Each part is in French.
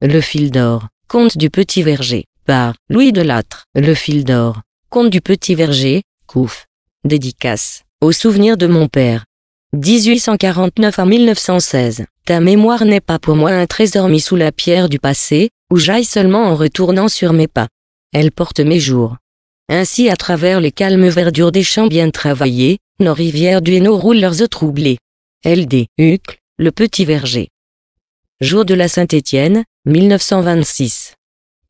Le fil d'or, conte du Petit Verger, par Louis de Lattre. Le fil d'or, conte du Petit Verger, Couf. Dédicace, au souvenir de mon père. 1849 à 1916. Ta mémoire n'est pas pour moi un trésor mis sous la pierre du passé, où j'aille seulement en retournant sur mes pas. Elle porte mes jours. Ainsi à travers les calmes verdures des champs bien travaillés, nos rivières du Hainaut roulent leurs eaux troublées. LD, Hucle, le petit verger. Jour de la Saint-Étienne, 1926.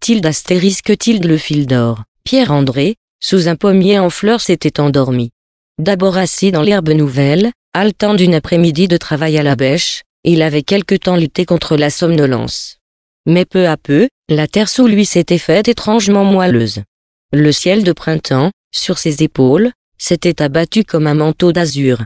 Tilde astérisque tilde le fil d'or. Pierre André, sous un pommier en fleurs s'était endormi. D'abord assis dans l'herbe nouvelle, haletant d'une après-midi de travail à la bêche, il avait quelque temps lutté contre la somnolence. Mais peu à peu, la terre sous lui s'était faite étrangement moelleuse. Le ciel de printemps, sur ses épaules, s'était abattu comme un manteau d'azur.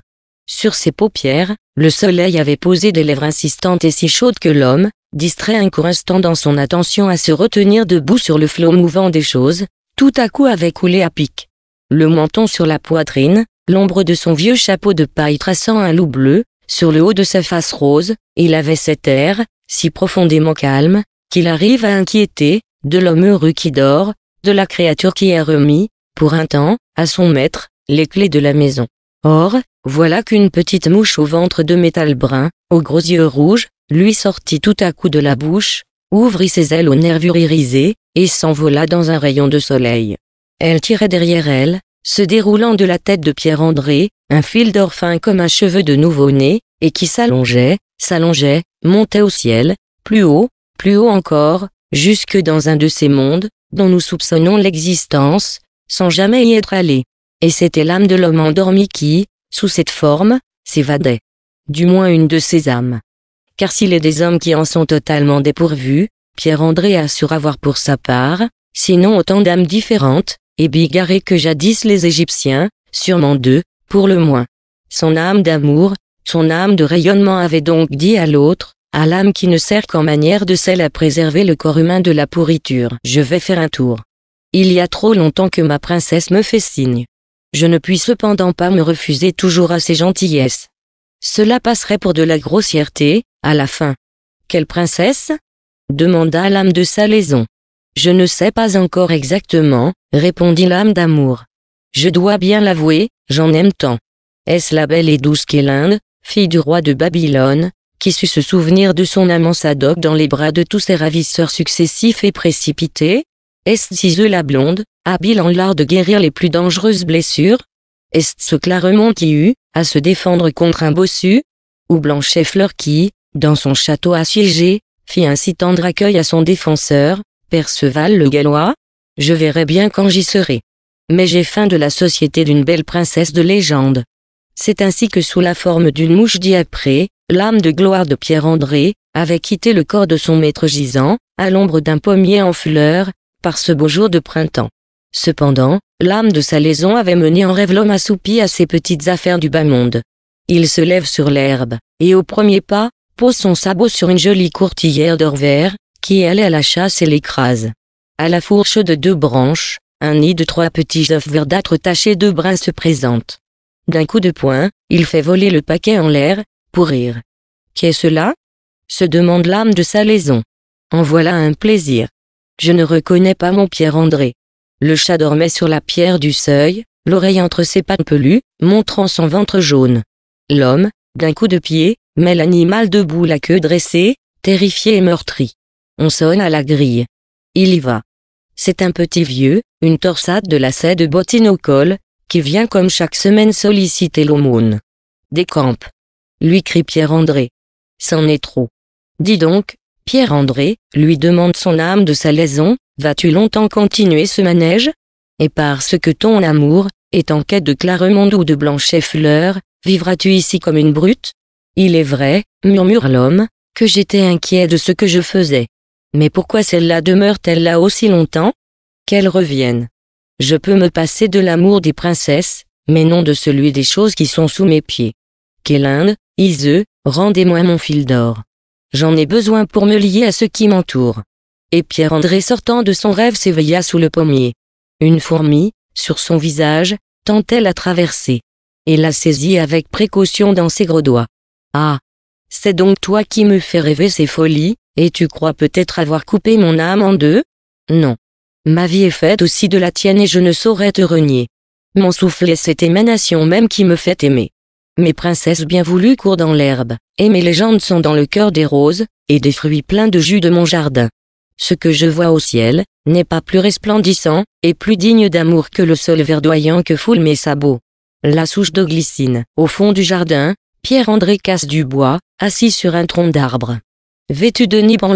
Sur ses paupières, le soleil avait posé des lèvres insistantes et si chaudes que l'homme, distrait un court instant dans son attention à se retenir debout sur le flot mouvant des choses, tout à coup avait coulé à pic. Le menton sur la poitrine, l'ombre de son vieux chapeau de paille traçant un loup bleu, sur le haut de sa face rose, il avait cet air, si profondément calme, qu'il arrive à inquiéter, de l'homme heureux qui dort, de la créature qui a remis, pour un temps, à son maître, les clés de la maison. Or, voilà qu'une petite mouche au ventre de métal brun, aux gros yeux rouges, lui sortit tout à coup de la bouche, ouvrit ses ailes aux nervures irisées, et s'envola dans un rayon de soleil. Elle tirait derrière elle, se déroulant de la tête de Pierre-André, un fil d'or fin comme un cheveu de nouveau-né, et qui s'allongeait, s'allongeait, montait au ciel, plus haut, plus haut encore, jusque dans un de ces mondes, dont nous soupçonnons l'existence, sans jamais y être allé. Et c'était l'âme de l'homme endormi qui, sous cette forme, s'évadait. Du moins une de ces âmes car s'il est des hommes qui en sont totalement dépourvus, Pierre-André assure avoir pour sa part, sinon autant d'âmes différentes, et bigarrées que jadis les Égyptiens, sûrement deux, pour le moins. Son âme d'amour, son âme de rayonnement avait donc dit à l'autre, à l'âme qui ne sert qu'en manière de celle à préserver le corps humain de la pourriture. Je vais faire un tour. Il y a trop longtemps que ma princesse me fait signe. Je ne puis cependant pas me refuser toujours à ses gentillesses. Cela passerait pour de la grossièreté, à la fin, quelle princesse demanda l'âme de Salaison. Je ne sais pas encore exactement, répondit l'âme d'amour. Je dois bien l'avouer, j'en aime tant. Est-ce la belle et douce Kélinde, fille du roi de Babylone, qui sut se souvenir de son amant Sadoc dans les bras de tous ses ravisseurs successifs et précipités Est-ce Ciseux la blonde, habile en l'art de guérir les plus dangereuses blessures Est-ce ce Claremont qui eut, à se défendre contre un bossu Ou Blanchet Fleur qui, dans son château assiégé, fit ainsi tendre accueil à son défenseur, Perceval le Gallois. Je verrai bien quand j'y serai. Mais j'ai faim de la société d'une belle princesse de légende. C'est ainsi que sous la forme d'une mouche diaprée, l'âme de gloire de Pierre-André, avait quitté le corps de son maître gisant, à l'ombre d'un pommier en fleurs, par ce beau jour de printemps. Cependant, l'âme de sa liaison avait mené en rêve l'homme assoupi à ses petites affaires du bas monde. Il se lève sur l'herbe, et au premier pas, pose son sabot sur une jolie courtillère d'or vert, qui allait à la chasse et l'écrase. À la fourche de deux branches, un nid de trois petits œufs verdâtres tachés de brun se présente. D'un coup de poing, il fait voler le paquet en l'air, pour rire. Qu'est-ce là se demande l'âme de sa liaison. En voilà un plaisir. Je ne reconnais pas mon Pierre-André. Le chat dormait sur la pierre du seuil, l'oreille entre ses pattes pelues, montrant son ventre jaune. L'homme, d'un coup de pied, mais l'animal debout la queue dressée, terrifié et meurtri. On sonne à la grille. Il y va. C'est un petit vieux, une torsade de lacets de bottine au col, qui vient comme chaque semaine solliciter l'aumône. Décampe. Lui crie Pierre-André. C'en est trop. Dis donc, Pierre-André, lui demande son âme de sa laison, vas-tu longtemps continuer ce manège? Et parce que ton amour, est en quête de Claremonde ou de Blanchet-Fleur, vivras-tu ici comme une brute? Il est vrai, murmure l'homme, que j'étais inquiet de ce que je faisais. Mais pourquoi celle-là demeure-t-elle là aussi longtemps Qu'elle revienne. Je peux me passer de l'amour des princesses, mais non de celui des choses qui sont sous mes pieds. Kélinde, Iseux, rendez-moi mon fil d'or. J'en ai besoin pour me lier à ce qui m'entoure. Et Pierre-André sortant de son rêve s'éveilla sous le pommier. Une fourmi, sur son visage, tentait la traversée. Et la saisit avec précaution dans ses gros doigts. Ah C'est donc toi qui me fais rêver ces folies, et tu crois peut-être avoir coupé mon âme en deux Non. Ma vie est faite aussi de la tienne et je ne saurais te renier. Mon souffle est cette émanation même qui me fait aimer. Mes princesses bien voulues courent dans l'herbe, et mes légendes sont dans le cœur des roses, et des fruits pleins de jus de mon jardin. Ce que je vois au ciel, n'est pas plus resplendissant, et plus digne d'amour que le sol verdoyant que foulent mes sabots. La souche de glycine, au fond du jardin, Pierre-André casse du bois, assis sur un tronc d'arbre. Vêtu de nip en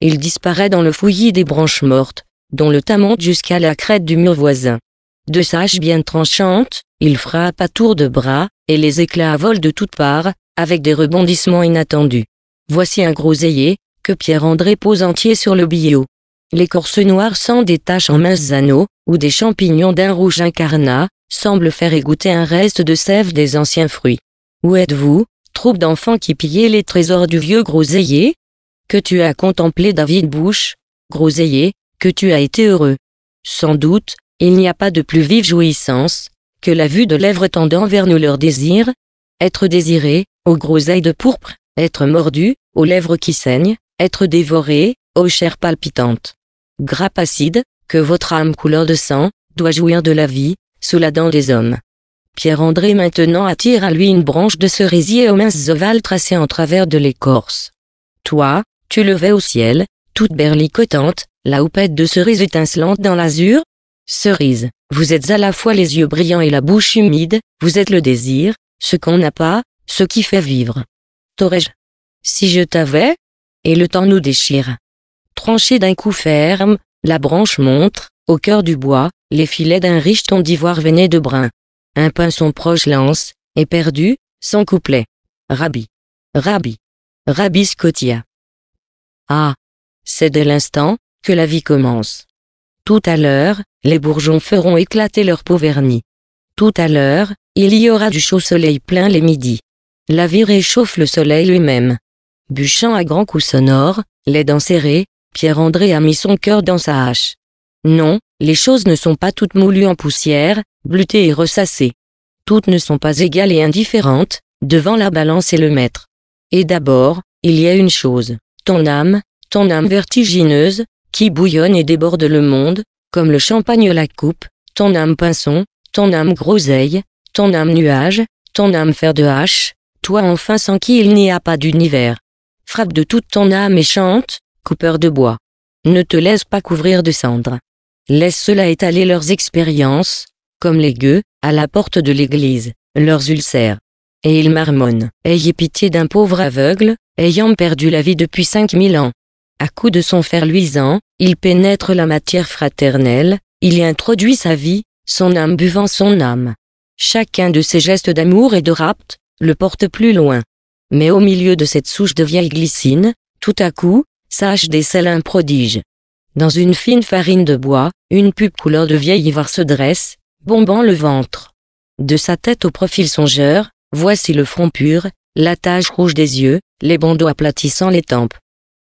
il disparaît dans le fouillis des branches mortes, dont le tas monte jusqu'à la crête du mur voisin. De saches bien tranchantes, il frappe à tour de bras, et les éclats volent de toutes parts, avec des rebondissements inattendus. Voici un groseillier, que Pierre-André pose entier sur le billot. L'écorce noire sans des taches en minces anneaux, ou des champignons d'un rouge incarnat, semble faire égoutter un reste de sève des anciens fruits. Où êtes-vous, troupe d'enfants qui pilliez les trésors du vieux groseillier Que tu as contemplé David Bouche, groseillier, que tu as été heureux. Sans doute, il n'y a pas de plus vive jouissance que la vue de lèvres tendant vers nous leur désir. Être désiré, aux groseilles de pourpre, être mordu, aux lèvres qui saignent, être dévoré, aux chairs palpitantes. Grappe acide, que votre âme couleur de sang, doit jouir de la vie, sous la dent des hommes. Pierre-André maintenant attire à lui une branche de cerisier aux minces ovales tracées en travers de l'écorce. Toi, tu levais au ciel, toute berlicotante, la houppette de cerise étincelante dans l'azur. Cerise, vous êtes à la fois les yeux brillants et la bouche humide, vous êtes le désir, ce qu'on n'a pas, ce qui fait vivre. T'aurais-je Si je t'avais Et le temps nous déchire. Tranchée d'un coup ferme, la branche montre, au cœur du bois, les filets d'un riche ton d'ivoire veiné de brun. Un pain son proche lance, et perdu, son couplet. Rabbi. Rabbi. Rabbi Scotia. Ah. C'est de l'instant, que la vie commence. Tout à l'heure, les bourgeons feront éclater leur peau vernis. Tout à l'heure, il y aura du chaud soleil plein les midis. La vie réchauffe le soleil lui-même. Bûchant à grands coups sonores, les dents serrées, Pierre-André a mis son cœur dans sa hache. Non, les choses ne sont pas toutes moulues en poussière, blutées et ressassées. Toutes ne sont pas égales et indifférentes, devant la balance et le maître. Et d'abord, il y a une chose, ton âme, ton âme vertigineuse, qui bouillonne et déborde le monde, comme le champagne la coupe, ton âme pinçon ton âme groseille, ton âme nuage, ton âme fer de hache, toi enfin sans qui il n'y a pas d'univers. Frappe de toute ton âme et chante, coupeur de bois. Ne te laisse pas couvrir de cendres. Laisse cela étaler leurs expériences, comme les gueux, à la porte de l'église, leurs ulcères. Et ils marmonnent, ayez pitié d'un pauvre aveugle, ayant perdu la vie depuis cinq mille ans. À coups de son fer luisant, il pénètre la matière fraternelle, il y introduit sa vie, son âme buvant son âme. Chacun de ces gestes d'amour et de rapt, le porte plus loin. Mais au milieu de cette souche de vieille glycine, tout à coup, sache des un prodige. Dans une fine farine de bois, une pupe couleur de vieille ivoire se dresse, bombant le ventre. De sa tête au profil songeur, voici le front pur, la tache rouge des yeux, les bandeaux aplatissant les tempes.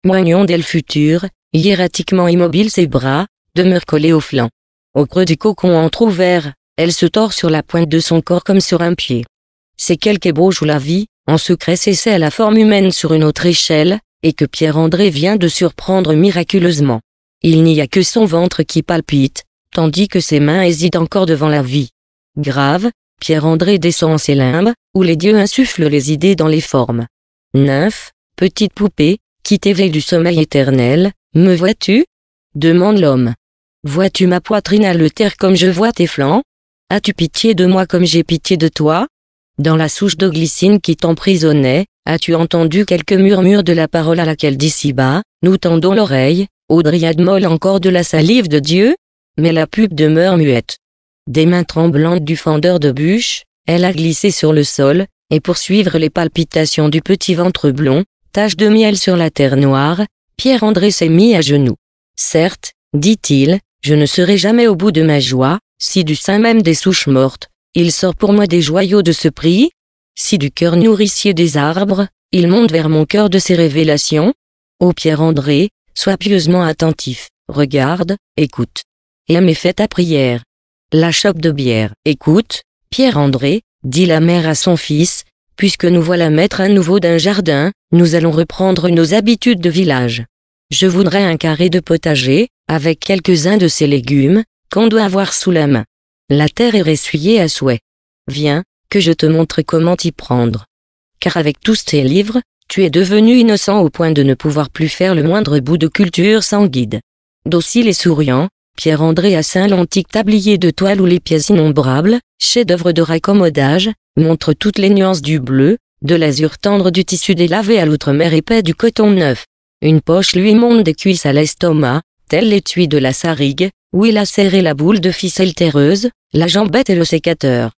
Moignon d'elle futur, hiératiquement immobile ses bras, demeure collés au flanc. Au creux du cocon entr'ouvert, elle se tord sur la pointe de son corps comme sur un pied. C'est ébauche où la vie, en secret cessait à la forme humaine sur une autre échelle, et que Pierre-André vient de surprendre miraculeusement. Il n'y a que son ventre qui palpite, tandis que ses mains hésitent encore devant la vie. Grave, Pierre-André descend en ses limbes, où les dieux insufflent les idées dans les formes. Nymphe, petite poupée, qui t'éveille du sommeil éternel, me vois-tu demande l'homme. Vois-tu ma poitrine à le terre comme je vois tes flancs As-tu pitié de moi comme j'ai pitié de toi Dans la souche de glycine qui t'emprisonnait, as-tu entendu quelques murmures de la parole à laquelle d'ici bas, nous tendons l'oreille, Audrey molle encore de la salive de Dieu, mais la pupe demeure muette. Des mains tremblantes du fendeur de bûches, elle a glissé sur le sol, et pour suivre les palpitations du petit ventre blond, tache de miel sur la terre noire, Pierre-André s'est mis à genoux. Certes, dit-il, je ne serai jamais au bout de ma joie, si du sein même des souches mortes, il sort pour moi des joyaux de ce prix, si du cœur nourricier des arbres, il monte vers mon cœur de ses révélations. Ô Pierre-André, Sois pieusement attentif, regarde, écoute. à et fais à prière. La chope de bière. Écoute, Pierre-André, dit la mère à son fils, puisque nous voilà maître à nouveau d'un jardin, nous allons reprendre nos habitudes de village. Je voudrais un carré de potager, avec quelques-uns de ces légumes, qu'on doit avoir sous la main. La terre est ressuyée à souhait. Viens, que je te montre comment t'y prendre. Car avec tous tes livres, tu es devenu innocent au point de ne pouvoir plus faire le moindre bout de culture sans guide. Docile et souriant, Pierre-André saint l'antique tablier de toile où les pièces innombrables, chefs-d'œuvre de raccommodage, montrent toutes les nuances du bleu, de l'azur tendre du tissu délavé à l'outre-mer épais du coton neuf. Une poche lui monte des cuisses à l'estomac, tel l'étui de la sarigue, où il a serré la boule de ficelle terreuse, la jambette et le sécateur.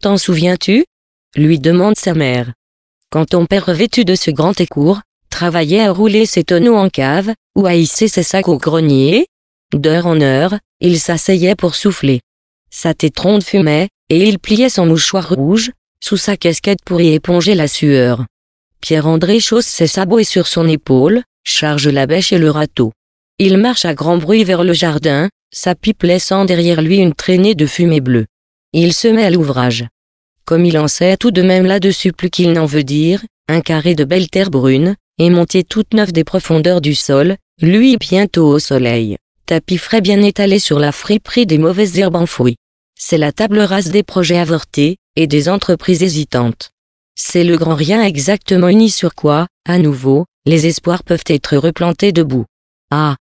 T'en souviens-tu lui demande sa mère. Quand ton père revêtu de ce grand écourt, travaillait à rouler ses tonneaux en cave, ou à hisser ses sacs au grenier, d'heure en heure, il s'asseyait pour souffler. Sa tétronde fumait, et il pliait son mouchoir rouge, sous sa casquette pour y éponger la sueur. Pierre-André chausse ses sabots et sur son épaule, charge la bêche et le râteau. Il marche à grand bruit vers le jardin, sa pipe laissant derrière lui une traînée de fumée bleue. Il se met à l'ouvrage. Comme il en sait tout de même là-dessus plus qu'il n'en veut dire, un carré de belle terre brune, et monté toute neuve des profondeurs du sol, lui bientôt au soleil. Tapis frais bien étalé sur la friperie des mauvaises herbes enfouies. C'est la table rase des projets avortés, et des entreprises hésitantes. C'est le grand rien exactement uni sur quoi, à nouveau, les espoirs peuvent être replantés debout. Ah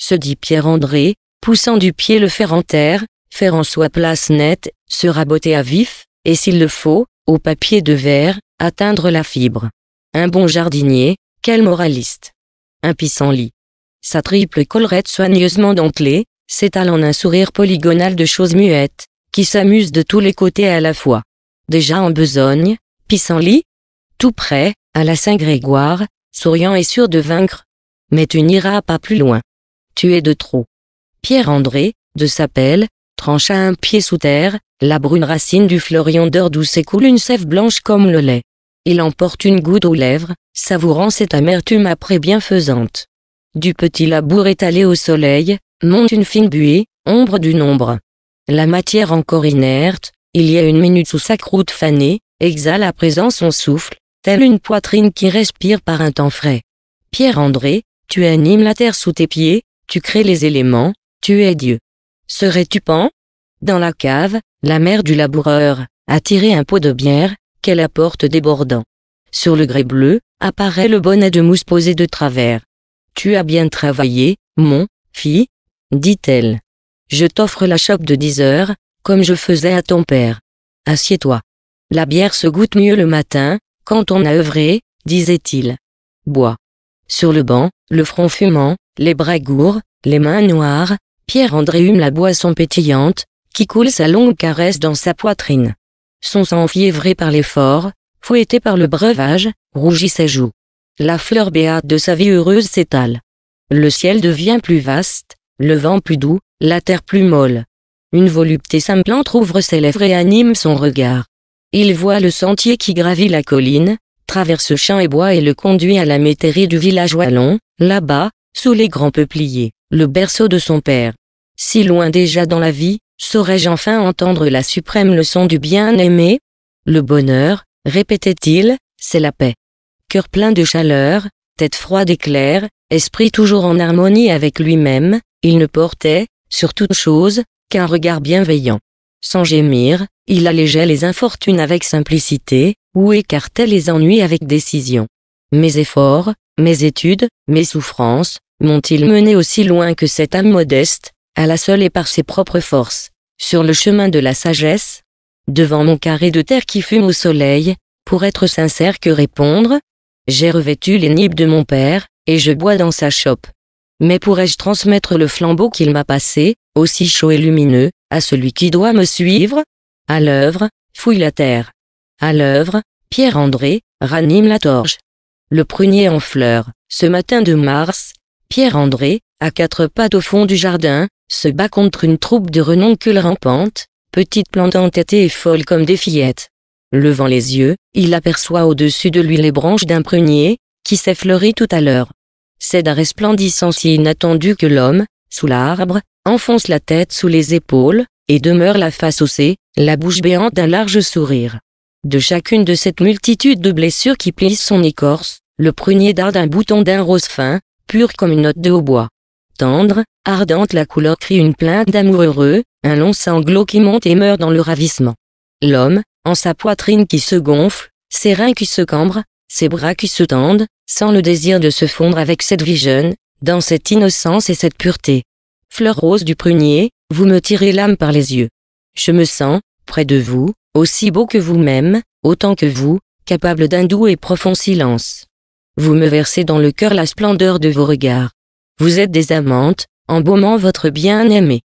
se dit Pierre-André, poussant du pied le fer en terre, faire en soi place nette, se raboter à vif, et s'il le faut, au papier de verre, atteindre la fibre. Un bon jardinier, quel moraliste. Un pissenlit. Sa triple collerette soigneusement dentelée, s'étale en un sourire polygonal de choses muettes, qui s'amusent de tous les côtés à la fois. Déjà en besogne, pissenlit, tout près, à la Saint-Grégoire, souriant et sûr de vaincre. Mais tu n'iras pas plus loin. Tu es de trop. Pierre-André, de pelle, à un pied sous terre, la brune racine du fleurion d'or d'où s'écoule une sève blanche comme le lait. Il emporte une goutte aux lèvres, savourant cette amertume après bienfaisante. Du petit labour étalé au soleil, monte une fine buée, ombre d'une ombre. La matière encore inerte, il y a une minute sous sa croûte fanée, exhale à présent son souffle, telle une poitrine qui respire par un temps frais. Pierre-André, tu animes la terre sous tes pieds, tu crées les éléments, tu es Dieu. Serais-tu pan Dans la cave, la mère du laboureur a tiré un pot de bière qu'elle apporte débordant. Sur le grès bleu, apparaît le bonnet de mousse posé de travers. Tu as bien travaillé, mon fille, dit-elle. Je t'offre la chope de 10 heures, comme je faisais à ton père. Assieds-toi. La bière se goûte mieux le matin, quand on a œuvré, disait-il. Bois. Sur le banc, le front fumant, les bras gourds, les mains noires, Pierre-André hume la boisson pétillante, qui coule sa longue caresse dans sa poitrine. Son sang fiévré par l'effort, fouetté par le breuvage, rougit ses joues. La fleur béate de sa vie heureuse s'étale. Le ciel devient plus vaste, le vent plus doux, la terre plus molle. Une volupté s'implante ouvre ses lèvres et anime son regard. Il voit le sentier qui gravit la colline, traverse champs et bois et le conduit à la métairie du village Wallon, là-bas, sous les grands peupliers, le berceau de son père si loin déjà dans la vie, saurais-je enfin entendre la suprême leçon du bien-aimé Le bonheur, répétait-il, c'est la paix. Cœur plein de chaleur, tête froide et claire, esprit toujours en harmonie avec lui-même, il ne portait, sur toute chose, qu'un regard bienveillant. Sans gémir, il allégeait les infortunes avec simplicité, ou écartait les ennuis avec décision. Mes efforts, mes études, mes souffrances, m'ont-ils mené aussi loin que cette âme modeste, à la seule et par ses propres forces, sur le chemin de la sagesse, devant mon carré de terre qui fume au soleil, pour être sincère que répondre J'ai revêtu les nippes de mon père, et je bois dans sa chope. Mais pourrais-je transmettre le flambeau qu'il m'a passé, aussi chaud et lumineux, à celui qui doit me suivre À l'œuvre, fouille la terre. À l'œuvre, Pierre-André, ranime la torche. Le prunier en fleurs, ce matin de mars, Pierre-André, à quatre pas au fond du jardin, se bat contre une troupe de renoncules rampantes, petites plantes entêtées et folles comme des fillettes. Levant les yeux, il aperçoit au-dessus de lui les branches d'un prunier, qui s'effleurit tout à l'heure. C'est d'un resplendissant si inattendu que l'homme, sous l'arbre, enfonce la tête sous les épaules, et demeure la face haussée, la bouche béante d'un large sourire. De chacune de cette multitude de blessures qui plissent son écorce, le prunier darde un bouton d'un rose fin, pur comme une note de hautbois tendre, ardente la couleur crie une plainte d'amour heureux, un long sanglot qui monte et meurt dans le ravissement. L'homme, en sa poitrine qui se gonfle, ses reins qui se cambrent, ses bras qui se tendent, sans le désir de se fondre avec cette vie jeune, dans cette innocence et cette pureté. Fleur rose du prunier, vous me tirez l'âme par les yeux. Je me sens, près de vous, aussi beau que vous-même, autant que vous, capable d'un doux et profond silence. Vous me versez dans le cœur la splendeur de vos regards. Vous êtes des amantes, embaumant votre bien-aimé.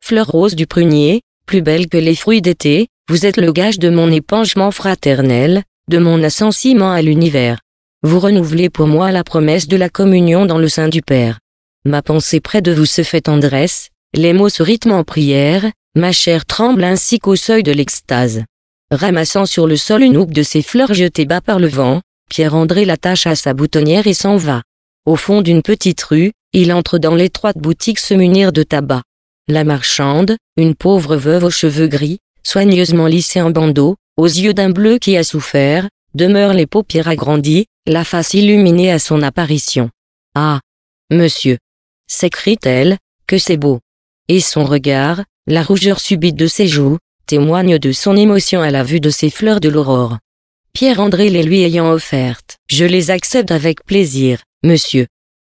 Fleur rose du prunier, plus belle que les fruits d'été, vous êtes le gage de mon épanchement fraternel, de mon assentiment à l'univers. Vous renouvelez pour moi la promesse de la communion dans le sein du Père. Ma pensée près de vous se fait tendresse, les mots se rythment en prière, ma chair tremble ainsi qu'au seuil de l'extase. Ramassant sur le sol une houppe de ces fleurs jetées bas par le vent, Pierre-André l'attache à sa boutonnière et s'en va. Au fond d'une petite rue, il entre dans l'étroite boutique se munir de tabac. La marchande, une pauvre veuve aux cheveux gris, soigneusement lissée en bandeau, aux yeux d'un bleu qui a souffert, demeure les paupières agrandies, la face illuminée à son apparition. Ah Monsieur s'écrie-t-elle, que c'est beau Et son regard, la rougeur subite de ses joues, témoigne de son émotion à la vue de ces fleurs de l'aurore. Pierre-André les lui ayant offertes. Je les accepte avec plaisir, monsieur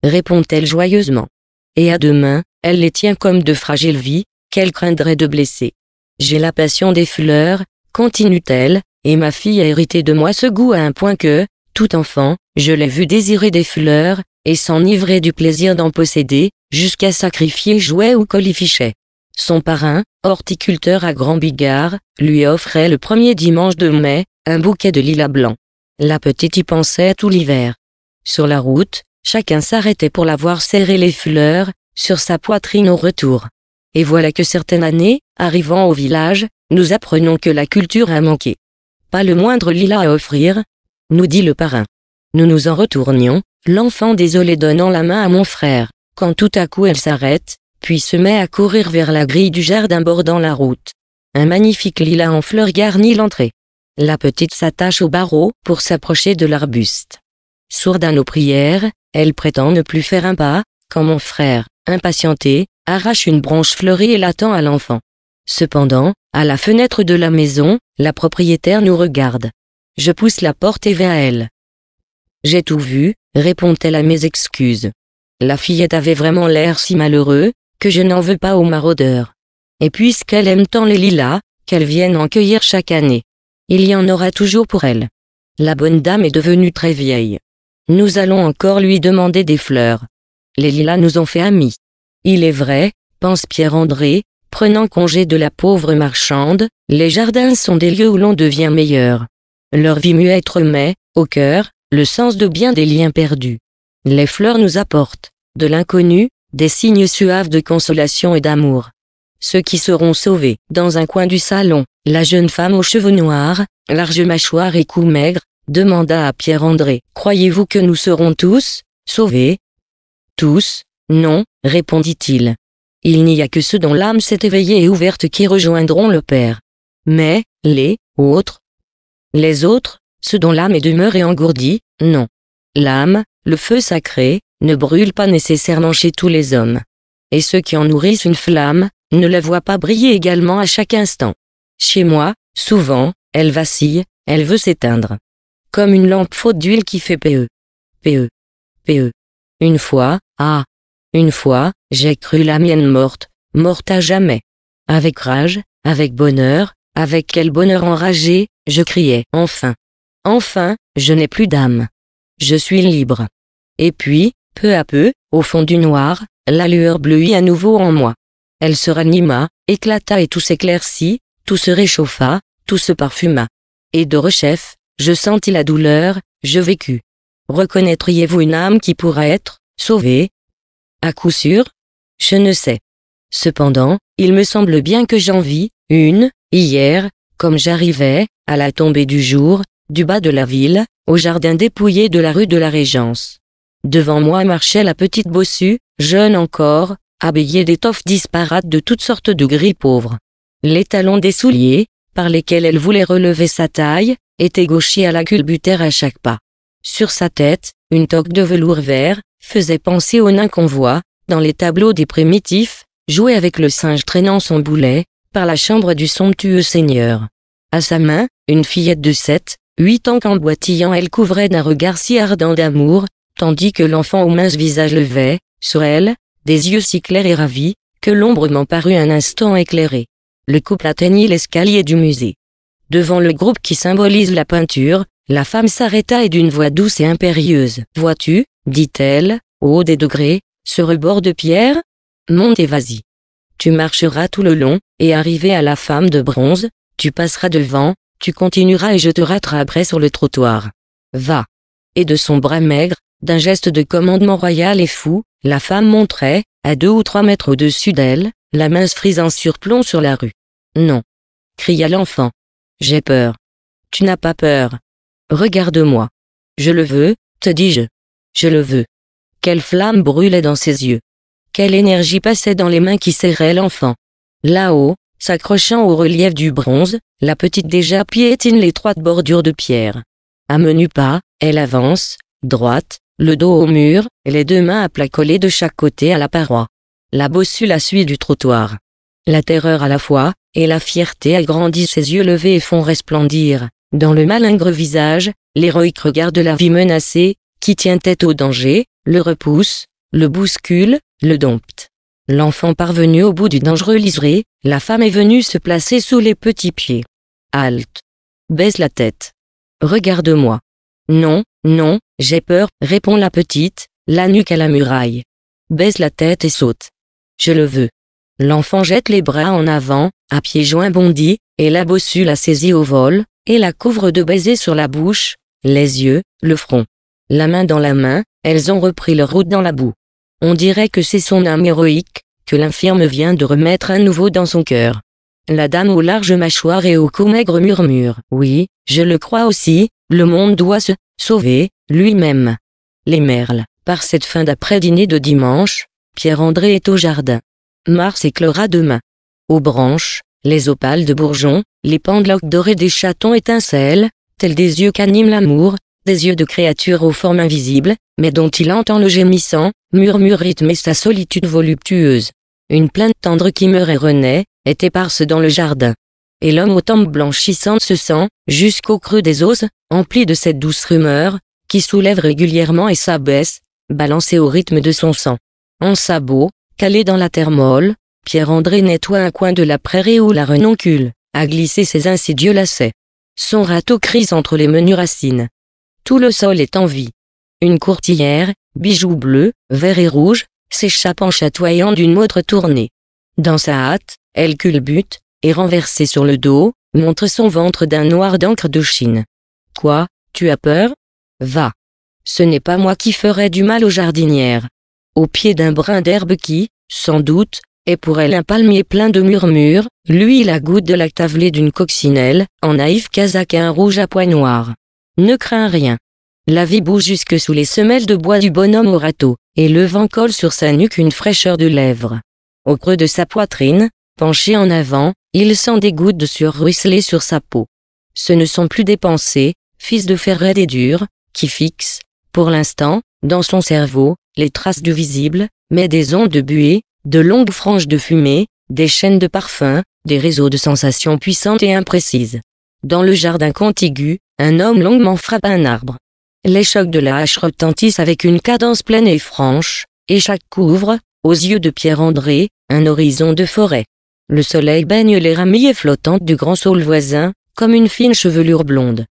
répond-elle joyeusement. Et à demain, elle les tient comme de fragiles vies, qu'elle craindrait de blesser. J'ai la passion des fleurs, continue-t-elle, et ma fille a hérité de moi ce goût à un point que, tout enfant, je l'ai vu désirer des fleurs, et s'enivrer du plaisir d'en posséder, jusqu'à sacrifier jouets ou colifichets. Son parrain, horticulteur à Grand Bigard, lui offrait le premier dimanche de mai, un bouquet de lilas blancs. La petite y pensait tout l'hiver. Sur la route, Chacun s'arrêtait pour la voir serrer les fleurs, sur sa poitrine au retour. Et voilà que certaines années, arrivant au village, nous apprenons que la culture a manqué. Pas le moindre lilas à offrir, nous dit le parrain. Nous nous en retournions, l'enfant désolé donnant la main à mon frère, quand tout à coup elle s'arrête, puis se met à courir vers la grille du jardin bordant la route. Un magnifique lilas en fleurs garnit l'entrée. La petite s'attache au barreau pour s'approcher de l'arbuste. Sourde à nos prières, elle prétend ne plus faire un pas, quand mon frère, impatienté, arrache une branche fleurie et l'attend à l'enfant. Cependant, à la fenêtre de la maison, la propriétaire nous regarde. Je pousse la porte et vais à elle. J'ai tout vu, répond-elle à mes excuses. La fillette avait vraiment l'air si malheureux, que je n'en veux pas aux maraudeurs. Et puisqu'elle aime tant les lilas, qu'elle vienne en cueillir chaque année. Il y en aura toujours pour elle. La bonne dame est devenue très vieille. Nous allons encore lui demander des fleurs. Les lilas nous ont fait amis. Il est vrai, pense Pierre-André, prenant congé de la pauvre marchande, les jardins sont des lieux où l'on devient meilleur. Leur vie muette remet, au cœur, le sens de bien des liens perdus. Les fleurs nous apportent, de l'inconnu, des signes suaves de consolation et d'amour. Ceux qui seront sauvés, dans un coin du salon, la jeune femme aux cheveux noirs, large mâchoire et cou maigre, demanda à Pierre-André. Croyez-vous que nous serons tous, sauvés Tous, non, répondit-il. Il, n'y a que ceux dont l'âme s'est éveillée et ouverte qui rejoindront le Père. Mais, les autres Les autres, ceux dont l'âme est demeure et engourdie, non. L'âme, le feu sacré, ne brûle pas nécessairement chez tous les hommes. Et ceux qui en nourrissent une flamme, ne la voient pas briller également à chaque instant. Chez moi, souvent, elle vacille, elle veut s'éteindre comme une lampe faute d'huile qui fait PE. PE. PE. Une fois, ah. Une fois, j'ai cru la mienne morte, morte à jamais. Avec rage, avec bonheur, avec quel bonheur enragé, je criais, enfin. Enfin, je n'ai plus d'âme. Je suis libre. Et puis, peu à peu, au fond du noir, la lueur bleuit à nouveau en moi. Elle se ranima, éclata et tout s'éclaircit, tout se réchauffa, tout se parfuma. Et de rechef, je sentis la douleur, je vécus. Reconnaîtriez-vous une âme qui pourra être sauvée À coup sûr Je ne sais. Cependant, il me semble bien que j'en vis une, hier, comme j'arrivais, à la tombée du jour, du bas de la ville, au jardin dépouillé de la rue de la Régence. Devant moi marchait la petite bossue, jeune encore, habillée d'étoffes disparates de toutes sortes de gris pauvres. Les talons des souliers, par lesquels elle voulait relever sa taille, était gaucher à la culbutère à chaque pas. Sur sa tête, une toque de velours vert, faisait penser au nain qu'on voit, dans les tableaux des primitifs, jouer avec le singe traînant son boulet, par la chambre du somptueux seigneur. À sa main, une fillette de sept, huit ans qu'en boitillant elle couvrait d'un regard si ardent d'amour, tandis que l'enfant au mince visage levait, sur elle, des yeux si clairs et ravis, que l'ombre m'en parut un instant éclairée. Le couple atteignit l'escalier du musée. Devant le groupe qui symbolise la peinture, la femme s'arrêta et d'une voix douce et impérieuse. Vois-tu, dit-elle, au haut des degrés, ce rebord de pierre Monte et vas-y. Tu marcheras tout le long, et arrivé à la femme de bronze, tu passeras devant, tu continueras et je te rattraperai sur le trottoir. Va. Et de son bras maigre, d'un geste de commandement royal et fou, la femme montrait, à deux ou trois mètres au-dessus d'elle, la mince frise en surplomb sur la rue. Non. cria l'enfant. J'ai peur. Tu n'as pas peur. Regarde-moi. Je le veux, te dis-je. Je le veux. Quelle flamme brûlait dans ses yeux. Quelle énergie passait dans les mains qui serraient l'enfant. Là-haut, s'accrochant au relief du bronze, la petite déjà piétine l'étroite bordure de pierre. À menu pas, elle avance, droite, le dos au mur, les deux mains à de chaque côté à la paroi. La bossue la suit du trottoir. La terreur à la fois, et la fierté agrandissent ses yeux levés et font resplendir, dans le malingre visage, l'héroïque de la vie menacée, qui tient tête au danger, le repousse, le bouscule, le dompte. L'enfant parvenu au bout du dangereux liseré, la femme est venue se placer sous les petits pieds. Halte. Baisse la tête. Regarde-moi. Non, non, j'ai peur, répond la petite, la nuque à la muraille. Baisse la tête et saute. Je le veux. L'enfant jette les bras en avant, à pieds joints bondit, et la bossue la saisit au vol, et la couvre de baisers sur la bouche, les yeux, le front. La main dans la main, elles ont repris leur route dans la boue. On dirait que c'est son âme héroïque, que l'infirme vient de remettre à nouveau dans son cœur. La dame aux larges mâchoires et au cou maigre murmure. Oui, je le crois aussi, le monde doit se sauver, lui-même. Les merles. Par cette fin d'après-dîner de dimanche, Pierre-André est au jardin. Mars éclora demain. Aux branches, les opales de bourgeons, les pendeloques dorés des chatons étincellent, tels des yeux qu'anime l'amour, des yeux de créatures aux formes invisibles, mais dont il entend le gémissant, murmure rythme et sa solitude voluptueuse. Une plainte tendre qui meurt et renaît, est éparse dans le jardin. Et l'homme aux tempes blanchissantes se sent, jusqu'au creux des os, empli de cette douce rumeur, qui soulève régulièrement et s'abaisse, balancée au rythme de son sang. En sabot, calé dans la terre molle, Pierre-André nettoie un coin de la prairie où la renoncule a glissé ses insidieux lacets. Son râteau crise entre les menues racines. Tout le sol est en vie. Une courtillère, bijoux bleu, vert et rouge, s'échappe en chatoyant d'une autre tournée. Dans sa hâte, elle culbute, et renversée sur le dos, montre son ventre d'un noir d'encre de Chine. Quoi, tu as peur Va. Ce n'est pas moi qui ferai du mal aux jardinières au pied d'un brin d'herbe qui, sans doute, est pour elle un palmier plein de murmures, lui la goutte de la tavelée d'une coccinelle, en naïf casaque rouge à pois noir. Ne crains rien. La vie bouge jusque sous les semelles de bois du bonhomme au râteau, et le vent colle sur sa nuque une fraîcheur de lèvres. Au creux de sa poitrine, penché en avant, il sent des gouttes de sueur ruisseler sur sa peau. Ce ne sont plus des pensées, fils de fer raide et dur, qui fixent, pour l'instant, dans son cerveau, les traces du visible, mais des ondes de buée, de longues franges de fumée, des chaînes de parfums, des réseaux de sensations puissantes et imprécises. Dans le jardin contigu, un homme longuement frappe un arbre. Les chocs de la hache retentissent avec une cadence pleine et franche, et chaque couvre, aux yeux de Pierre-André, un horizon de forêt. Le soleil baigne les ramilles flottantes du grand saule voisin, comme une fine chevelure blonde.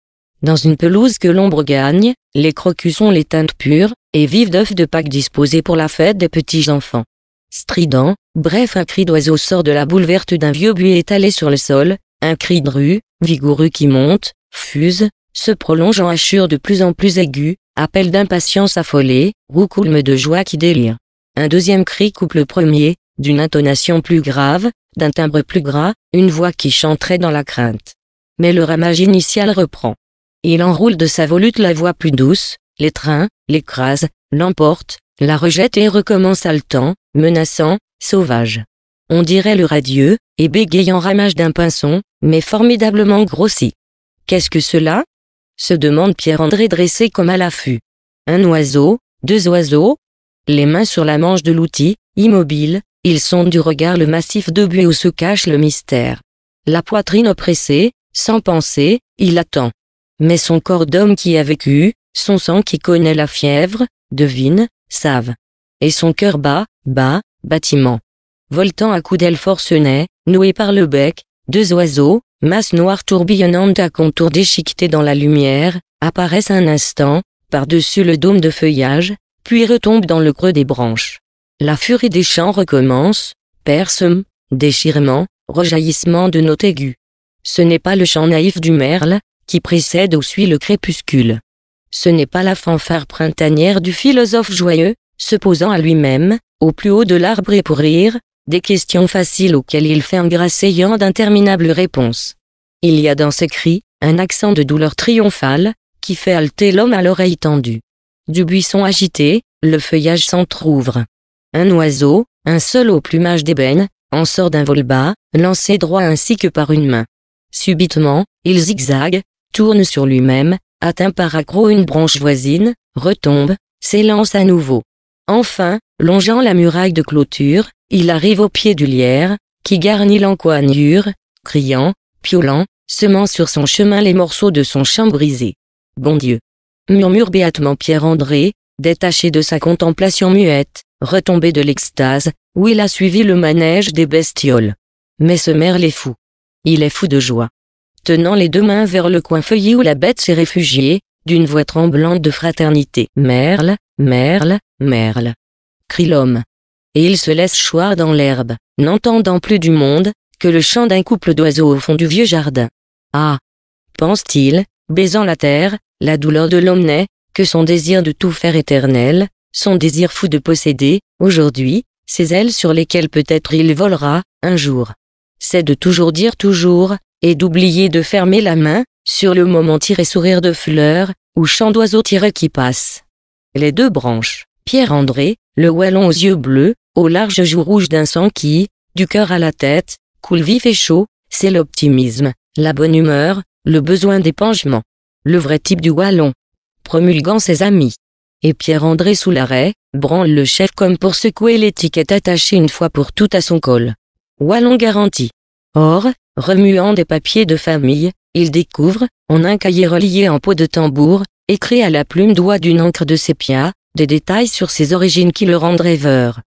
Dans une pelouse que l'ombre gagne, les crocus ont les teintes pures, et vives d'œufs de Pâques disposés pour la fête des petits enfants. Strident, bref un cri d'oiseau sort de la boule verte d'un vieux buis étalé sur le sol, un cri dru, vigoureux qui monte, fuse, se prolonge en hachures de plus en plus aiguës, appel d'impatience affolée, roucoulme de joie qui délire. Un deuxième cri coupe le premier, d'une intonation plus grave, d'un timbre plus gras, une voix qui chanterait dans la crainte. Mais le ramage initial reprend. Il enroule de sa volute la voix plus douce, l'étreint, l'écrase, l'emporte, la rejette et recommence haletant, menaçant, sauvage. On dirait le radieux, et bégayant ramage d'un pinson, mais formidablement grossi. Qu'est-ce que cela se demande Pierre-André dressé comme à l'affût. Un oiseau, deux oiseaux, les mains sur la manche de l'outil, immobile, ils sont du regard le massif de buis où se cache le mystère. La poitrine oppressée, sans penser, il attend mais son corps d'homme qui a vécu, son sang qui connaît la fièvre, devine, savent. Et son cœur bat, bat, bâtiment. Voltant à coups d'ailes forcenées, noués par le bec, deux oiseaux, masse noire tourbillonnante à contours déchiquetés dans la lumière, apparaissent un instant, par-dessus le dôme de feuillage, puis retombent dans le creux des branches. La furie des champs recommence, percement, déchirement, rejaillissement de notes aiguës. Ce n'est pas le chant naïf du merle, qui précède ou suit le crépuscule. Ce n'est pas la fanfare printanière du philosophe joyeux, se posant à lui-même, au plus haut de l'arbre et pour rire, des questions faciles auxquelles il fait un ayant d'interminables réponses. Il y a dans ses cris, un accent de douleur triomphale, qui fait halter l'homme à l'oreille tendue. Du buisson agité, le feuillage s'entr'ouvre. Un oiseau, un seul au plumage d'ébène, en sort d'un vol bas, lancé droit ainsi que par une main. Subitement, il zigzague, tourne sur lui-même, atteint par accroc une branche voisine, retombe, s'élance à nouveau. Enfin, longeant la muraille de clôture, il arrive au pied du lierre, qui garnit l'encoignure, criant, piolant, semant sur son chemin les morceaux de son champ brisé. Bon Dieu! murmure béatement Pierre-André, détaché de sa contemplation muette, retombé de l'extase, où il a suivi le manège des bestioles. Mais ce merle est fou. Il est fou de joie tenant les deux mains vers le coin feuillé où la bête s'est réfugiée, d'une voix tremblante de fraternité. Merle, Merle, Merle. crie l'homme. Et il se laisse choir dans l'herbe, n'entendant plus du monde, que le chant d'un couple d'oiseaux au fond du vieux jardin. Ah pense-t-il, baisant la terre, la douleur de l'homme n'est, que son désir de tout faire éternel, son désir fou de posséder, aujourd'hui, ses ailes sur lesquelles peut-être il volera, un jour c'est de toujours dire toujours, et d'oublier de fermer la main, sur le moment tiré sourire de fleurs, ou chant d'oiseaux qui passe. Les deux branches, Pierre-André, le wallon aux yeux bleus, aux larges joues rouges d'un sang qui, du cœur à la tête, coule vif et chaud, c'est l'optimisme, la bonne humeur, le besoin d'épangement. Le vrai type du wallon. Promulguant ses amis. Et Pierre-André sous l'arrêt, branle le chef comme pour secouer l'étiquette attachée une fois pour toutes à son col. Wallon garantie. Or, remuant des papiers de famille, il découvre, en un cahier relié en peau de tambour, écrit à la plume d'oie d'une encre de sépia, des détails sur ses origines qui le rend rêveur.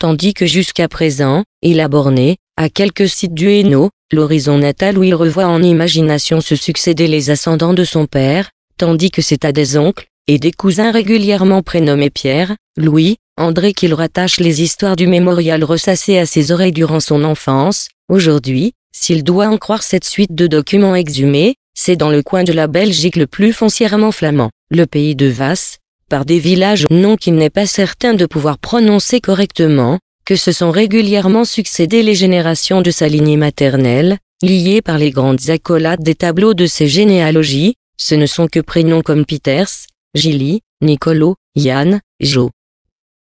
Tandis que jusqu'à présent, il a borné, à quelques sites du Hainaut, l'horizon natal où il revoit en imagination se succéder les ascendants de son père, tandis que c'est à des oncles, et des cousins régulièrement prénommés Pierre, Louis, André qu'il rattache les histoires du mémorial ressassées à ses oreilles durant son enfance. Aujourd'hui, s'il doit en croire cette suite de documents exhumés, c'est dans le coin de la Belgique le plus foncièrement flamand, le pays de Vasse, par des villages noms qu'il n'est pas certain de pouvoir prononcer correctement, que se sont régulièrement succédé les générations de sa lignée maternelle, liées par les grandes accolades des tableaux de ses généalogies, ce ne sont que prénoms comme Peters, Gilly, Nicolo, Yann, Jo,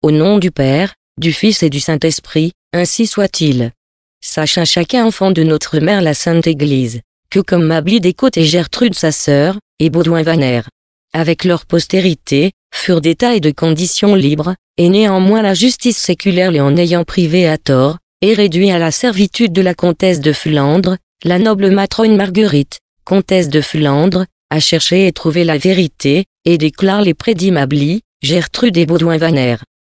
au nom du Père, du Fils et du Saint-Esprit, ainsi soit-il. Sachant chacun enfant de notre mère la Sainte Église, que comme Mably d'Écote et Gertrude sa sœur, et Baudouin Vaner, avec leur postérité, furent d'état et de conditions libres, et néanmoins la justice séculaire les en ayant privés à tort, et réduit à la servitude de la comtesse de Flandre, la noble matrone Marguerite, comtesse de Flandre, a cherché et trouvé la vérité, et déclare les prédits Mabli, Gertrude et Baudouin Vaner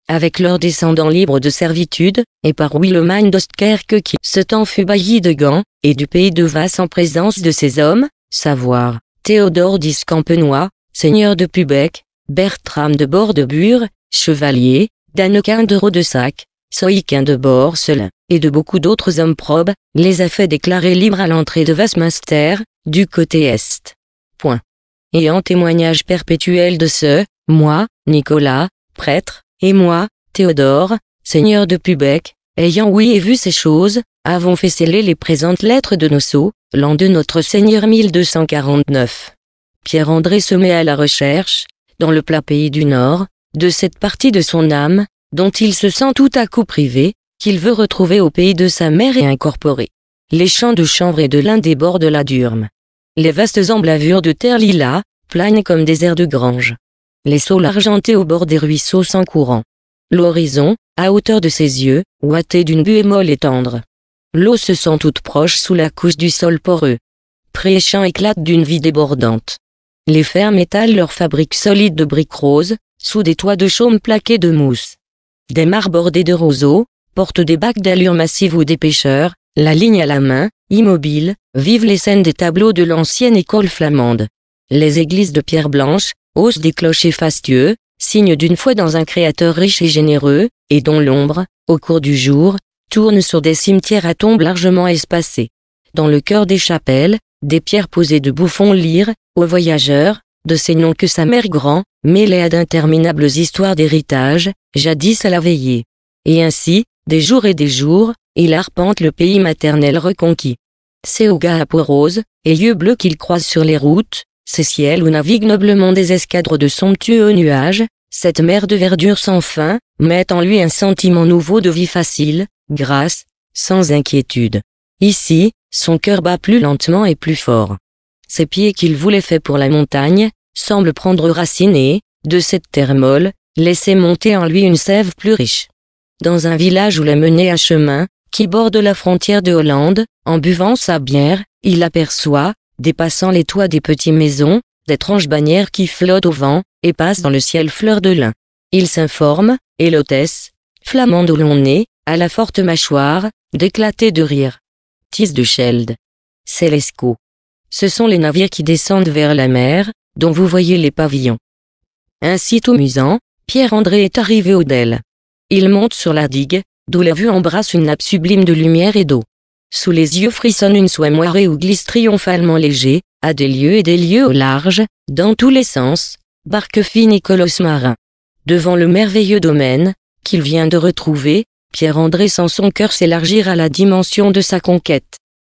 avec leurs descendants libres de servitude, et par Willemagne d'Ostkerke qui ce temps fut bailli de Gand, et du pays de Vasse en présence de ces hommes, savoir, Théodore d'Iscampenois, seigneur de Pubec, Bertram de Bordebure, chevalier, Dannequin de Rodesac, Soïquin de Borsel, et de beaucoup d'autres hommes probes, les a fait déclarer libres à l'entrée de Westminster, du côté Est. Point. Et en témoignage perpétuel de ce, moi, Nicolas, prêtre, et moi, Théodore, seigneur de Pubec, ayant ouï et vu ces choses, avons fait sceller les présentes lettres de nos sceaux, l'an de notre Seigneur 1249. Pierre-André se met à la recherche, dans le plat pays du Nord, de cette partie de son âme, dont il se sent tout à coup privé, qu'il veut retrouver au pays de sa mère et incorporer. Les champs de chanvre et de bords de la Durme. Les vastes emblavures de terre lilas, planent comme des airs de grange les saules argentés au bord des ruisseaux sans courant. L'horizon, à hauteur de ses yeux, ouaté d'une buée molle et tendre. L'eau se sent toute proche sous la couche du sol poreux. Pré éclate éclatent d'une vie débordante. Les fermes étalent leurs fabrique solides de briques roses, sous des toits de chaume plaqués de mousse. Des mares bordées de roseaux, portent des bacs d'allure massive ou des pêcheurs, la ligne à la main, immobile. vivent les scènes des tableaux de l'ancienne école flamande. Les églises de pierre blanche, hausse des clochers fastueux, signe d'une foi dans un créateur riche et généreux, et dont l'ombre, au cours du jour, tourne sur des cimetières à tombes largement espacées. Dans le cœur des chapelles, des pierres posées de bouffons lire, aux voyageurs, de ces noms que sa mère grand, mêlée à d'interminables histoires d'héritage, jadis à la veillée. Et ainsi, des jours et des jours, il arpente le pays maternel reconquis. C'est au gars à peau rose, et yeux bleus qu'il croise sur les routes, ces ciels où naviguent noblement des escadres de somptueux nuages, cette mer de verdure sans fin, met en lui un sentiment nouveau de vie facile, grasse, sans inquiétude. Ici, son cœur bat plus lentement et plus fort. Ses pieds qu'il voulait faire pour la montagne, semblent prendre racine et, de cette terre molle, laisser monter en lui une sève plus riche. Dans un village où la menée à chemin, qui borde la frontière de Hollande, en buvant sa bière, il aperçoit, dépassant les toits des petites maisons, d'étranges bannières qui flottent au vent, et passent dans le ciel fleur de lin. Il s'informe, et l'hôtesse, flamande au long nez, à la forte mâchoire, d'éclater de rire. Tis de C'est Célesco. Ce sont les navires qui descendent vers la mer, dont vous voyez les pavillons. Ainsi tout musant, Pierre-André est arrivé au Del. Il monte sur la digue, d'où la vue embrasse une nappe sublime de lumière et d'eau. Sous les yeux frissonne une soie moirée ou glisse triomphalement léger, à des lieux et des lieux au large, dans tous les sens, barque fine et colosse marin. Devant le merveilleux domaine, qu'il vient de retrouver, Pierre-André sent son cœur s'élargir à la dimension de sa conquête.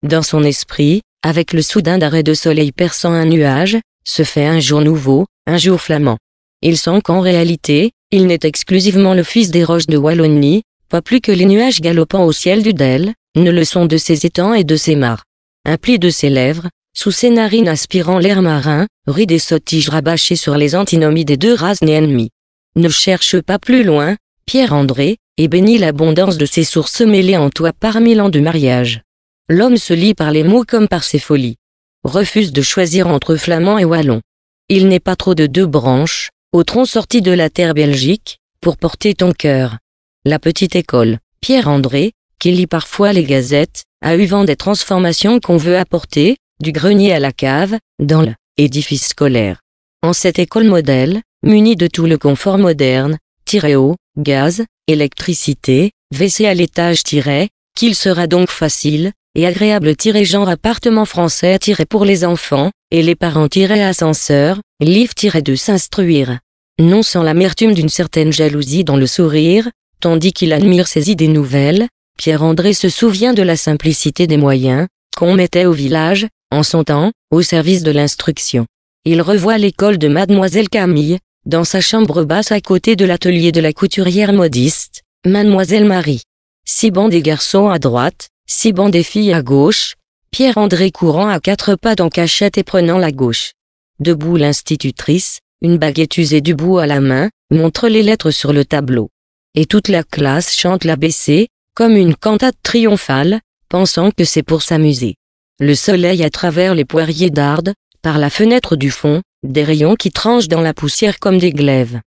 Dans son esprit, avec le soudain d'arrêt de soleil perçant un nuage, se fait un jour nouveau, un jour flamand. Il sent qu'en réalité, il n'est exclusivement le fils des roches de Wallonie, pas plus que les nuages galopant au ciel du Del, ne le sont de ses étangs et de ses mares. Un pli de ses lèvres, sous ses narines aspirant l'air marin, rit des sottiges rabâchées sur les antinomies des deux races nées ennemies. Ne cherche pas plus loin, Pierre-André, et bénis l'abondance de ses sources mêlées en toi par mille ans de mariage. L'homme se lie par les mots comme par ses folies. Refuse de choisir entre flamand et wallon. Il n'est pas trop de deux branches, au tronc sorti de la terre belgique, pour porter ton cœur. La petite école, Pierre-André, qui lit parfois les gazettes, a eu vent des transformations qu'on veut apporter, du grenier à la cave, dans l'édifice scolaire. En cette école modèle, munie de tout le confort moderne, tiré eau, gaz, électricité, WC à l'étage tiré, qu'il sera donc facile, et agréable tiré genre appartement français tiré pour les enfants, et les parents tiré ascenseur, livre tiré de s'instruire. Non sans l'amertume d'une certaine jalousie dans le sourire, tandis qu'il admire ses idées nouvelles, Pierre-André se souvient de la simplicité des moyens qu'on mettait au village, en son temps, au service de l'instruction. Il revoit l'école de Mademoiselle Camille, dans sa chambre basse à côté de l'atelier de la couturière modiste, Mademoiselle Marie. Six bancs des garçons à droite, six bancs des filles à gauche, Pierre-André courant à quatre pas dans cachette et prenant la gauche. Debout l'institutrice, une baguette usée du bout à la main, montre les lettres sur le tableau. Et toute la classe chante l'ABC, comme une cantate triomphale, pensant que c'est pour s'amuser. Le soleil à travers les poiriers d'arde, par la fenêtre du fond, des rayons qui tranchent dans la poussière comme des glaives.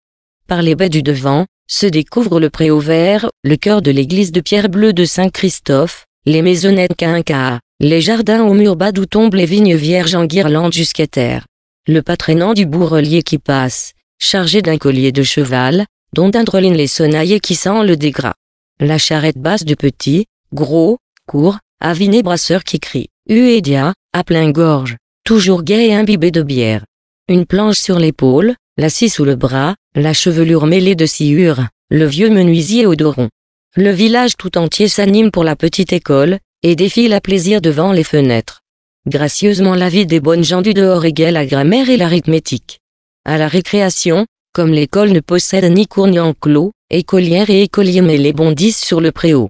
Par les baies du devant, se découvre le préau vert, le cœur de l'église de pierre bleue de Saint-Christophe, les maisonnettes quinca, les jardins au murs bas d'où tombent les vignes vierges en guirlande jusqu'à terre. Le pas du bourrelier qui passe, chargé d'un collier de cheval, dont dindrelin les sonnailles qui sent le dégras. La charrette basse du petit, gros, court, aviné brasseur qui crie, Uedia » à plein gorge, toujours gai et imbibé de bière. Une planche sur l'épaule, la scie sous le bras, la chevelure mêlée de sciure, le vieux menuisier au doron. Le village tout entier s'anime pour la petite école, et défile la plaisir devant les fenêtres. Gracieusement la vie des bonnes gens du dehors égale la grammaire et l'arithmétique. À la récréation, comme l'école ne possède ni cours ni enclos, écolières et écoliers mais les bondissent sur le préau.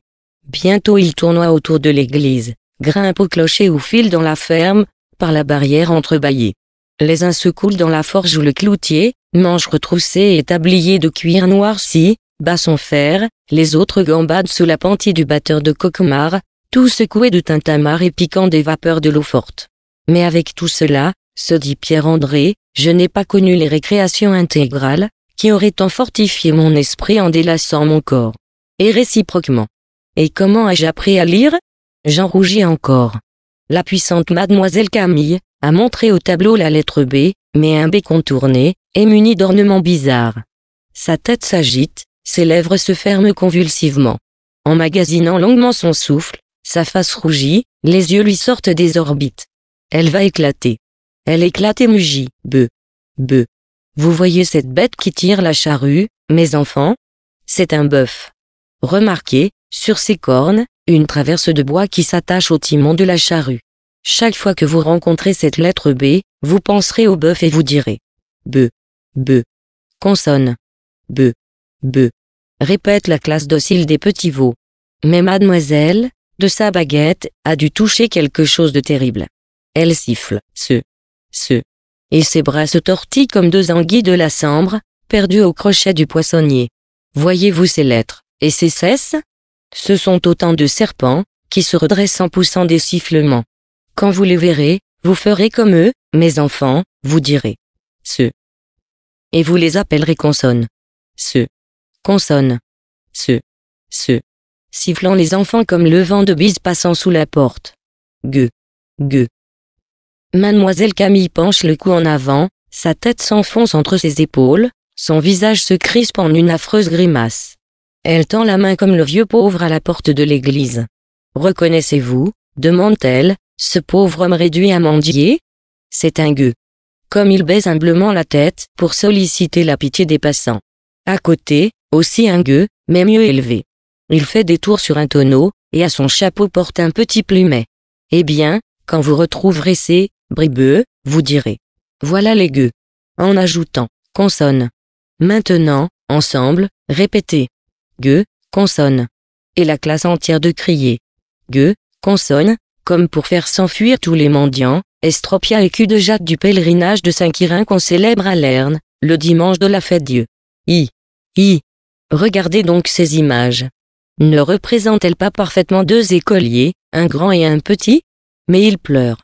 Bientôt ils tournoient autour de l'église, grimpent au clocher ou filent dans la ferme, par la barrière entrebâillée. Les uns se coulent dans la forge ou le cloutier, manches retroussées et tabliers de cuir noirci, basson fer, les autres gambadent sous la pantie du batteur de coquemar, tout secoué de tintamarre et piquant des vapeurs de l'eau forte. Mais avec tout cela, se dit Pierre-André, je n'ai pas connu les récréations intégrales, qui auraient tant fortifié mon esprit en délassant mon corps. Et réciproquement. Et comment ai-je appris à lire J'en rougis encore. La puissante mademoiselle Camille a montré au tableau la lettre B, mais un B contourné, et muni d'ornements bizarres. Sa tête s'agite, ses lèvres se ferment convulsivement. En magasinant longuement son souffle, sa face rougit, les yeux lui sortent des orbites. Elle va éclater. Elle éclate et mugit. Beu. Beu. Vous voyez cette bête qui tire la charrue, mes enfants C'est un bœuf. Remarquez, sur ses cornes, une traverse de bois qui s'attache au timon de la charrue. Chaque fois que vous rencontrez cette lettre B, vous penserez au bœuf et vous direz Beu. Beu. Consonne. Beu. Beu. Répète la classe docile des petits veaux. Mais mademoiselle, de sa baguette, a dû toucher quelque chose de terrible. Elle siffle, ce, ce Et ses bras se tortillent comme deux anguilles de la sambre, perdus au crochet du poissonnier. Voyez-vous ces lettres, et ces cesses Ce sont autant de serpents, qui se redressent en poussant des sifflements. Quand vous les verrez, vous ferez comme eux, mes enfants, vous direz. ce Et vous les appellerez consonnes. ce Consonnes. ce ce, Sifflant les enfants comme le vent de bise passant sous la porte. Gueux. Gueux. Mademoiselle Camille penche le cou en avant, sa tête s'enfonce entre ses épaules, son visage se crispe en une affreuse grimace. Elle tend la main comme le vieux pauvre à la porte de l'église. Reconnaissez-vous, demande-t-elle, ce pauvre homme réduit à mendier C'est un gueux. Comme il baise humblement la tête pour solliciter la pitié des passants. À côté, aussi un gueux, mais mieux élevé. Il fait des tours sur un tonneau, et à son chapeau porte un petit plumet. Eh bien, quand vous retrouverez ces bribeux, vous direz. Voilà les gueux. En ajoutant consonne. Maintenant, ensemble, répétez. Gueux, consonne. Et la classe entière de crier. Gueux, consonne, comme pour faire s'enfuir tous les mendiants, Estropia et cul de jatte du pèlerinage de Saint-Quirin qu'on célèbre à Lerne, le dimanche de la fête Dieu. I. I. Regardez donc ces images. Ne représentent-elles pas parfaitement deux écoliers, un grand et un petit Mais ils pleurent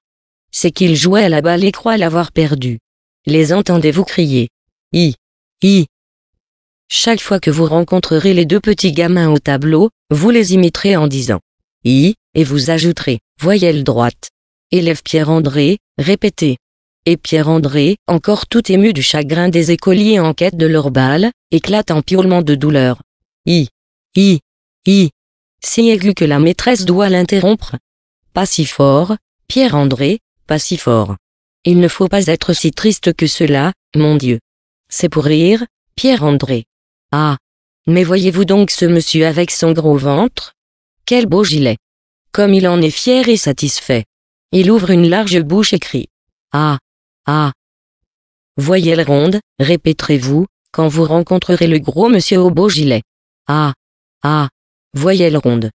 c'est qu'il jouait à la balle et croit l'avoir perdue. Les entendez-vous crier I. I. Chaque fois que vous rencontrerez les deux petits gamins au tableau, vous les imiterez en disant I, et vous ajouterez voyelle droite. Élève Pierre-André, répétez. Et Pierre-André, encore tout ému du chagrin des écoliers en quête de leur balle, éclate en piaulement de douleur. I. I. I. Si aigu que la maîtresse doit l'interrompre. Pas si fort, Pierre-André, pas si fort. Il ne faut pas être si triste que cela, mon Dieu. C'est pour rire, Pierre-André. Ah. Mais voyez-vous donc ce monsieur avec son gros ventre Quel beau gilet. Comme il en est fier et satisfait. Il ouvre une large bouche et crie. Ah. Ah. Voyez le ronde, répéterez-vous, quand vous rencontrerez le gros monsieur au beau gilet. Ah. Ah. Voyez le ronde.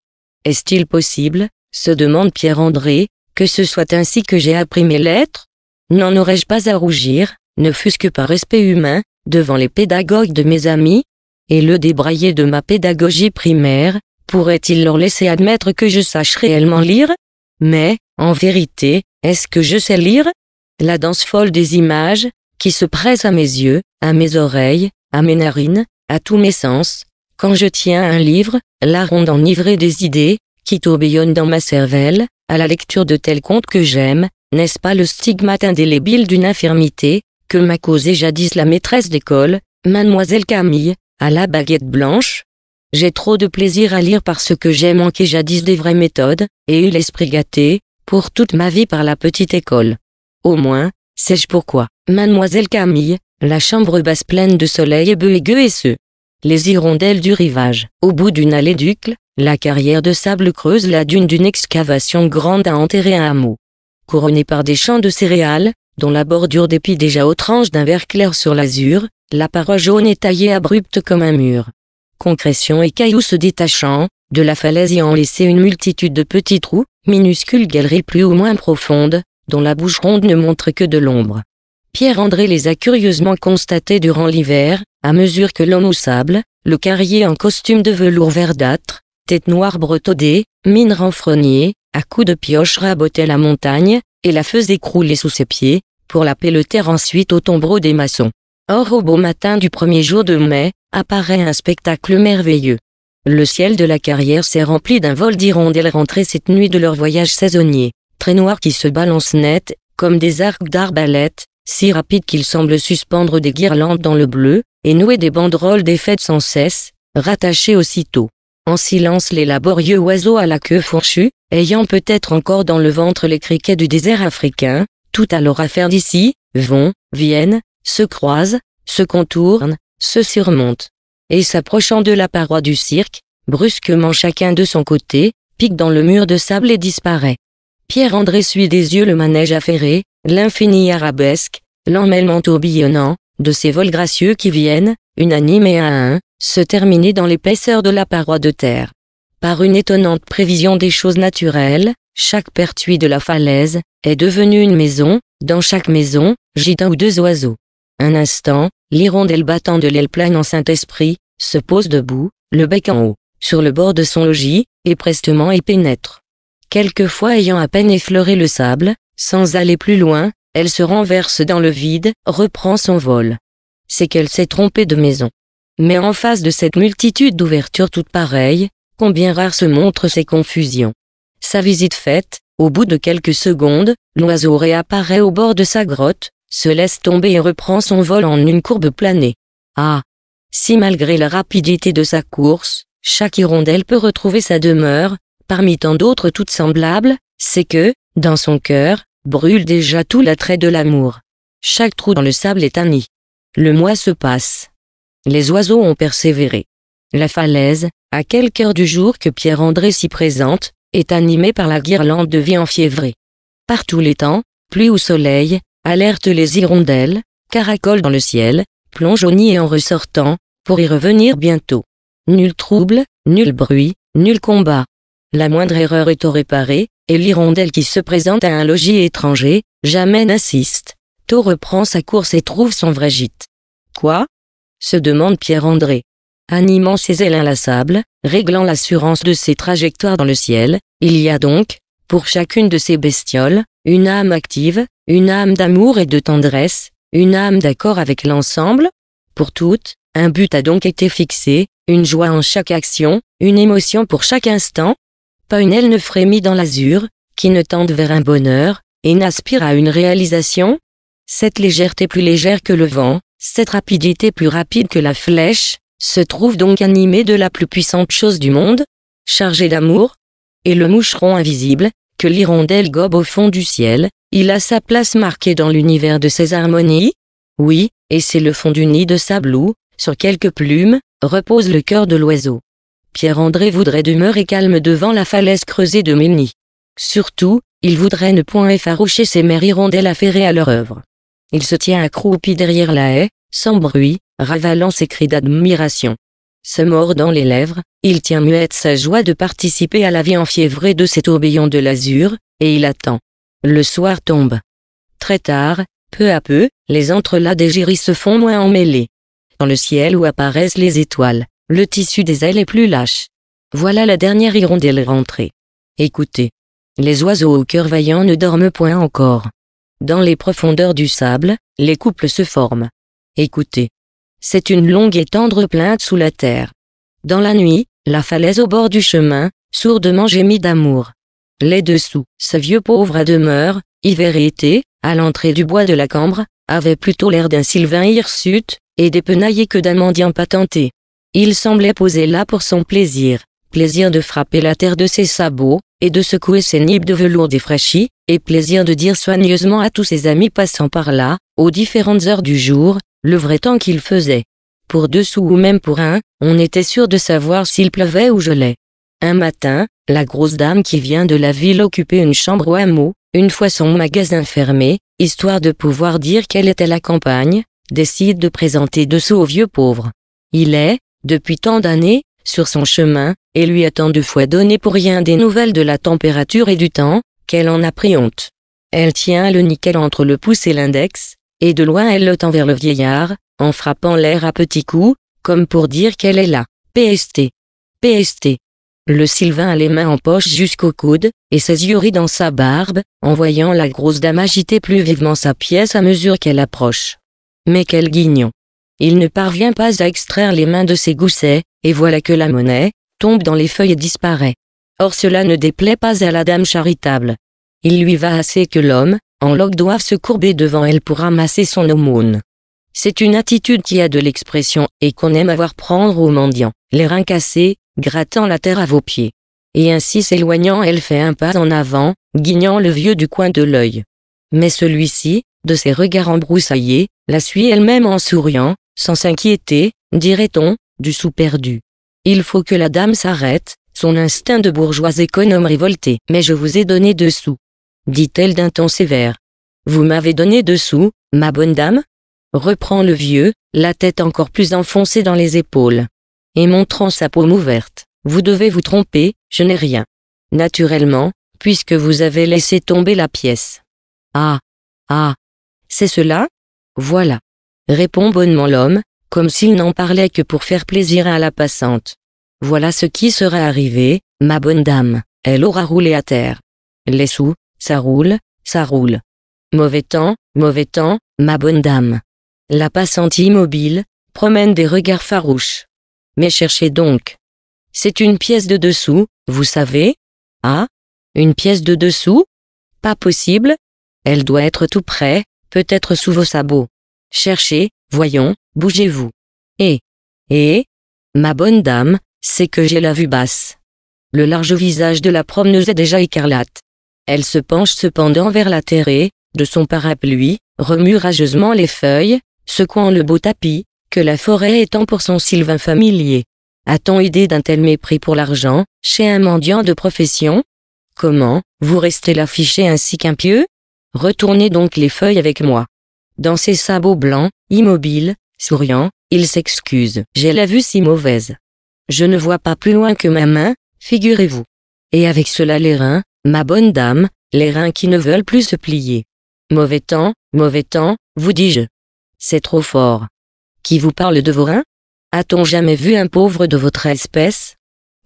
Est-il possible, se demande Pierre-André, que ce soit ainsi que j'ai appris mes lettres N'en aurais-je pas à rougir, ne fût-ce que par respect humain, devant les pédagogues de mes amis Et le débrailler de ma pédagogie primaire, pourrait-il leur laisser admettre que je sache réellement lire Mais, en vérité, est-ce que je sais lire La danse folle des images, qui se presse à mes yeux, à mes oreilles, à mes narines, à tous mes sens. Quand je tiens un livre, la ronde enivrée des idées, qui tourbillonne dans ma cervelle, à la lecture de tels contes que j'aime, n'est-ce pas le stigmate indélébile d'une infirmité, que m'a causé jadis la maîtresse d'école, mademoiselle Camille, à la baguette blanche J'ai trop de plaisir à lire parce que j'ai manqué jadis des vraies méthodes, et eu l'esprit gâté, pour toute ma vie par la petite école. Au moins, sais-je pourquoi. Mademoiselle Camille, la chambre basse pleine de soleil et bœufs et gueux et ceux. Les hirondelles du rivage. Au bout d'une allée d'Ucle, la carrière de sable creuse la dune d'une excavation grande à enterrer un hameau. Couronnée par des champs de céréales, dont la bordure d'épis déjà aux tranches d'un vert clair sur l'azur, la paroi jaune est taillée abrupte comme un mur. Concrétion et cailloux se détachant, de la falaise y ont laissé une multitude de petits trous, minuscules galeries plus ou moins profondes, dont la bouche ronde ne montre que de l'ombre. Pierre-André les a curieusement constatés durant l'hiver, à mesure que l'homme au sable, le carrier en costume de velours verdâtre, tête noire bretaudée, mine renfrognée, à coups de pioche rabotait la montagne, et la faisait crouler sous ses pieds, pour la terre ensuite au tombereau des maçons. Or au beau matin du premier jour de mai, apparaît un spectacle merveilleux. Le ciel de la carrière s'est rempli d'un vol d'hirondelles rentrées cette nuit de leur voyage saisonnier, très noir qui se balancent net, comme des arcs d'arbalète, si rapides qu'ils semblent suspendre des guirlandes dans le bleu, et nouer des banderoles fêtes sans cesse, rattachées aussitôt en silence les laborieux oiseaux à la queue fourchue, ayant peut-être encore dans le ventre les criquets du désert africain, tout à leur affaire d'ici, vont, viennent, se croisent, se contournent, se surmontent. Et s'approchant de la paroi du cirque, brusquement chacun de son côté, pique dans le mur de sable et disparaît. Pierre-André suit des yeux le manège affairé, l'infini arabesque, l'emmêlement tourbillonnant, de ces vols gracieux qui viennent, unanimes et à un, se terminer dans l'épaisseur de la paroi de terre. Par une étonnante prévision des choses naturelles, chaque pertuis de la falaise est devenu une maison, dans chaque maison, gît un ou deux oiseaux. Un instant, l'hirondelle battant de l'aile plane en Saint-Esprit, se pose debout, le bec en haut, sur le bord de son logis, et prestement y pénètre. Quelquefois ayant à peine effleuré le sable, sans aller plus loin, elle se renverse dans le vide, reprend son vol. C'est qu'elle s'est trompée de maison. Mais en face de cette multitude d'ouvertures toutes pareilles, combien rares se montrent ces confusions. Sa visite faite, au bout de quelques secondes, l'oiseau réapparaît au bord de sa grotte, se laisse tomber et reprend son vol en une courbe planée. Ah Si malgré la rapidité de sa course, chaque hirondelle peut retrouver sa demeure, parmi tant d'autres toutes semblables, c'est que, dans son cœur, brûle déjà tout l'attrait de l'amour. Chaque trou dans le sable est un nid. Le mois se passe. Les oiseaux ont persévéré. La falaise, à quelque heure du jour que Pierre-André s'y présente, est animée par la guirlande de vie enfiévrée. Par tous les temps, pluie ou soleil, alerte les hirondelles, caracole dans le ciel, plonge au nid et en ressortant, pour y revenir bientôt. Nul trouble, nul bruit, nul combat. La moindre erreur est au réparé, et l'hirondelle qui se présente à un logis étranger, jamais n'assiste. Tôt reprend sa course et trouve son vrai gîte. Quoi se demande Pierre-André. Animant ses ailes inlassables, réglant l'assurance de ses trajectoires dans le ciel, il y a donc, pour chacune de ces bestioles, une âme active, une âme d'amour et de tendresse, une âme d'accord avec l'ensemble. Pour toutes, un but a donc été fixé, une joie en chaque action, une émotion pour chaque instant. Pas une aile ne frémit dans l'azur, qui ne tente vers un bonheur, et n'aspire à une réalisation. Cette légèreté plus légère que le vent, cette rapidité plus rapide que la flèche, se trouve donc animée de la plus puissante chose du monde, chargée d'amour, et le moucheron invisible, que l'hirondelle gobe au fond du ciel, il a sa place marquée dans l'univers de ses harmonies, oui, et c'est le fond du nid de sable où, sur quelques plumes, repose le cœur de l'oiseau. Pierre-André voudrait demeurer calme devant la falaise creusée de Méni. Surtout, il voudrait ne point effaroucher ces mères hirondelles affairées à leur œuvre. Il se tient accroupi derrière la haie, sans bruit, ravalant ses cris d'admiration. Se mordant les lèvres, il tient muette sa joie de participer à la vie enfiévrée de cet tourbillons de l'azur, et il attend. Le soir tombe. Très tard, peu à peu, les entrelacs des se font moins emmêlés. Dans le ciel où apparaissent les étoiles, le tissu des ailes est plus lâche. Voilà la dernière hirondelle rentrée. Écoutez. Les oiseaux au cœur vaillant ne dorment point encore. Dans les profondeurs du sable, les couples se forment. Écoutez. C'est une longue et tendre plainte sous la terre. Dans la nuit, la falaise au bord du chemin, sourdement gémit d'amour. Les dessous, ce vieux pauvre à demeure, hiver et été, à l'entrée du bois de la Cambre, avait plutôt l'air d'un Sylvain hirsute, et d'épenaillé que d'un mendiant patenté. Il semblait poser là pour son plaisir plaisir de frapper la terre de ses sabots, et de secouer ses nippes de velours défraîchis, et plaisir de dire soigneusement à tous ses amis passant par là, aux différentes heures du jour, le vrai temps qu'il faisait. Pour deux sous ou même pour un, on était sûr de savoir s'il pleuvait ou gelait. Un matin, la grosse dame qui vient de la ville occuper une chambre au hameau, une fois son magasin fermé, histoire de pouvoir dire qu'elle était la campagne, décide de présenter deux sous au vieux pauvre. Il est, depuis tant d'années, sur son chemin, et lui a tant de fois donné pour rien des nouvelles de la température et du temps, qu'elle en a pris honte. Elle tient le nickel entre le pouce et l'index, et de loin elle le tend vers le vieillard, en frappant l'air à petits coups, comme pour dire qu'elle est là. PST. PST. Le Sylvain a les mains en poche jusqu'au coude, et ses yeux rient dans sa barbe, en voyant la grosse dame agiter plus vivement sa pièce à mesure qu'elle approche. Mais quel guignon. Il ne parvient pas à extraire les mains de ses goussets, et voilà que la monnaie tombe dans les feuilles et disparaît. Or cela ne déplaît pas à la dame charitable. Il lui va assez que l'homme, en loque doive se courber devant elle pour ramasser son aumône. C'est une attitude qui a de l'expression et qu'on aime avoir prendre aux mendiants, les reins cassés, grattant la terre à vos pieds. Et ainsi s'éloignant elle fait un pas en avant, guignant le vieux du coin de l'œil. Mais celui-ci, de ses regards embroussaillés, la suit elle-même en souriant, sans s'inquiéter, dirait-on, du sou perdu. Il faut que la dame s'arrête, son instinct de bourgeoise économe révolté. Mais je vous ai donné deux sous. Dit-elle d'un ton sévère. Vous m'avez donné deux sous, ma bonne dame? Reprend le vieux, la tête encore plus enfoncée dans les épaules. Et montrant sa paume ouverte. Vous devez vous tromper, je n'ai rien. Naturellement, puisque vous avez laissé tomber la pièce. Ah. Ah. C'est cela? Voilà. Répond bonnement l'homme, comme s'il n'en parlait que pour faire plaisir à la passante. Voilà ce qui sera arrivé, ma bonne dame, elle aura roulé à terre. Les sous, ça roule, ça roule. Mauvais temps, mauvais temps, ma bonne dame. La passante immobile, promène des regards farouches. Mais cherchez donc. C'est une pièce de dessous, vous savez Ah Une pièce de dessous Pas possible Elle doit être tout près, peut-être sous vos sabots. Cherchez, voyons, Bougez-vous. Eh, eh, ma bonne dame, c'est que j'ai la vue basse. Le large visage de la promeneuse est déjà écarlate. Elle se penche cependant vers la terre et, de son parapluie, remue rageusement les feuilles, secouant le beau tapis, que la forêt étend pour son sylvain familier. A-t-on idée d'un tel mépris pour l'argent, chez un mendiant de profession Comment, vous restez l'affiché ainsi qu'un pieu Retournez donc les feuilles avec moi. Dans ses sabots blancs, immobiles, souriant, il s'excuse. J'ai la vue si mauvaise. Je ne vois pas plus loin que ma main, figurez-vous. Et avec cela les reins, ma bonne dame, les reins qui ne veulent plus se plier. Mauvais temps, mauvais temps, vous dis-je. C'est trop fort. Qui vous parle de vos reins A-t-on jamais vu un pauvre de votre espèce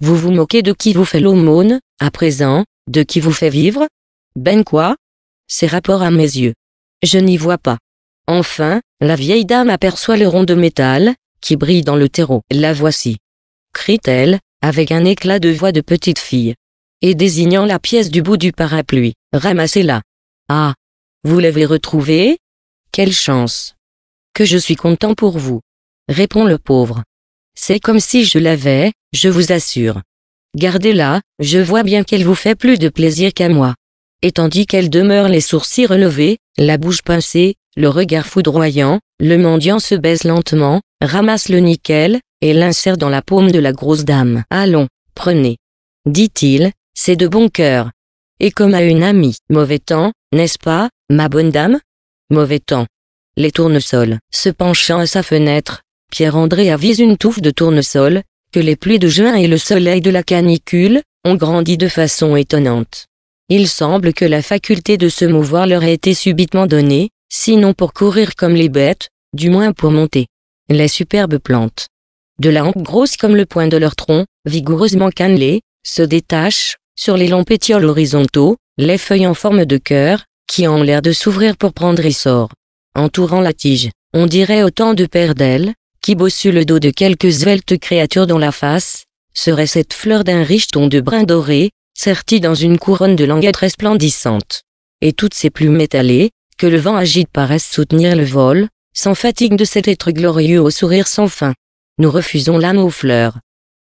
Vous vous moquez de qui vous fait l'aumône, à présent, de qui vous fait vivre Ben quoi C'est rapport à mes yeux. Je n'y vois pas. Enfin, la vieille dame aperçoit le rond de métal, qui brille dans le terreau. La voici. Crie-t-elle, avec un éclat de voix de petite fille. Et désignant la pièce du bout du parapluie, ramassez-la. Ah. Vous l'avez retrouvée? Quelle chance. Que je suis content pour vous. Répond le pauvre. C'est comme si je l'avais, je vous assure. Gardez-la, je vois bien qu'elle vous fait plus de plaisir qu'à moi. Et tandis qu'elle demeure les sourcils relevés, la bouche pincée, le regard foudroyant, le mendiant se baisse lentement, ramasse le nickel, et l'insère dans la paume de la grosse dame. Allons, prenez. Dit-il, c'est de bon cœur. Et comme à une amie. Mauvais temps, n'est-ce pas, ma bonne dame Mauvais temps. Les tournesols. Se penchant à sa fenêtre, Pierre-André avise une touffe de tournesols, que les pluies de juin et le soleil de la canicule, ont grandi de façon étonnante. Il semble que la faculté de se mouvoir leur a été subitement donnée, sinon pour courir comme les bêtes, du moins pour monter. Les superbes plantes. De la hampe grosse comme le point de leur tronc, vigoureusement cannelées, se détachent, sur les longs pétioles horizontaux, les feuilles en forme de cœur, qui ont l'air de s'ouvrir pour prendre essor. Entourant la tige, on dirait autant de paires d'ailes, qui bossuent le dos de quelques sveltes créatures dont la face, serait cette fleur d'un riche ton de brun doré, sertie dans une couronne de languettes resplendissantes. Et toutes ces plumes étalées, que le vent agite paraisse soutenir le vol, sans fatigue de cet être glorieux au sourire sans fin. Nous refusons l'âme aux fleurs.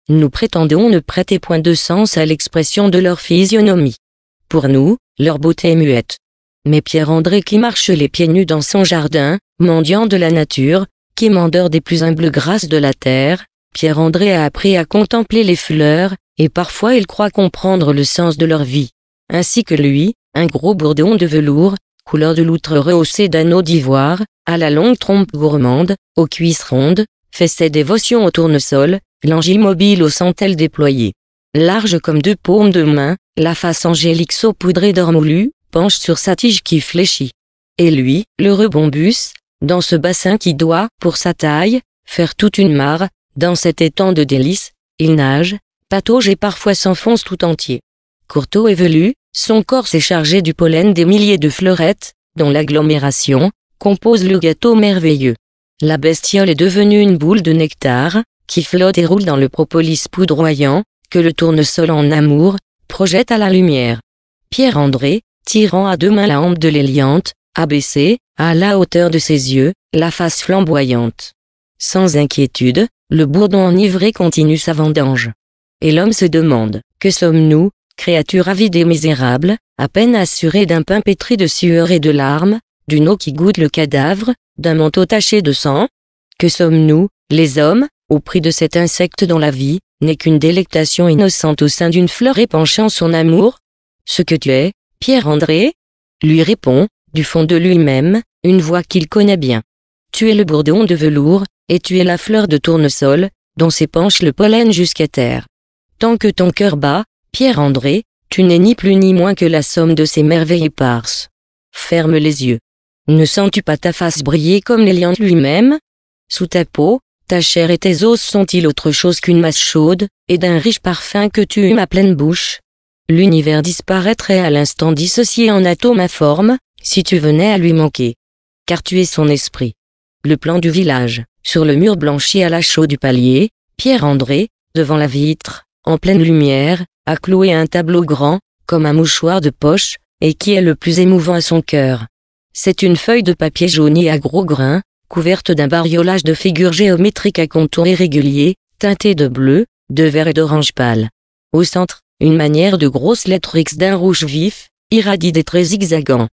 Nous prétendons ne prêter point de sens à l'expression de leur physionomie. Pour nous, leur beauté est muette. Mais Pierre-André qui marche les pieds nus dans son jardin, mendiant de la nature, qui mendeur des plus humbles grâces de la terre, Pierre-André a appris à contempler les fleurs, et parfois il croit comprendre le sens de leur vie. Ainsi que lui, un gros bourdon de velours, couleur de loutre rehaussée d'anneaux d'ivoire, à la longue trompe gourmande, aux cuisses rondes, fait ses dévotions au tournesol, l'ange immobile aux centelles déployées. Large comme deux paumes de main, la face angélique saupoudrée d'or moulu, penche sur sa tige qui fléchit. Et lui, le rebombus, dans ce bassin qui doit, pour sa taille, faire toute une mare, dans cet étang de délices, il nage, patauge et parfois s'enfonce tout entier. Courteau et velu, son corps s'est chargé du pollen des milliers de fleurettes, dont l'agglomération, compose le gâteau merveilleux. La bestiole est devenue une boule de nectar, qui flotte et roule dans le propolis poudroyant, que le tournesol en amour, projette à la lumière. Pierre-André, tirant à deux mains la hampe de l'Éliante, baissé, à la hauteur de ses yeux, la face flamboyante. Sans inquiétude, le bourdon enivré continue sa vendange. Et l'homme se demande, que sommes-nous, créature avide et misérable, à peine assurée d'un pain pétri de sueur et de larmes, d'une eau qui goûte le cadavre, d'un manteau taché de sang Que sommes-nous, les hommes, au prix de cet insecte dont la vie n'est qu'une délectation innocente au sein d'une fleur épanchant son amour Ce que tu es, Pierre-André lui répond, du fond de lui-même, une voix qu'il connaît bien. Tu es le bourdon de velours, et tu es la fleur de tournesol, dont s'épanche le pollen jusqu'à terre. Tant que ton cœur bat, Pierre-André, tu n'es ni plus ni moins que la somme de ces merveilles éparses. Ferme les yeux. Ne sens-tu pas ta face briller comme l'éliant lui-même Sous ta peau, ta chair et tes os sont-ils autre chose qu'une masse chaude, et d'un riche parfum que tu humes à pleine bouche L'univers disparaîtrait à l'instant dissocié en atomes informes, si tu venais à lui manquer. Car tu es son esprit. Le plan du village, sur le mur blanchi à la chaux du palier, Pierre-André, devant la vitre, en pleine lumière, a cloué un tableau grand, comme un mouchoir de poche, et qui est le plus émouvant à son cœur. C'est une feuille de papier jauni à gros grains, couverte d'un bariolage de figures géométriques à contours irréguliers, teintées de bleu, de vert et d'orange pâle. Au centre, une manière de grosses lettres X d'un rouge vif, irradie des traits zigzagants.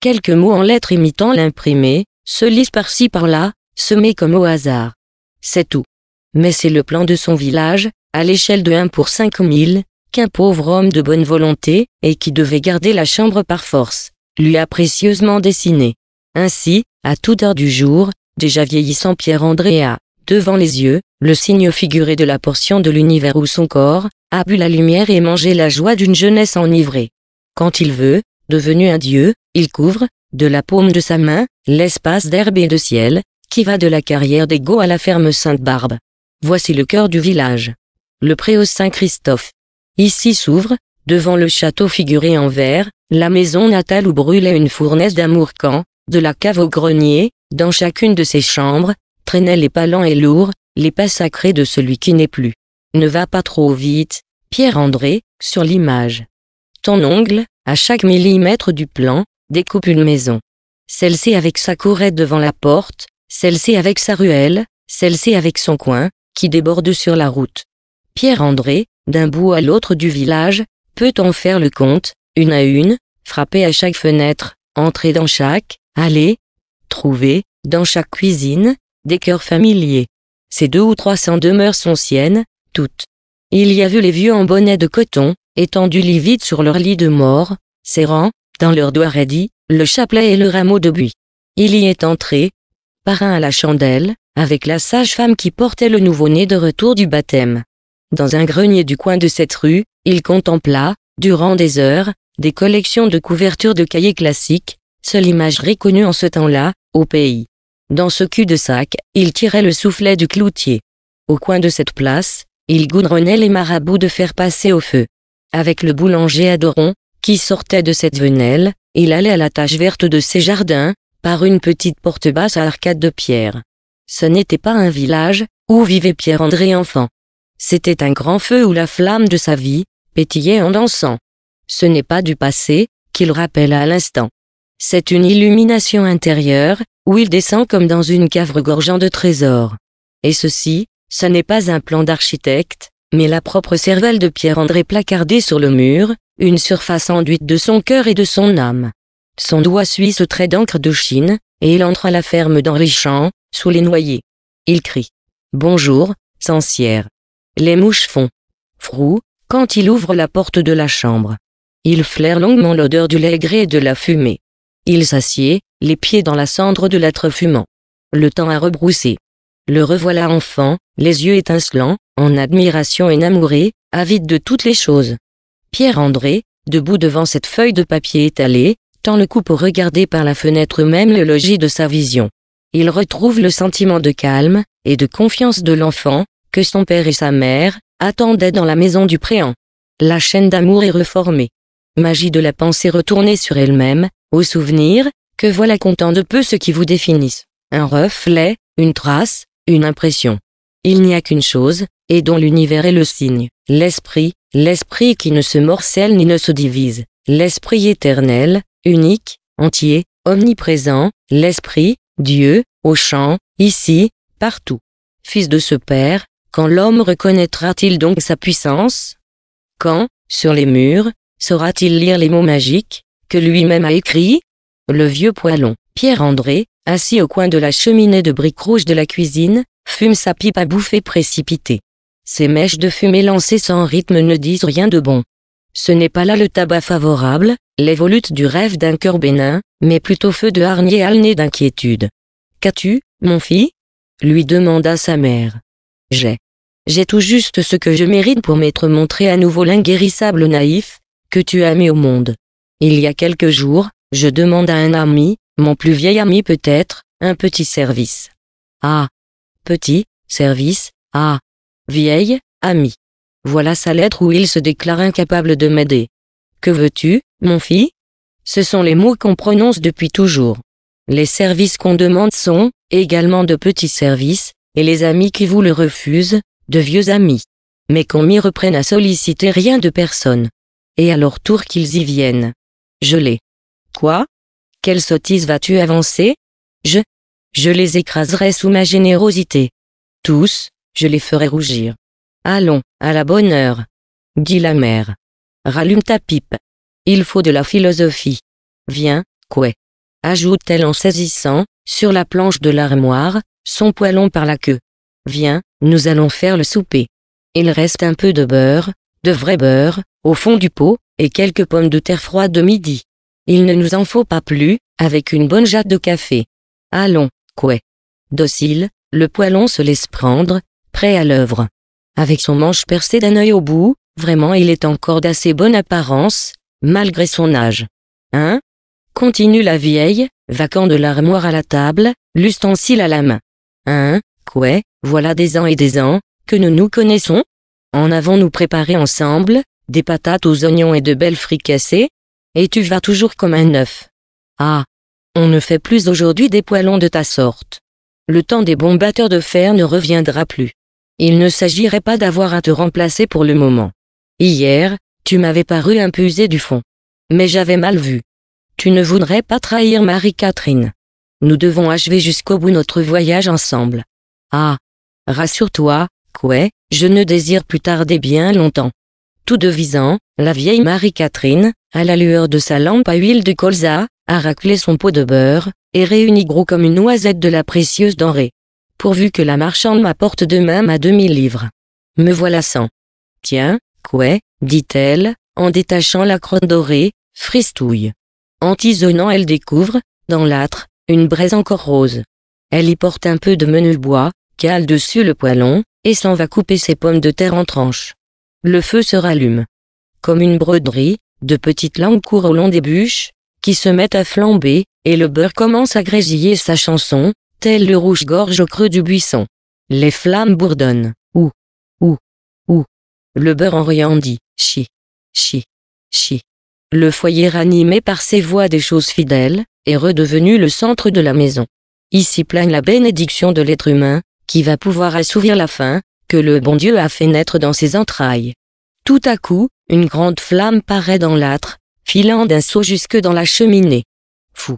Quelques mots en lettres imitant l'imprimé, se lisent par-ci par-là, semés comme au hasard. C'est tout. Mais c'est le plan de son village, à l'échelle de 1 pour 5000, qu'un pauvre homme de bonne volonté, et qui devait garder la chambre par force, lui a précieusement dessiné. Ainsi, à toute heure du jour, déjà vieillissant Pierre-André a, devant les yeux, le signe figuré de la portion de l'univers où son corps, a bu la lumière et mangé la joie d'une jeunesse enivrée. Quand il veut, devenu un dieu, il couvre, de la paume de sa main, l'espace d'herbe et de ciel, qui va de la carrière des à la ferme Sainte-Barbe. Voici le cœur du village. Le pré au Saint-Christophe. Ici s'ouvre, devant le château figuré en vert, la maison natale où brûlait une fournaise d'amour quand, de la cave au grenier, dans chacune de ses chambres, traînaient les pas lents et lourds, les pas sacrés de celui qui n'est plus. Ne va pas trop vite, Pierre-André, sur l'image. Ton ongle, à chaque millimètre du plan, découpe une maison. Celle-ci avec sa courette devant la porte, celle-ci avec sa ruelle, celle-ci avec son coin, qui déborde sur la route. Pierre-André, d'un bout à l'autre du village, peut on faire le compte, une à une, frapper à chaque fenêtre, entrer dans chaque, aller, « trouver, dans chaque cuisine, des cœurs familiers. Ces deux ou trois cents demeures sont siennes, toutes. Il y a vu les vieux en bonnet de coton, étendus livides sur leur lit de mort, serrant, dans leurs doigts raidis, le chapelet et le rameau de buis. Il y est entré, parrain à la chandelle, avec la sage-femme qui portait le nouveau-né de retour du baptême. Dans un grenier du coin de cette rue, il contempla, durant des heures, des collections de couvertures de cahiers classiques, seule image reconnue en ce temps-là, au pays. Dans ce cul-de-sac, il tirait le soufflet du cloutier. Au coin de cette place, il goudronnait les marabouts de faire passer au feu. Avec le boulanger Adoron, qui sortait de cette venelle, il allait à la tache verte de ses jardins, par une petite porte basse à arcade de pierre. Ce n'était pas un village, où vivait Pierre-André enfant. C'était un grand feu où la flamme de sa vie pétillait en dansant. Ce n'est pas du passé qu'il rappelle à l'instant. C'est une illumination intérieure où il descend comme dans une cave regorgeant de trésors. Et ceci, ce n'est pas un plan d'architecte, mais la propre cervelle de Pierre-André placardée sur le mur, une surface enduite de son cœur et de son âme. Son doigt suit ce trait d'encre de Chine, et il entre à la ferme d'Henri Champ, sous les noyers. Il crie. Bonjour, Sancière. Les mouches font frou quand il ouvre la porte de la chambre. Il flaire longuement l'odeur du lait gré et de la fumée. Il s'assied, les pieds dans la cendre de l'être fumant. Le temps a rebroussé. Le revoilà enfant, les yeux étincelants, en admiration énamourée, avide de toutes les choses. Pierre-André, debout devant cette feuille de papier étalée, tend le cou pour regarder par la fenêtre même le logis de sa vision. Il retrouve le sentiment de calme et de confiance de l'enfant, que son père et sa mère, attendaient dans la maison du préant. La chaîne d'amour est reformée. Magie de la pensée retournée sur elle-même, au souvenir, que voilà content de peu ce qui vous définisse. Un reflet, une trace, une impression. Il n'y a qu'une chose, et dont l'univers est le signe, l'esprit, l'esprit qui ne se morcelle ni ne se divise, l'esprit éternel, unique, entier, omniprésent, l'esprit, Dieu, au champ, ici, partout. Fils de ce Père, quand l'homme reconnaîtra-t-il donc sa puissance Quand, sur les murs, saura-t-il lire les mots magiques que lui-même a écrits Le vieux poilon, Pierre-André, assis au coin de la cheminée de briques rouges de la cuisine, fume sa pipe à bouffer précipitée. Ces mèches de fumée lancées sans rythme ne disent rien de bon. Ce n'est pas là le tabac favorable, les volutes du rêve d'un cœur bénin, mais plutôt feu de harnier alné d'inquiétude. Qu'as-tu, mon fils lui demanda sa mère. J'ai j'ai tout juste ce que je mérite pour m'être montré à nouveau l'inguérissable naïf, que tu as mis au monde. Il y a quelques jours, je demande à un ami, mon plus vieil ami peut-être, un petit service. Ah. Petit, service, ah. Vieil, ami. Voilà sa lettre où il se déclare incapable de m'aider. Que veux-tu, mon fils Ce sont les mots qu'on prononce depuis toujours. Les services qu'on demande sont, également de petits services, et les amis qui vous le refusent, de vieux amis. Mais qu'on m'y reprenne à solliciter rien de personne. Et à leur tour qu'ils y viennent. Je les. Quoi Quelle sottise vas-tu avancer Je Je les écraserai sous ma générosité. Tous, je les ferai rougir. Allons, à la bonne heure. Dit la mère. Rallume ta pipe. Il faut de la philosophie. Viens, quoi. Ajoute-t-elle en saisissant, sur la planche de l'armoire, son poêlon par la queue. Viens, nous allons faire le souper. Il reste un peu de beurre, de vrai beurre, au fond du pot, et quelques pommes de terre froide de midi. Il ne nous en faut pas plus, avec une bonne jatte de café. Allons, quoi. Docile, le poêlon se laisse prendre, prêt à l'œuvre. Avec son manche percé d'un œil au bout, vraiment il est encore d'assez bonne apparence, malgré son âge. Hein Continue la vieille, vacant de l'armoire à la table, l'ustensile à la main. Hein Quoi, voilà des ans et des ans, que nous nous connaissons En avons-nous préparé ensemble, des patates aux oignons et de belles fricassées Et tu vas toujours comme un œuf. Ah On ne fait plus aujourd'hui des poêlons de ta sorte. Le temps des bons batteurs de fer ne reviendra plus. Il ne s'agirait pas d'avoir à te remplacer pour le moment. Hier, tu m'avais paru un du fond. Mais j'avais mal vu. Tu ne voudrais pas trahir Marie-Catherine. Nous devons achever jusqu'au bout notre voyage ensemble. Ah Rassure-toi, quoi, je ne désire plus tarder bien longtemps. Tout devisant, la vieille Marie-Catherine, à la lueur de sa lampe à huile de colza, a raclé son pot de beurre, et réunit gros comme une noisette de la précieuse denrée. Pourvu que la marchande m'apporte demain ma demi-livre. Me voilà sans. Tiens, quoi, dit-elle, en détachant la crotte dorée, fristouille. En tisonnant elle découvre, dans l'âtre, une braise encore rose. Elle y porte un peu de menu bois, cale dessus le poêlon, et s'en va couper ses pommes de terre en tranches. Le feu se rallume. Comme une broderie, de petites langues courent au long des bûches, qui se mettent à flamber, et le beurre commence à grésiller sa chanson, tel le rouge-gorge au creux du buisson. Les flammes bourdonnent. Ou, ou, ou. Le beurre en riant dit, chi, chi, chi. Le foyer animé par ces voix des choses fidèles, est redevenu le centre de la maison. Ici plane la bénédiction de l'être humain, qui va pouvoir assouvir la faim, que le bon Dieu a fait naître dans ses entrailles. Tout à coup, une grande flamme paraît dans l'âtre, filant d'un saut jusque dans la cheminée. Fou.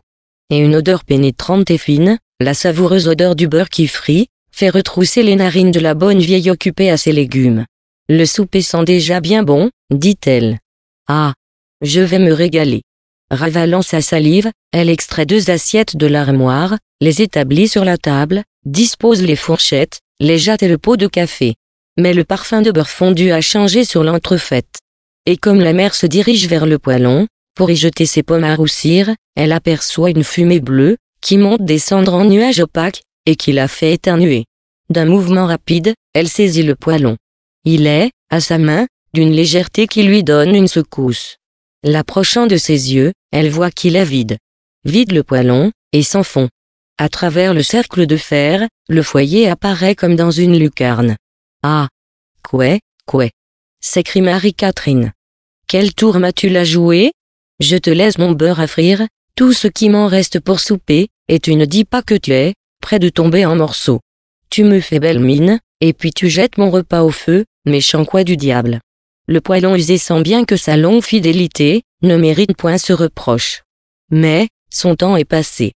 Et une odeur pénétrante et fine, la savoureuse odeur du beurre qui frit, fait retrousser les narines de la bonne vieille occupée à ses légumes. Le souper sent déjà bien bon, dit-elle. Ah. Je vais me régaler. Ravalant sa salive, elle extrait deux assiettes de l'armoire, les établit sur la table, dispose les fourchettes, les jattes et le pot de café. Mais le parfum de beurre fondu a changé sur l'entrefaite. Et comme la mère se dirige vers le poêlon, pour y jeter ses pommes à roussir, elle aperçoit une fumée bleue, qui monte des cendres en nuages opaques, et qui la fait éternuer. D'un mouvement rapide, elle saisit le poêlon. Il est, à sa main, d'une légèreté qui lui donne une secousse. L'approchant de ses yeux, elle voit qu'il est vide. Vide le poêlon, et sans fond. À travers le cercle de fer, le foyer apparaît comme dans une lucarne. Ah Quoi Quoi s'écrie Marie-Catherine. Quel tour m'as-tu la joué Je te laisse mon beurre à frire, tout ce qui m'en reste pour souper, et tu ne dis pas que tu es, près de tomber en morceaux. Tu me fais belle mine, et puis tu jettes mon repas au feu, méchant quoi du diable. Le poêlon usé sent bien que sa longue fidélité ne mérite point ce reproche. Mais, son temps est passé.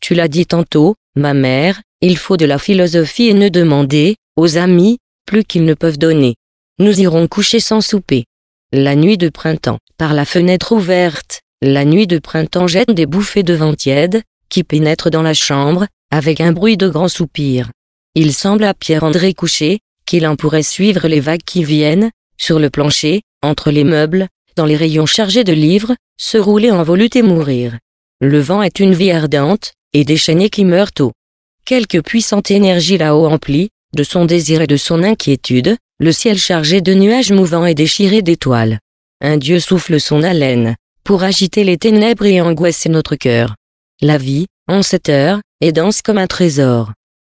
Tu l'as dit tantôt, ma mère, il faut de la philosophie et ne demander, aux amis, plus qu'ils ne peuvent donner. Nous irons coucher sans souper. La nuit de printemps, par la fenêtre ouverte, la nuit de printemps jette des bouffées de vent tiède, qui pénètrent dans la chambre, avec un bruit de grands soupirs. Il semble à Pierre-André couché, qu'il en pourrait suivre les vagues qui viennent, sur le plancher, entre les meubles, dans les rayons chargés de livres, se rouler en volute et mourir. Le vent est une vie ardente, et déchaînés qui meurent tôt. Quelque puissante énergie là-haut emplit, de son désir et de son inquiétude, le ciel chargé de nuages mouvants et déchiré d'étoiles. Un Dieu souffle son haleine, pour agiter les ténèbres et angoisser notre cœur. La vie, en cette heure, est dense comme un trésor.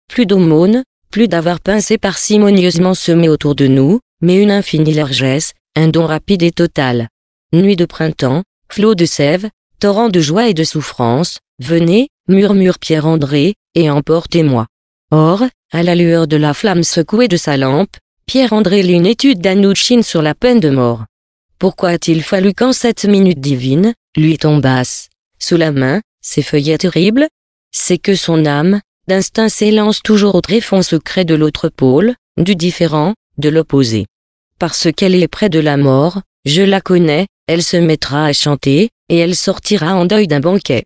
Plus d'aumônes, plus d'avoir pincé parcimonieusement semé autour de nous, mais une infinie largesse, un don rapide et total. Nuit de printemps, flot de sève, torrent de joie et de souffrance, Venez, murmure Pierre-André, et emportez-moi. Or, à la lueur de la flamme secouée de sa lampe, Pierre-André lit une étude d'Anouchine sur la peine de mort. Pourquoi a-t-il fallu qu'en cette minute divine, lui tombasse, sous la main, ces feuillets terribles C'est que son âme, d'instinct s'élance toujours au tréfonds secret de l'autre pôle, du différent, de l'opposé. Parce qu'elle est près de la mort, je la connais, elle se mettra à chanter, et elle sortira en deuil d'un banquet.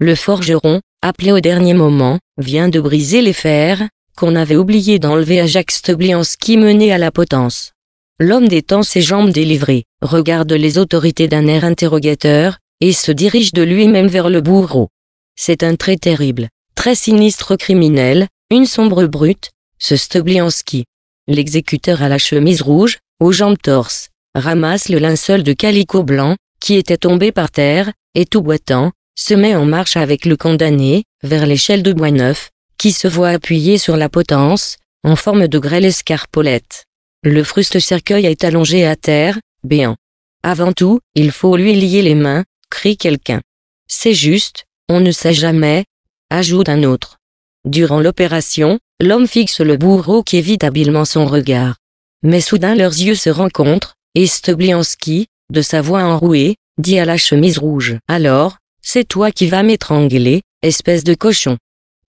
Le forgeron, appelé au dernier moment, vient de briser les fers, qu'on avait oublié d'enlever à Jacques Stobliansky mené à la potence. L'homme détend ses jambes délivrées, regarde les autorités d'un air interrogateur, et se dirige de lui-même vers le bourreau. C'est un très terrible, très sinistre criminel, une sombre brute, ce Stoblianski. L'exécuteur à la chemise rouge, aux jambes torses, ramasse le linceul de calicot blanc, qui était tombé par terre, et tout boitant, se met en marche avec le condamné, vers l'échelle de Bois-Neuf, qui se voit appuyé sur la potence, en forme de grêle escarpolette. Le fruste cercueil est allongé à terre, béant. Avant tout, il faut lui lier les mains, crie quelqu'un. C'est juste, on ne sait jamais, ajoute un autre. Durant l'opération, l'homme fixe le bourreau qui évite habilement son regard. Mais soudain leurs yeux se rencontrent, et Stoblianski, de sa voix enrouée, dit à la chemise rouge. Alors, c'est toi qui vas m'étrangler, espèce de cochon.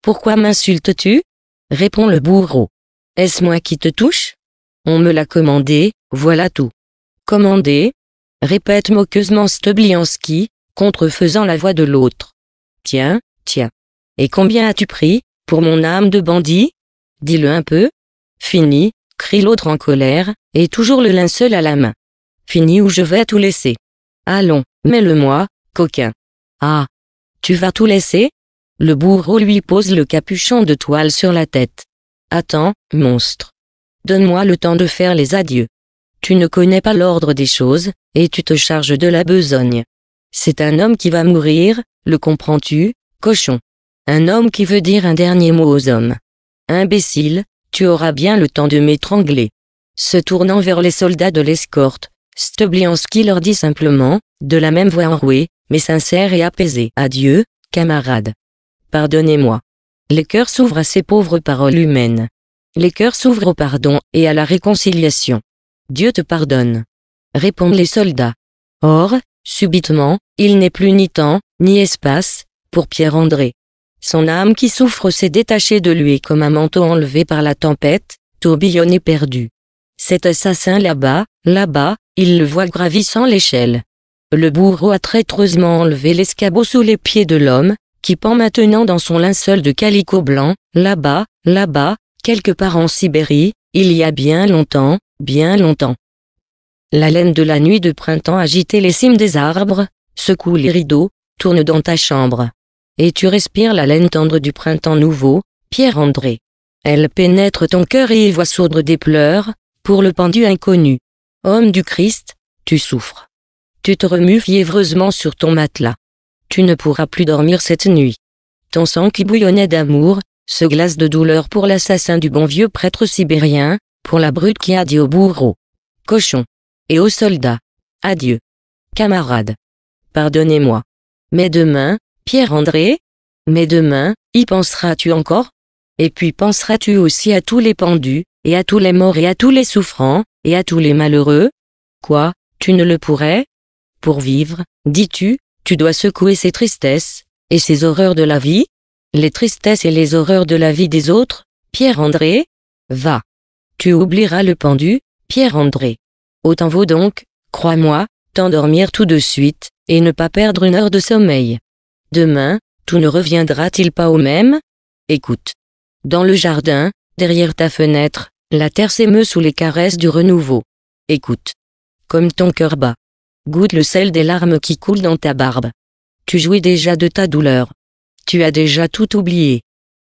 Pourquoi m'insultes-tu répond le bourreau. Est-ce moi qui te touche On me l'a commandé, voilà tout. Commandé répète moqueusement Steblianski, contrefaisant la voix de l'autre. Tiens, tiens. Et combien as-tu pris, pour mon âme de bandit Dis-le un peu. Fini, crie l'autre en colère, et toujours le linceul à la main. Fini ou je vais tout laisser. Allons, mets-le-moi, coquin. Ah Tu vas tout laisser Le bourreau lui pose le capuchon de toile sur la tête. Attends, monstre. Donne-moi le temps de faire les adieux. Tu ne connais pas l'ordre des choses, et tu te charges de la besogne. C'est un homme qui va mourir, le comprends-tu, cochon Un homme qui veut dire un dernier mot aux hommes. Imbécile, tu auras bien le temps de m'étrangler. Se tournant vers les soldats de l'escorte, Stoblianski leur dit simplement, de la même voix enrouée, mais sincère et apaisé. Adieu, camarade. Pardonnez-moi. Le cœurs s'ouvre à ces pauvres paroles humaines. Les cœurs s'ouvrent au pardon et à la réconciliation. Dieu te pardonne. Répondent les soldats. Or, subitement, il n'est plus ni temps, ni espace, pour Pierre-André. Son âme qui souffre s'est détachée de lui comme un manteau enlevé par la tempête, tourbillonné perdu. Cet assassin là-bas, là-bas, il le voit gravissant l'échelle le bourreau a traîtreusement enlevé l'escabeau sous les pieds de l'homme, qui pend maintenant dans son linceul de calicot blanc, là-bas, là-bas, quelque part en Sibérie, il y a bien longtemps, bien longtemps. La laine de la nuit de printemps agitait les cimes des arbres, secoue les rideaux, tourne dans ta chambre. Et tu respires la laine tendre du printemps nouveau, Pierre-André. Elle pénètre ton cœur et y voit sourdre des pleurs, pour le pendu inconnu. Homme du Christ, tu souffres. Tu te remues fiévreusement sur ton matelas. Tu ne pourras plus dormir cette nuit. Ton sang qui bouillonnait d'amour, se glace de douleur pour l'assassin du bon vieux prêtre sibérien, pour la brute qui a dit au bourreau. Cochon. Et aux soldats. Adieu. Camarades. Pardonnez-moi. Mais demain, Pierre-André Mais demain, y penseras-tu encore Et puis penseras-tu aussi à tous les pendus, et à tous les morts et à tous les souffrants, et à tous les malheureux Quoi, tu ne le pourrais pour vivre, dis-tu, tu dois secouer ces tristesses, et ces horreurs de la vie, les tristesses et les horreurs de la vie des autres, Pierre-André, va. Tu oublieras le pendu, Pierre-André. Autant vaut donc, crois-moi, t'endormir tout de suite, et ne pas perdre une heure de sommeil. Demain, tout ne reviendra-t-il pas au même Écoute. Dans le jardin, derrière ta fenêtre, la terre s'émeut sous les caresses du renouveau. Écoute. Comme ton cœur bat. Goûte le sel des larmes qui coulent dans ta barbe. Tu jouis déjà de ta douleur. Tu as déjà tout oublié.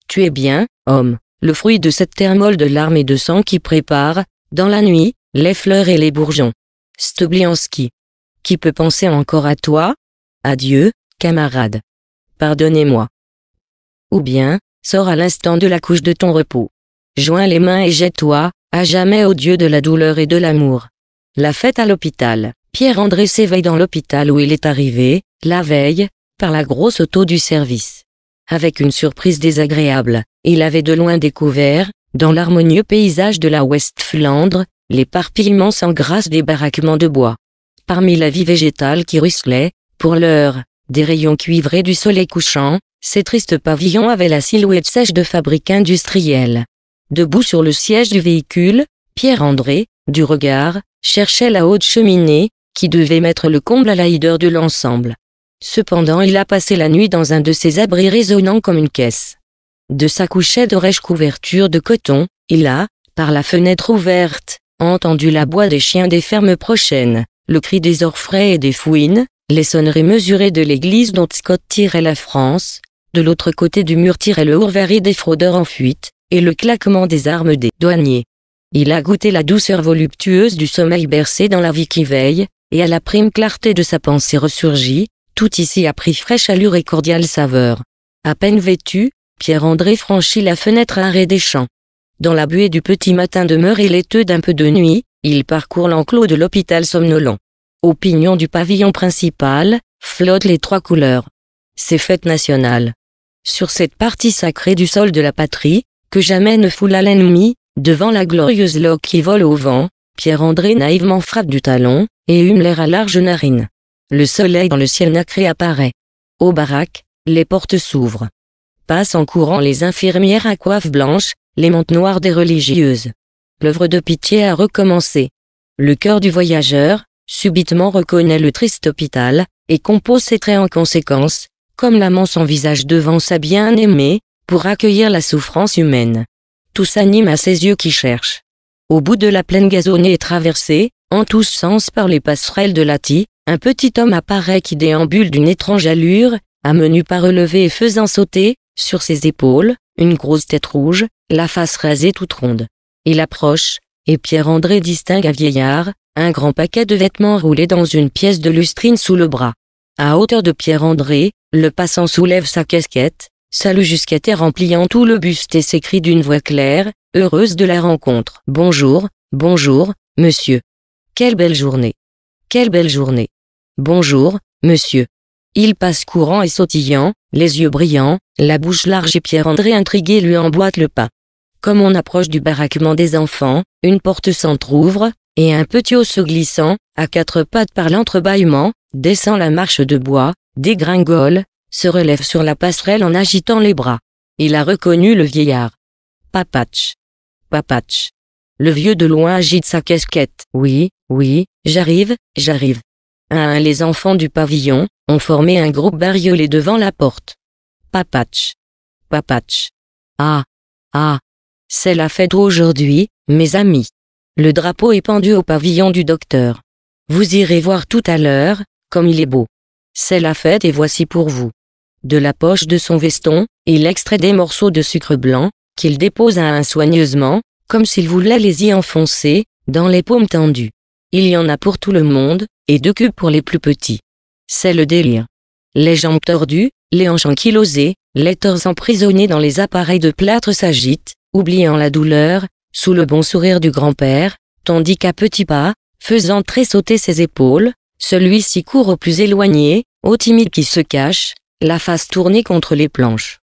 Tu es bien, homme, le fruit de cette terre molle de larmes et de sang qui prépare, dans la nuit, les fleurs et les bourgeons. Stoblianski. Qui peut penser encore à toi Adieu, camarade. Pardonnez-moi. Ou bien, sors à l'instant de la couche de ton repos. Joins les mains et jette-toi, à jamais au Dieu de la douleur et de l'amour. La fête à l'hôpital. Pierre-André s'éveille dans l'hôpital où il est arrivé, la veille, par la grosse auto du service. Avec une surprise désagréable, il avait de loin découvert, dans l'harmonieux paysage de la West-Flandre, l'éparpillement sans grâce des baraquements de bois. Parmi la vie végétale qui ruisselait, pour l'heure, des rayons cuivrés du soleil couchant, ces tristes pavillons avaient la silhouette sèche de fabriques industrielles. Debout sur le siège du véhicule, Pierre-André, du regard, cherchait la haute cheminée, qui devait mettre le comble à la hideur de l'ensemble. Cependant il a passé la nuit dans un de ses abris résonnant comme une caisse. De sa couchette rêche couverture de coton, il a, par la fenêtre ouverte, entendu la voix des chiens des fermes prochaines, le cri des orfraies et des fouines, les sonneries mesurées de l'église dont Scott tirait la France, de l'autre côté du mur tirait le hourvari des fraudeurs en fuite, et le claquement des armes des douaniers. Il a goûté la douceur voluptueuse du sommeil bercé dans la vie qui veille, et à la prime clarté de sa pensée ressurgit, tout ici a pris fraîche allure et cordiale saveur. À peine vêtu, Pierre-André franchit la fenêtre arrêt des champs. Dans la buée du petit matin demeure et laiteux d'un peu de nuit, il parcourt l'enclos de l'hôpital somnolent. Au pignon du pavillon principal, flottent les trois couleurs. C'est fête nationale. Sur cette partie sacrée du sol de la patrie, que jamais ne foula l'ennemi, devant la glorieuse loque qui vole au vent, Pierre-André naïvement frappe du talon, et hume l'air à large narine. Le soleil dans le ciel nacré apparaît. Au baraque, les portes s'ouvrent. Passent en courant les infirmières à coiffe blanche, les mantes noires des religieuses. L'œuvre de pitié a recommencé. Le cœur du voyageur, subitement reconnaît le triste hôpital, et compose ses traits en conséquence, comme l'amant s'envisage devant sa bien-aimée, pour accueillir la souffrance humaine. Tout s'anime à ses yeux qui cherchent. Au bout de la plaine gazonnée et traversée, en tous sens par les passerelles de Lati, un petit homme apparaît qui déambule d'une étrange allure, à menu pas relevé et faisant sauter, sur ses épaules, une grosse tête rouge, la face rasée toute ronde. Il approche, et Pierre-André distingue un vieillard, un grand paquet de vêtements roulés dans une pièce de lustrine sous le bras. À hauteur de Pierre-André, le passant soulève sa casquette, salue jusqu'à terre en tout le buste et s'écrie d'une voix claire, Heureuse de la rencontre. Bonjour, bonjour, monsieur. Quelle belle journée. Quelle belle journée. Bonjour, monsieur. Il passe courant et sautillant, les yeux brillants, la bouche large et Pierre-André intrigué lui emboîte le pas. Comme on approche du baraquement des enfants, une porte s'entr'ouvre, et un petit haut glissant, à quatre pattes par l'entrebâillement, descend la marche de bois, dégringole, se relève sur la passerelle en agitant les bras. Il a reconnu le vieillard. Papatch. Papatch. Le vieux de loin agite sa casquette. Oui, oui, j'arrive, j'arrive. Un ah, les enfants du pavillon ont formé un groupe bariolé devant la porte. Papatch. Papatch. Ah. Ah. C'est la fête aujourd'hui, mes amis. Le drapeau est pendu au pavillon du docteur. Vous irez voir tout à l'heure, comme il est beau. C'est la fête et voici pour vous. De la poche de son veston, il extrait des morceaux de sucre blanc, qu'il à un soigneusement, comme s'il voulait les y enfoncer, dans les paumes tendues. Il y en a pour tout le monde, et deux cubes pour les plus petits. C'est le délire. Les jambes tordues, les hanches ankylosées, les torses emprisonnés dans les appareils de plâtre s'agitent, oubliant la douleur, sous le bon sourire du grand-père, tandis qu'à petits pas, faisant tressauter ses épaules, celui-ci court au plus éloigné, au timide qui se cache, la face tournée contre les planches.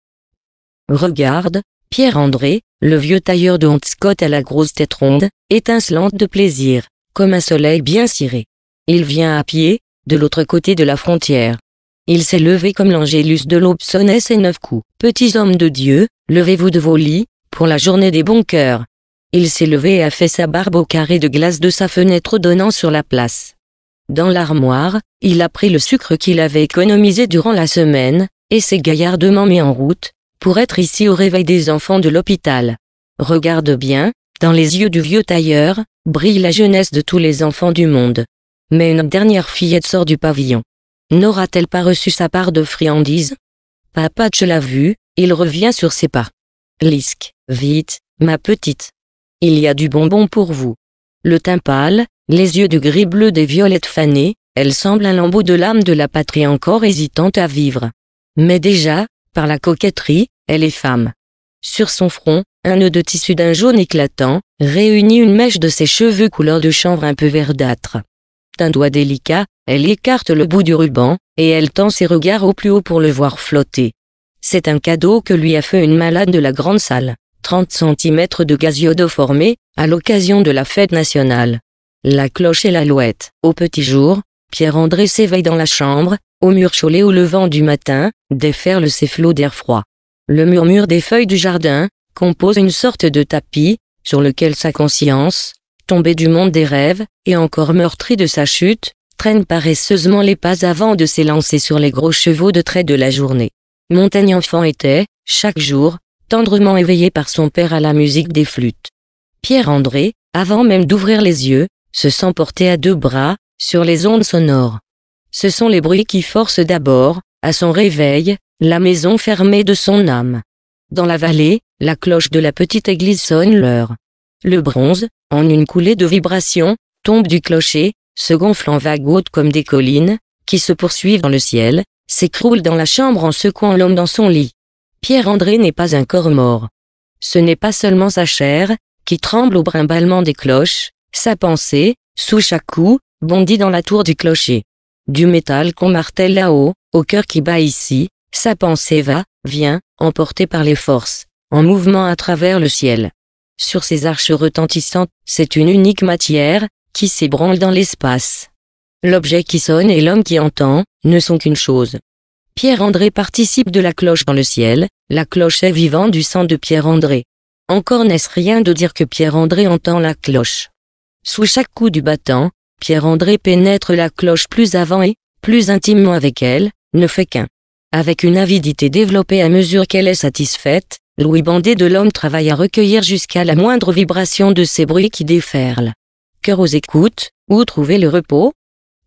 Regarde, Pierre André, le vieux tailleur de Scott à la grosse tête ronde, étincelante de plaisir, comme un soleil bien ciré. Il vient à pied, de l'autre côté de la frontière. Il s'est levé comme l'angélus de l'aube sonnait ses neuf coups. Petits hommes de Dieu, levez-vous de vos lits, pour la journée des bons cœurs. Il s'est levé et a fait sa barbe au carré de glace de sa fenêtre donnant sur la place. Dans l'armoire, il a pris le sucre qu'il avait économisé durant la semaine, et s'est gaillardement mis en route, pour être ici au réveil des enfants de l'hôpital. Regarde bien, dans les yeux du vieux tailleur, brille la jeunesse de tous les enfants du monde. Mais une dernière fillette sort du pavillon. N'aura-t-elle pas reçu sa part de friandises je l'a vu, il revient sur ses pas. Lisque, vite, ma petite. Il y a du bonbon pour vous. Le teint pâle, les yeux du gris-bleu des violettes fanées, elle semble un lambeau de l'âme de la patrie encore hésitante à vivre. Mais déjà, par la coquetterie, elle est femme. Sur son front, un nœud de tissu d'un jaune éclatant, réunit une mèche de ses cheveux couleur de chanvre un peu verdâtre. D'un doigt délicat, elle écarte le bout du ruban, et elle tend ses regards au plus haut pour le voir flotter. C'est un cadeau que lui a fait une malade de la grande salle. 30 cm de gaziodo formé, à l'occasion de la fête nationale. La cloche et l'alouette. Au petit jour, Pierre-André s'éveille dans la chambre, au cholé au levant du matin, déferle ses flots d'air froid. Le murmure des feuilles du jardin, compose une sorte de tapis, sur lequel sa conscience, tombée du monde des rêves, et encore meurtrie de sa chute, traîne paresseusement les pas avant de s'élancer sur les gros chevaux de trait de la journée. Montaigne enfant était, chaque jour, tendrement éveillé par son père à la musique des flûtes. Pierre-André, avant même d'ouvrir les yeux, se sent porté à deux bras, sur les ondes sonores ce sont les bruits qui forcent d'abord, à son réveil, la maison fermée de son âme. Dans la vallée, la cloche de la petite église sonne l'heure. Le bronze, en une coulée de vibrations, tombe du clocher, se gonflant vague comme des collines, qui se poursuivent dans le ciel, s'écroule dans la chambre en secouant l'homme dans son lit. Pierre-André n'est pas un corps mort. Ce n'est pas seulement sa chair, qui tremble au brimballement des cloches, sa pensée, sous chaque coup, bondit dans la tour du clocher. Du métal qu'on martèle là-haut, au cœur qui bat ici, sa pensée va, vient, emportée par les forces, en mouvement à travers le ciel. Sur ces arches retentissantes, c'est une unique matière, qui s'ébranle dans l'espace. L'objet qui sonne et l'homme qui entend, ne sont qu'une chose. Pierre-André participe de la cloche dans le ciel, la cloche est vivante du sang de Pierre-André. Encore n'est-ce rien de dire que Pierre-André entend la cloche. Sous chaque coup du battant, Pierre-André pénètre la cloche plus avant et, plus intimement avec elle, ne fait qu'un. Avec une avidité développée à mesure qu'elle est satisfaite, Louis Bandé de l'homme travaille à recueillir jusqu'à la moindre vibration de ces bruits qui déferlent. Cœur aux écoutes, où trouver le repos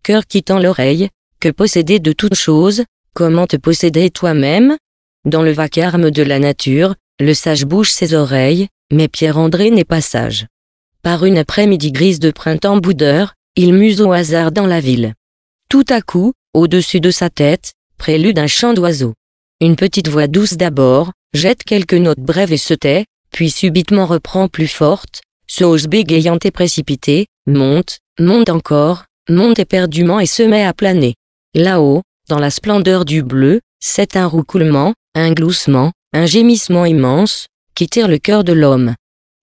Cœur quittant l'oreille, que posséder de toutes choses, comment te posséder toi-même Dans le vacarme de la nature, le sage bouge ses oreilles, mais Pierre-André n'est pas sage. Par une après-midi grise de printemps boudeur, il muse au hasard dans la ville. Tout à coup, au-dessus de sa tête, prélude un chant d'oiseau. Une petite voix douce d'abord, jette quelques notes brèves et se tait, puis subitement reprend plus forte, se hausse bégayante et précipitée, monte, monte encore, monte éperdument et se met à planer. Là-haut, dans la splendeur du bleu, c'est un roucoulement, un gloussement, un gémissement immense, qui tire le cœur de l'homme.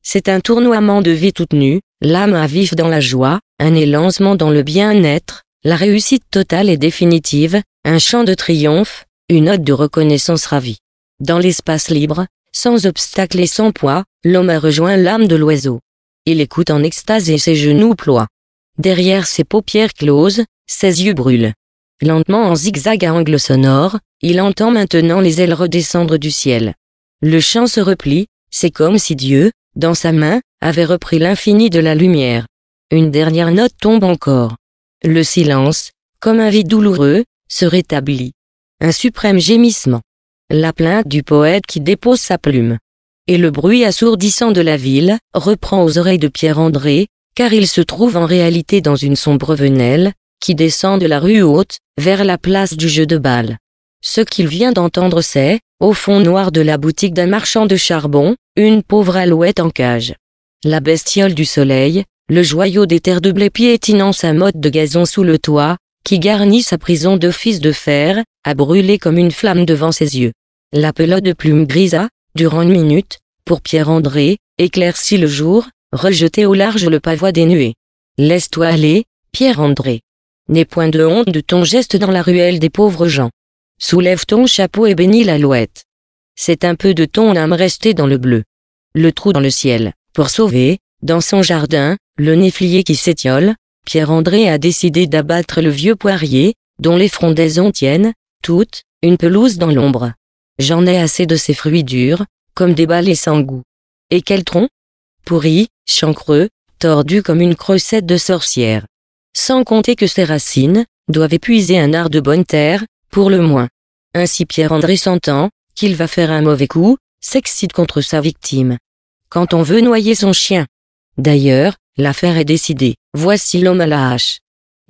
C'est un tournoiement de vie toute nue, l'âme à vif dans la joie, un élancement dans le bien-être, la réussite totale et définitive, un chant de triomphe, une ode de reconnaissance ravie. Dans l'espace libre, sans obstacle et sans poids, l'homme a rejoint l'âme de l'oiseau. Il écoute en extase et ses genoux ploient. Derrière ses paupières closes, ses yeux brûlent. Lentement en zigzag à angle sonore, il entend maintenant les ailes redescendre du ciel. Le chant se replie, c'est comme si Dieu, dans sa main, avait repris l'infini de la lumière. Une dernière note tombe encore. Le silence, comme un vide douloureux, se rétablit. Un suprême gémissement. La plainte du poète qui dépose sa plume. Et le bruit assourdissant de la ville reprend aux oreilles de Pierre-André, car il se trouve en réalité dans une sombre venelle, qui descend de la rue haute, vers la place du jeu de balle. Ce qu'il vient d'entendre c'est, au fond noir de la boutique d'un marchand de charbon, une pauvre alouette en cage. La bestiole du soleil, le joyau des terres de blé piétinant sa motte de gazon sous le toit, qui garnit sa prison de fils de fer, a brûlé comme une flamme devant ses yeux. La pelote de plume grisa, durant une minute, pour Pierre-André, éclairci le jour, rejeté au large le pavois des nuées. Laisse-toi aller, Pierre-André. N'aie point de honte de ton geste dans la ruelle des pauvres gens. Soulève ton chapeau et bénis l'alouette. C'est un peu de ton âme restée dans le bleu. Le trou dans le ciel, pour sauver, dans son jardin, le néflier qui s'étiole, Pierre-André a décidé d'abattre le vieux poirier, dont les frondaisons tiennent, toutes, une pelouse dans l'ombre. J'en ai assez de ces fruits durs, comme des balais sans goût. Et quel tronc Pourri, chancreux, tordu comme une creusette de sorcière. Sans compter que ses racines, doivent épuiser un art de bonne terre, pour le moins. Ainsi Pierre-André s'entend qu'il va faire un mauvais coup, s'excite contre sa victime. Quand on veut noyer son chien. D'ailleurs, l'affaire est décidée. Voici l'homme à la hache.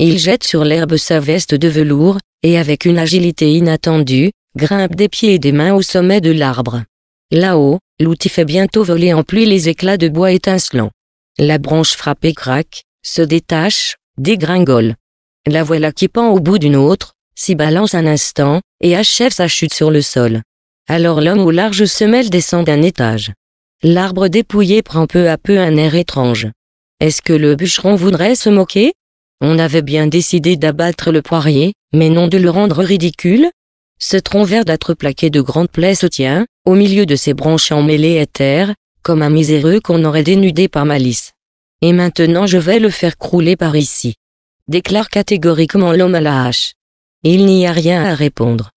Il jette sur l'herbe sa veste de velours, et avec une agilité inattendue, grimpe des pieds et des mains au sommet de l'arbre. Là-haut, l'outil fait bientôt voler en pluie les éclats de bois étincelants. La branche frappée craque, se détache, dégringole. La voilà qui pend au bout d'une autre, s'y balance un instant, et achève sa chute sur le sol. Alors l'homme aux larges semelles descend d'un étage. L'arbre dépouillé prend peu à peu un air étrange. Est-ce que le bûcheron voudrait se moquer On avait bien décidé d'abattre le poirier, mais non de le rendre ridicule Ce tronc vert verdâtre plaqué de grandes plaies se tient, au milieu de ses branches emmêlées et terre, comme un miséreux qu'on aurait dénudé par malice. Et maintenant je vais le faire crouler par ici. Déclare catégoriquement l'homme à la hache il n'y a rien à répondre.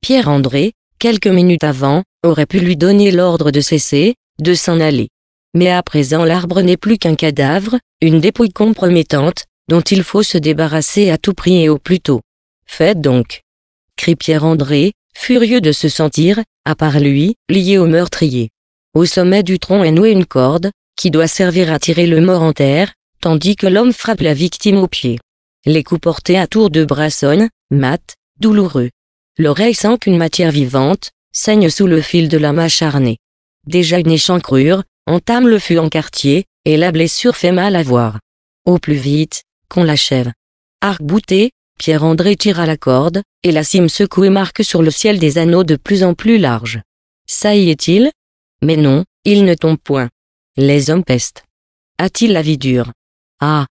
Pierre-André, quelques minutes avant, aurait pu lui donner l'ordre de cesser, de s'en aller. Mais à présent l'arbre n'est plus qu'un cadavre, une dépouille compromettante, dont il faut se débarrasser à tout prix et au plus tôt. Faites donc. crie Pierre-André, furieux de se sentir, à part lui, lié au meurtrier. Au sommet du tronc est nouée une corde, qui doit servir à tirer le mort en terre, tandis que l'homme frappe la victime aux pieds. Les coups portés à tour de bras mat, douloureux. L'oreille sent qu'une matière vivante saigne sous le fil de la macharnée. Déjà une échancrure entame le feu en quartier, et la blessure fait mal à voir. Au plus vite, qu'on l'achève. Arc-bouté, Pierre-André tira la corde, et la cime secouée marque sur le ciel des anneaux de plus en plus larges. Ça y est-il Mais non, il ne tombe point. Les hommes pestent. A-t-il la vie dure Ah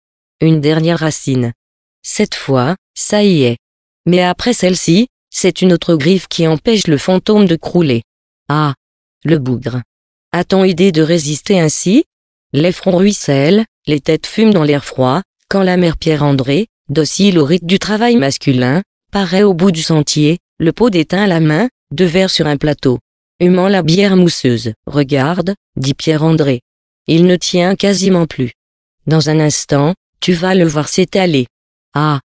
Une dernière racine. Cette fois, ça y est. Mais après celle-ci, c'est une autre griffe qui empêche le fantôme de crouler. Ah Le bougre. A-t-on idée de résister ainsi Les fronts ruissellent, les têtes fument dans l'air froid, quand la mère Pierre-André, docile au rite du travail masculin, paraît au bout du sentier, le pot d'étain à la main, de verre sur un plateau. Humant la bière mousseuse. Regarde, dit Pierre-André. Il ne tient quasiment plus. Dans un instant, tu vas le voir s'étaler. Ah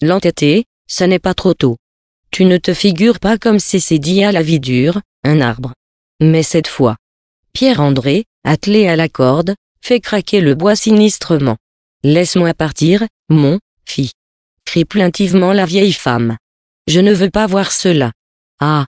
L'entêté, ce n'est pas trop tôt. Tu ne te figures pas comme si c'est dit à la vie dure, un arbre. Mais cette fois. Pierre-André, attelé à la corde, fait craquer le bois sinistrement. Laisse-moi partir, mon, fille. Crie plaintivement la vieille femme. Je ne veux pas voir cela. Ah.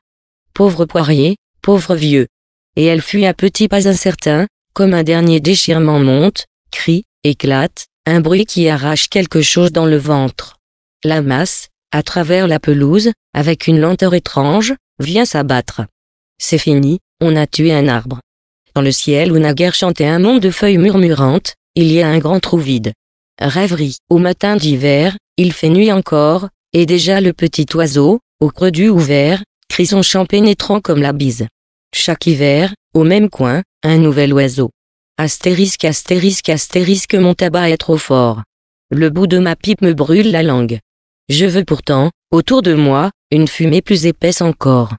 Pauvre poirier, pauvre vieux. Et elle fuit à petits pas incertains, comme un dernier déchirement monte, crie, éclate, un bruit qui arrache quelque chose dans le ventre. La masse, à travers la pelouse, avec une lenteur étrange, vient s'abattre. C'est fini, on a tué un arbre. Dans le ciel où naguère chantait un monde de feuilles murmurantes, il y a un grand trou vide. Rêverie. Au matin d'hiver, il fait nuit encore, et déjà le petit oiseau, au creux du ouvert, crie son chant pénétrant comme la bise. Chaque hiver, au même coin, un nouvel oiseau. Astérisque astérisque astérisque mon tabac est trop fort. Le bout de ma pipe me brûle la langue. Je veux pourtant, autour de moi, une fumée plus épaisse encore.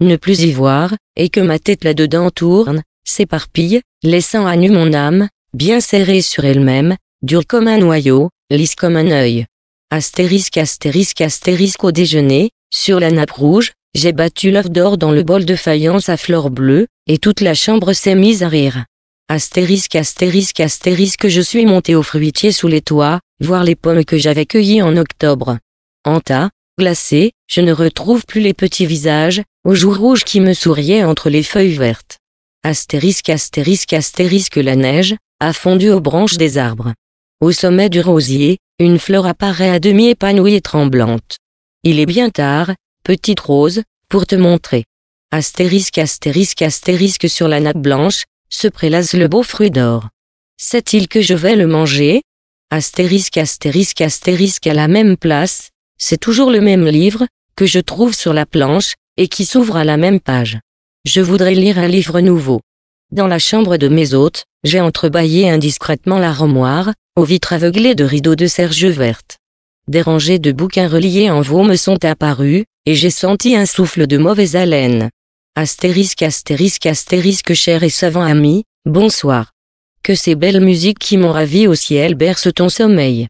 Ne plus y voir, et que ma tête là-dedans tourne, s'éparpille, laissant à nu mon âme, bien serrée sur elle-même, dure comme un noyau, lisse comme un œil. Astérisque astérisque astérisque au déjeuner, sur la nappe rouge, j'ai battu l'œuf d'or dans le bol de faïence à fleurs bleues, et toute la chambre s'est mise à rire. Astérisque astérisque astérisque je suis monté au fruitier sous les toits, voir les pommes que j'avais cueillies en octobre. En tas, glacé, je ne retrouve plus les petits visages, aux joues rouges qui me souriaient entre les feuilles vertes. Astérisque astérisque astérisque la neige, a fondu aux branches des arbres. Au sommet du rosier, une fleur apparaît à demi épanouie et tremblante. Il est bien tard, petite rose, pour te montrer. Astérisque astérisque astérisque sur la nappe blanche, se prélasse le beau fruit d'or. Sait-il que je vais le manger Astérisque astérisque astérisque à la même place, c'est toujours le même livre, que je trouve sur la planche, et qui s'ouvre à la même page. Je voudrais lire un livre nouveau. Dans la chambre de mes hôtes, j'ai entrebâillé indiscrètement l'armoire, aux vitres aveuglées de rideaux de serge verte. Des rangées de bouquins reliés en veau me sont apparus, et j'ai senti un souffle de mauvaise haleine. Astérisque astérisque astérisque cher et savant ami, bonsoir. Que ces belles musiques qui m'ont ravi au ciel bercent ton sommeil.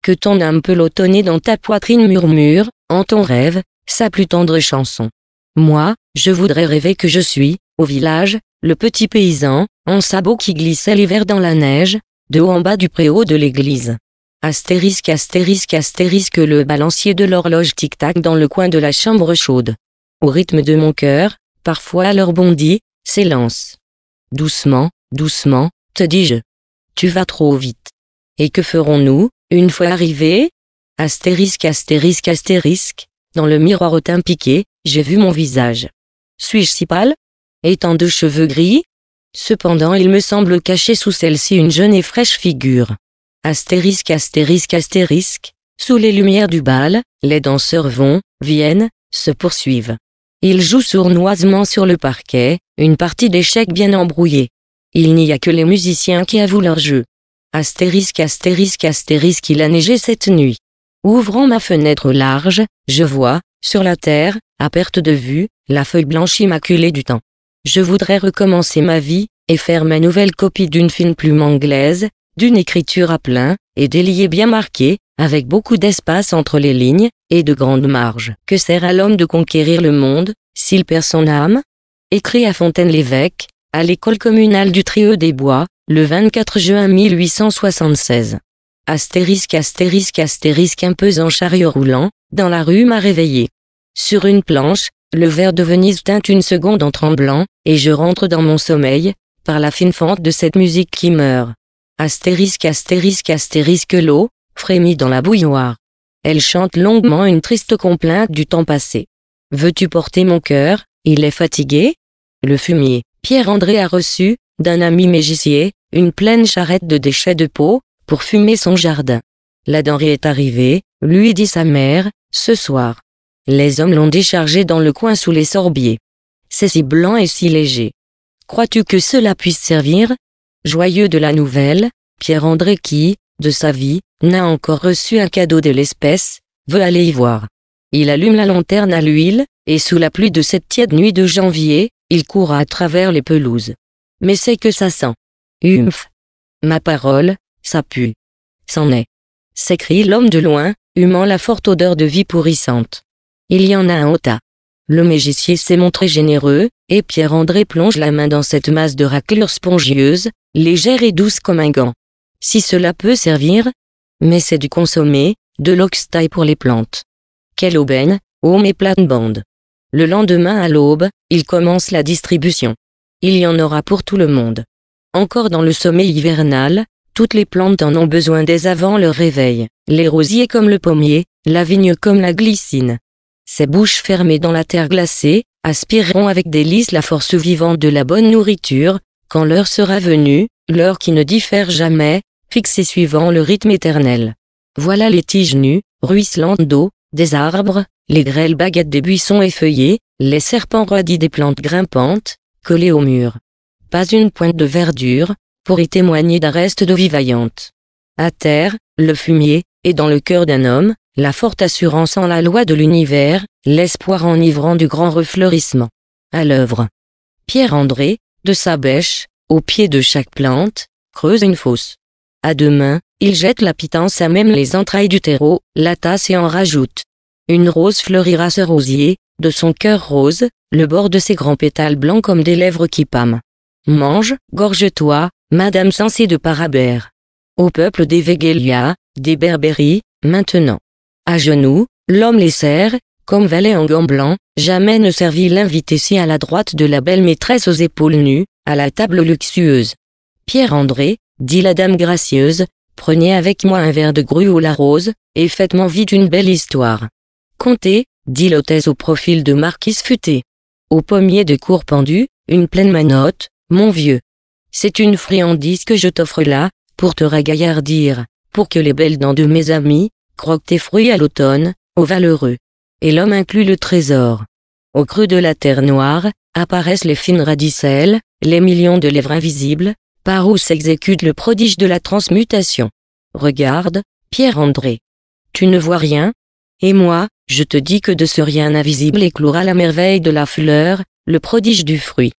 Que ton âme pelotonnée dans ta poitrine murmure, en ton rêve, sa plus tendre chanson. Moi, je voudrais rêver que je suis, au village, le petit paysan, en sabot qui glissait l'hiver dans la neige, de haut en bas du préau de l'église. Astérisque astérisque astérisque le balancier de l'horloge tic-tac dans le coin de la chambre chaude. Au rythme de mon cœur, parfois leur bondit, s'élance. Doucement, doucement, te dis-je. Tu vas trop vite. Et que ferons-nous, une fois arrivés Astérisque, astérisque, astérisque. Dans le miroir piqué, j'ai vu mon visage. Suis-je si pâle Étant de cheveux gris Cependant il me semble cacher sous celle-ci une jeune et fraîche figure. Astérisque, astérisque, astérisque. Sous les lumières du bal, les danseurs vont, viennent, se poursuivent. Il joue sournoisement sur le parquet, une partie d'échecs bien embrouillée. Il n'y a que les musiciens qui avouent leur jeu. Astérisque, astérisque, astérisque, il a neigé cette nuit. Ouvrant ma fenêtre large, je vois, sur la terre, à perte de vue, la feuille blanche immaculée du temps. Je voudrais recommencer ma vie, et faire ma nouvelle copie d'une fine plume anglaise, d'une écriture à plein, et des bien marqués, avec beaucoup d'espace entre les lignes, et de grandes marges. Que sert à l'homme de conquérir le monde, s'il perd son âme Écrit à Fontaine-l'Évêque, à l'école communale du Trieux des Bois, le 24 juin 1876. Astérisque astérisque astérisque un pesant chariot roulant, dans la rue m'a réveillé. Sur une planche, le verre de Venise teinte une seconde en tremblant, et je rentre dans mon sommeil, par la fine fente de cette musique qui meurt. Astérisque astérisque astérisque l'eau, frémit dans la bouilloire. Elle chante longuement une triste complainte du temps passé. Veux-tu porter mon cœur Il est fatigué Le fumier. Pierre-André a reçu, d'un ami mégissier, une pleine charrette de déchets de peau, pour fumer son jardin. La denrée est arrivée, lui dit sa mère, ce soir. Les hommes l'ont déchargé dans le coin sous les sorbiers. C'est si blanc et si léger. Crois-tu que cela puisse servir Joyeux de la nouvelle, Pierre-André qui, de sa vie, n'a encore reçu un cadeau de l'espèce, veut aller y voir. Il allume la lanterne à l'huile, et sous la pluie de cette tiède nuit de janvier, il court à travers les pelouses. Mais c'est que ça sent. Humph. Ma parole, ça pue. C'en est. S'écrie l'homme de loin, humant la forte odeur de vie pourrissante. Il y en a un au tas. Le mégicier s'est montré généreux, et Pierre-André plonge la main dans cette masse de raclure spongieuse, légère et douce comme un gant si cela peut servir, mais c'est du consommé, de l'oxtail pour les plantes. Quelle aubaine, ô mes plantes bandes Le lendemain à l'aube, il commence la distribution. Il y en aura pour tout le monde. Encore dans le sommet hivernal, toutes les plantes en ont besoin dès avant leur réveil, les rosiers comme le pommier, la vigne comme la glycine. Ces bouches fermées dans la terre glacée, aspireront avec délice la force vivante de la bonne nourriture, quand l'heure sera venue, l'heure qui ne diffère jamais, fixé suivant le rythme éternel. Voilà les tiges nues, ruisselantes d'eau, des arbres, les grêles baguettes des buissons effeuillés, les serpents roidis des plantes grimpantes, collées au mur. Pas une pointe de verdure, pour y témoigner d'un reste de vie vaillante. À terre, le fumier, et dans le cœur d'un homme, la forte assurance en la loi de l'univers, l'espoir enivrant du grand refleurissement. À l'œuvre. Pierre-André, de sa bêche, au pied de chaque plante, creuse une fosse. À deux mains, il jette la pitance à même les entrailles du terreau, la tasse et en rajoute. Une rose fleurira ce rosier, de son cœur rose, le bord de ses grands pétales blancs comme des lèvres qui pâment. Mange, gorge-toi, Madame Sensée de Parabère. Au peuple des Végélia, des Berbéries, maintenant. À genoux, l'homme les serre, comme valet en gants blancs, jamais ne servit l'invité si à la droite de la belle maîtresse aux épaules nues, à la table luxueuse. Pierre-André, dit la dame gracieuse, prenez avec moi un verre de grue ou la rose, et faites-moi vite une belle histoire. Comptez, dit l'hôtesse au profil de marquise futée. Au pommier de cour pendu, une pleine manotte, mon vieux. C'est une friandise que je t'offre là, pour te ragaillardir, pour que les belles dents de mes amis, croquent tes fruits à l'automne, aux valeureux. Et l'homme inclut le trésor. Au creux de la terre noire, apparaissent les fines radicelles, les millions de lèvres invisibles, par où s'exécute le prodige de la transmutation. Regarde, Pierre-André. Tu ne vois rien Et moi, je te dis que de ce rien invisible éclouera la merveille de la fleur, le prodige du fruit.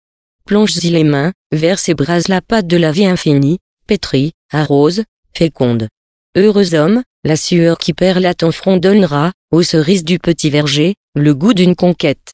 Plonge-y les mains, verse et brase la pâte de la vie infinie, pétrie, arrose, féconde. Heureux homme, la sueur qui perle à ton front donnera, aux cerises du petit verger, le goût d'une conquête.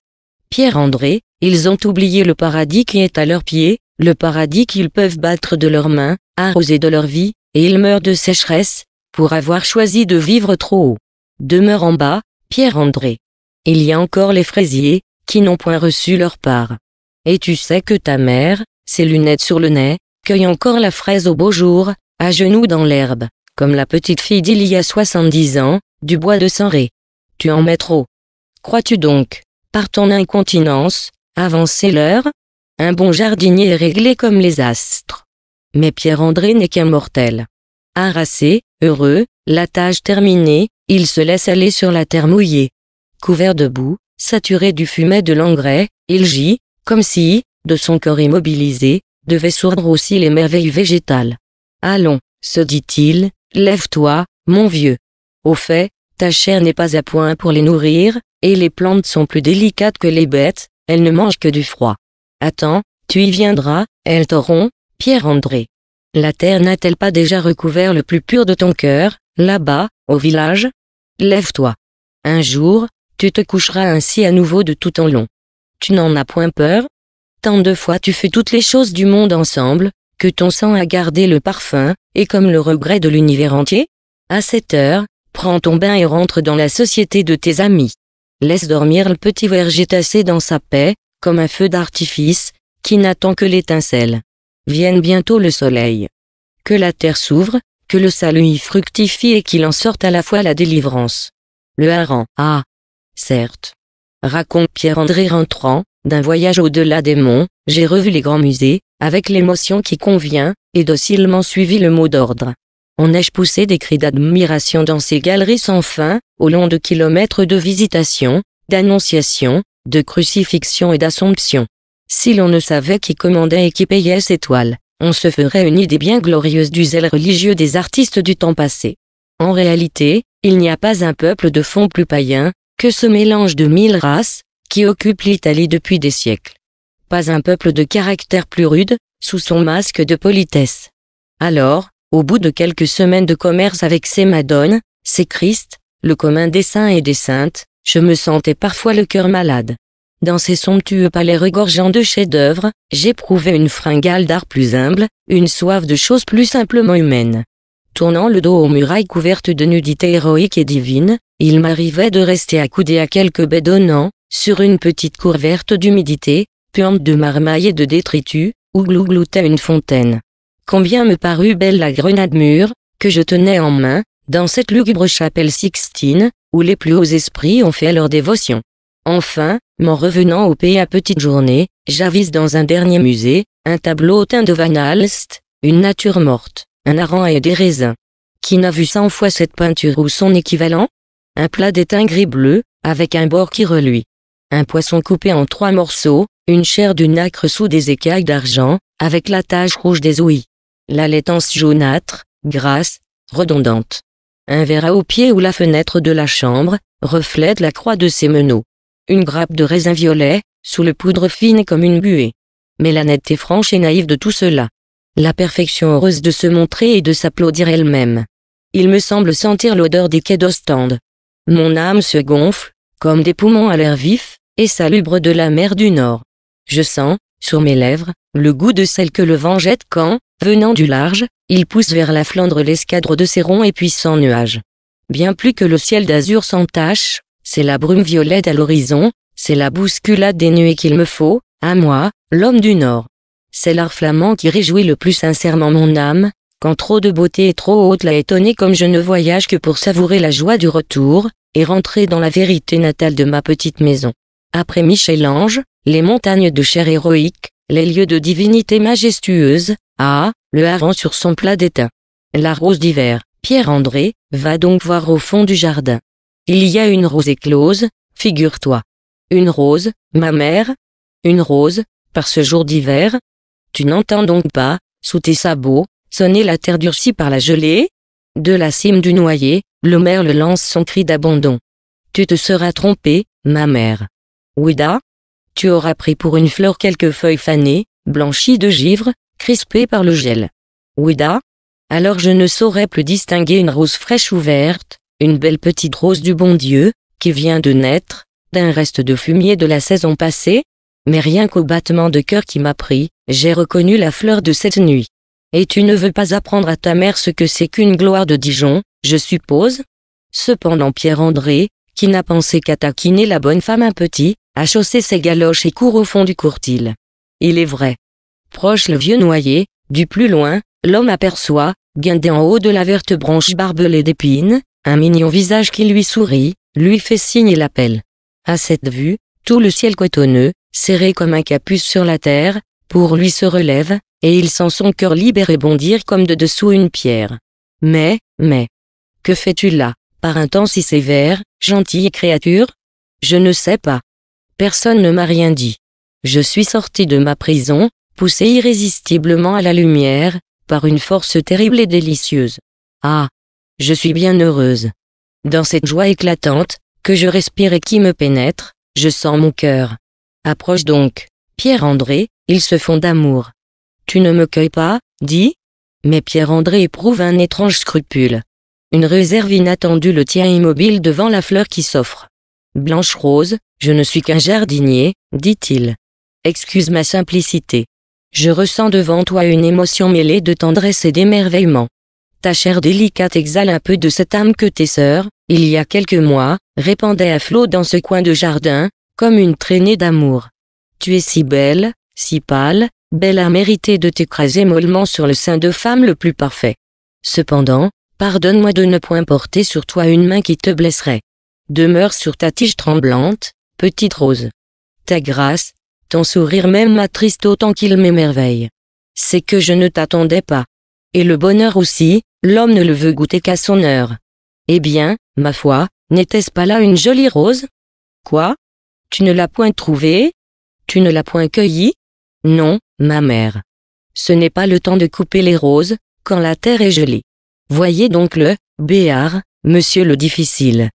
Pierre-André, ils ont oublié le paradis qui est à leurs pieds, le paradis qu'ils peuvent battre de leurs mains, arroser de leur vie, et ils meurent de sécheresse, pour avoir choisi de vivre trop haut. Demeure en bas, Pierre-André. Il y a encore les fraisiers, qui n'ont point reçu leur part. Et tu sais que ta mère, ses lunettes sur le nez, cueille encore la fraise au beau jour, à genoux dans l'herbe, comme la petite fille d'il y a soixante-dix ans, du bois de Saint-Ré. Tu en mets trop. Crois-tu donc, par ton incontinence, avancer l'heure un bon jardinier est réglé comme les astres. Mais Pierre-André n'est qu'un mortel. Harassé, heureux, la tâche terminée, il se laisse aller sur la terre mouillée. Couvert de boue, saturé du fumet de l'engrais, il gît, comme si, de son corps immobilisé, devait sourdre aussi les merveilles végétales. Allons, se dit-il, lève-toi, mon vieux. Au fait, ta chair n'est pas à point pour les nourrir, et les plantes sont plus délicates que les bêtes, elles ne mangent que du froid. Attends, tu y viendras, elles t'auront, Pierre-André. La terre n'a-t-elle pas déjà recouvert le plus pur de ton cœur, là-bas, au village Lève-toi. Un jour, tu te coucheras ainsi à nouveau de tout en long. Tu n'en as point peur Tant de fois tu fais toutes les choses du monde ensemble, que ton sang a gardé le parfum, et comme le regret de l'univers entier À cette heure, prends ton bain et rentre dans la société de tes amis. Laisse dormir le petit verger tassé dans sa paix, comme un feu d'artifice, qui n'attend que l'étincelle. Vienne bientôt le soleil. Que la terre s'ouvre, que le salut y fructifie et qu'il en sorte à la fois la délivrance. Le hareng, ah, certes. Raconte Pierre-André rentrant, d'un voyage au-delà des monts, j'ai revu les grands musées, avec l'émotion qui convient, et docilement suivi le mot d'ordre. On ai-je poussé des cris d'admiration dans ces galeries sans fin, au long de kilomètres de visitation, d'annonciation, de crucifixion et d'assomption. Si l'on ne savait qui commandait et qui payait ces toiles, on se ferait une idée bien glorieuse du zèle religieux des artistes du temps passé. En réalité, il n'y a pas un peuple de fond plus païen, que ce mélange de mille races, qui occupe l'Italie depuis des siècles. Pas un peuple de caractère plus rude, sous son masque de politesse. Alors, au bout de quelques semaines de commerce avec ces madones, ces Christes, le commun des saints et des saintes, je me sentais parfois le cœur malade. Dans ces somptueux palais regorgeants de chefs-d'œuvre, j'éprouvais une fringale d'art plus humble, une soif de choses plus simplement humaines. Tournant le dos aux murailles couvertes de nudité héroïque et divine, il m'arrivait de rester accoudé à quelques baies donnant, sur une petite cour verte d'humidité, puante de marmaille et de détritus, où glougloutait une fontaine. Combien me parut belle la grenade mûre, que je tenais en main, dans cette lugubre chapelle sixtine, où les plus hauts esprits ont fait leur dévotion. Enfin, m'en revenant au pays à petite journée, j'avise dans un dernier musée, un tableau au teint de Van Alst, une nature morte, un hareng et des raisins. Qui n'a vu cent fois cette peinture ou son équivalent Un plat d'étain gris-bleu, avec un bord qui reluit. Un poisson coupé en trois morceaux, une chair du nacre sous des écailles d'argent, avec la tache rouge des ouïes. La laitance jaunâtre, grasse, redondante. Un verre au pied ou la fenêtre de la chambre reflète la croix de ses meneaux. Une grappe de raisin violet, sous le poudre fine comme une buée. Mais la netteté franche et naïve de tout cela. La perfection heureuse de se montrer et de s'applaudir elle-même. Il me semble sentir l'odeur des quais d'Ostende. Mon âme se gonfle, comme des poumons à l'air vif, et salubre de la mer du Nord. Je sens, sur mes lèvres, le goût de celle que le vent jette quand, Venant du large, il pousse vers la Flandre l'escadre de ses ronds et puissants nuages. Bien plus que le ciel d'azur sans tache, c'est la brume violette à l'horizon, c'est la bousculade des nuées qu'il me faut, à moi, l'homme du Nord. C'est l'art flamand qui réjouit le plus sincèrement mon âme, quand trop de beauté et trop haute l'a étonné comme je ne voyage que pour savourer la joie du retour, et rentrer dans la vérité natale de ma petite maison. Après Michel-Ange, les montagnes de chair héroïque, les lieux de divinité majestueuse, ah, le hareng sur son plat d'étain. La rose d'hiver, Pierre-André, va donc voir au fond du jardin. Il y a une rose éclose, figure-toi. Une rose, ma mère Une rose, par ce jour d'hiver Tu n'entends donc pas, sous tes sabots, sonner la terre durcie par la gelée De la cime du noyer, le merle lance son cri d'abandon. Tu te seras trompé, ma mère. Ouida, tu auras pris pour une fleur quelques feuilles fanées, blanchies de givre, crispées par le gel. Ouida Alors je ne saurais plus distinguer une rose fraîche ouverte, une belle petite rose du bon Dieu, qui vient de naître, d'un reste de fumier de la saison passée, mais rien qu'au battement de cœur qui m'a pris, j'ai reconnu la fleur de cette nuit. Et tu ne veux pas apprendre à ta mère ce que c'est qu'une gloire de Dijon, je suppose Cependant Pierre-André, qui n'a pensé qu'à taquiner la bonne femme un petit, a chaussé ses galoches et court au fond du courtil. Il est vrai. Proche le vieux noyé, du plus loin, l'homme aperçoit, guindé en haut de la verte branche barbelée d'épines, un mignon visage qui lui sourit, lui fait signe et l'appelle. À cette vue, tout le ciel cotonneux, serré comme un capuce sur la terre, pour lui se relève, et il sent son cœur libéré bondir comme de dessous une pierre. Mais, mais, que fais-tu là, par un temps si sévère, gentille créature Je ne sais pas, Personne ne m'a rien dit. Je suis sorti de ma prison, poussé irrésistiblement à la lumière, par une force terrible et délicieuse. Ah, je suis bien heureuse. Dans cette joie éclatante, que je respire et qui me pénètre, je sens mon cœur. Approche donc, Pierre-André, ils se font d'amour. Tu ne me cueilles pas, dis Mais Pierre-André éprouve un étrange scrupule. Une réserve inattendue le tient immobile devant la fleur qui s'offre. Blanche Rose, je ne suis qu'un jardinier, dit-il. Excuse ma simplicité. Je ressens devant toi une émotion mêlée de tendresse et d'émerveillement. Ta chair délicate exhale un peu de cette âme que tes sœurs, il y a quelques mois, répandaient à flot dans ce coin de jardin, comme une traînée d'amour. Tu es si belle, si pâle, belle à mériter de t'écraser mollement sur le sein de femme le plus parfait. Cependant, pardonne-moi de ne point porter sur toi une main qui te blesserait. Demeure sur ta tige tremblante, petite rose. Ta grâce, ton sourire même m'attriste autant qu'il m'émerveille. C'est que je ne t'attendais pas. Et le bonheur aussi, l'homme ne le veut goûter qu'à son heure. Eh bien, ma foi, n'était-ce pas là une jolie rose Quoi Tu ne l'as point trouvée Tu ne l'as point cueillie Non, ma mère. Ce n'est pas le temps de couper les roses, quand la terre est gelée. Voyez donc le, Béard, monsieur le difficile.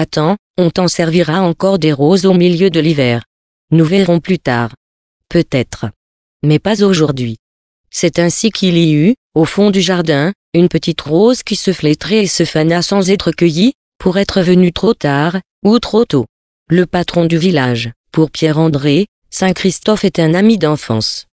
Attends, on t'en servira encore des roses au milieu de l'hiver. Nous verrons plus tard. Peut-être. Mais pas aujourd'hui. C'est ainsi qu'il y eut, au fond du jardin, une petite rose qui se flétrait et se fana sans être cueillie, pour être venue trop tard, ou trop tôt. Le patron du village, pour Pierre-André, Saint-Christophe est un ami d'enfance.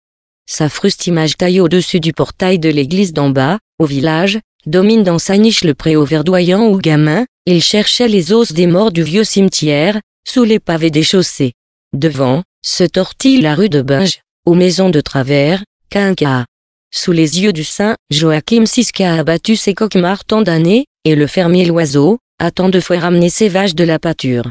Sa fruste image taillée au-dessus du portail de l'église d'en bas, au village, domine dans sa niche le préau verdoyant ou gamin, il cherchait les os des morts du vieux cimetière, sous les pavés des chaussées. Devant, se tortille la rue de Binge, aux maisons de travers, quinca. Sous les yeux du saint, Joachim Siska a battu ses coquemars tant d'années, et le fermier l'oiseau, a tant de fois ramené ses vaches de la pâture.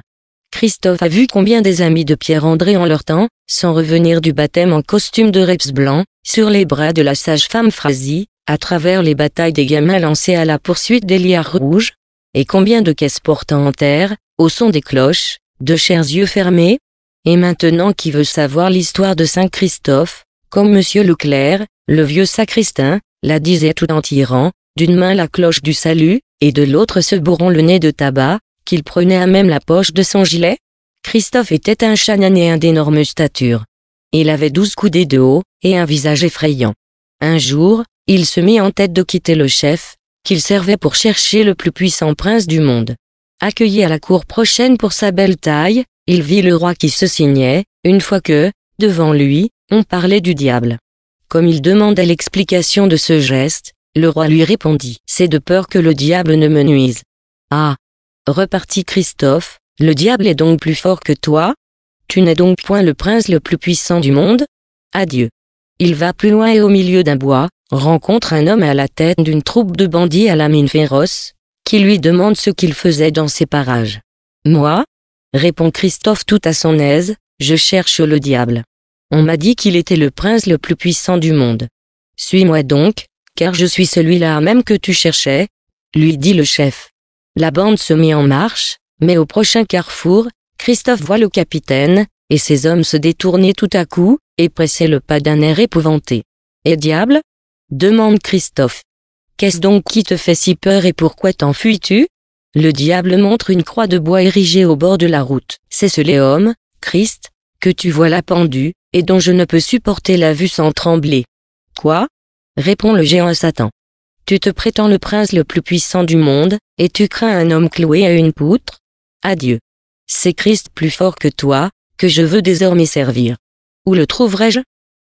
Christophe a vu combien des amis de Pierre-André en leur temps, sans revenir du baptême en costume de reps blanc, sur les bras de la sage-femme Frasie, à travers les batailles des gamins lancés à la poursuite des liards rouges, et combien de caisses portant en terre, au son des cloches, de chers yeux fermés, et maintenant qui veut savoir l'histoire de Saint Christophe, comme Monsieur Leclerc, le vieux sacristain, la disait tout en tirant, d'une main la cloche du salut, et de l'autre se bourrant le nez de tabac, qu'il prenait à même la poche de son gilet Christophe était un chananéen d'énorme stature. Il avait douze coudées de haut, et un visage effrayant. Un jour, il se mit en tête de quitter le chef, qu'il servait pour chercher le plus puissant prince du monde. Accueilli à la cour prochaine pour sa belle taille, il vit le roi qui se signait, une fois que, devant lui, on parlait du diable. Comme il demandait l'explication de ce geste, le roi lui répondit, c'est de peur que le diable ne me nuise. Ah, repartit Christophe, le diable est donc plus fort que toi Tu n'es donc point le prince le plus puissant du monde Adieu. Il va plus loin et au milieu d'un bois, rencontre un homme à la tête d'une troupe de bandits à la mine féroce, qui lui demande ce qu'il faisait dans ces parages. Moi répond Christophe tout à son aise, je cherche le diable. On m'a dit qu'il était le prince le plus puissant du monde. Suis-moi donc, car je suis celui-là même que tu cherchais, lui dit le chef. La bande se mit en marche, mais au prochain carrefour, Christophe voit le capitaine, et ses hommes se détourner tout à coup, et presser le pas d'un air épouvanté. Et diable demande Christophe. Qu'est-ce donc qui te fait si peur et pourquoi t'enfuis-tu Le diable montre une croix de bois érigée au bord de la route. C'est ce Léum, Christ, que tu vois là pendu, et dont je ne peux supporter la vue sans trembler. Quoi répond le géant à Satan. Tu te prétends le prince le plus puissant du monde, et tu crains un homme cloué à une poutre Adieu. C'est Christ plus fort que toi, que je veux désormais servir. Où le trouverai-je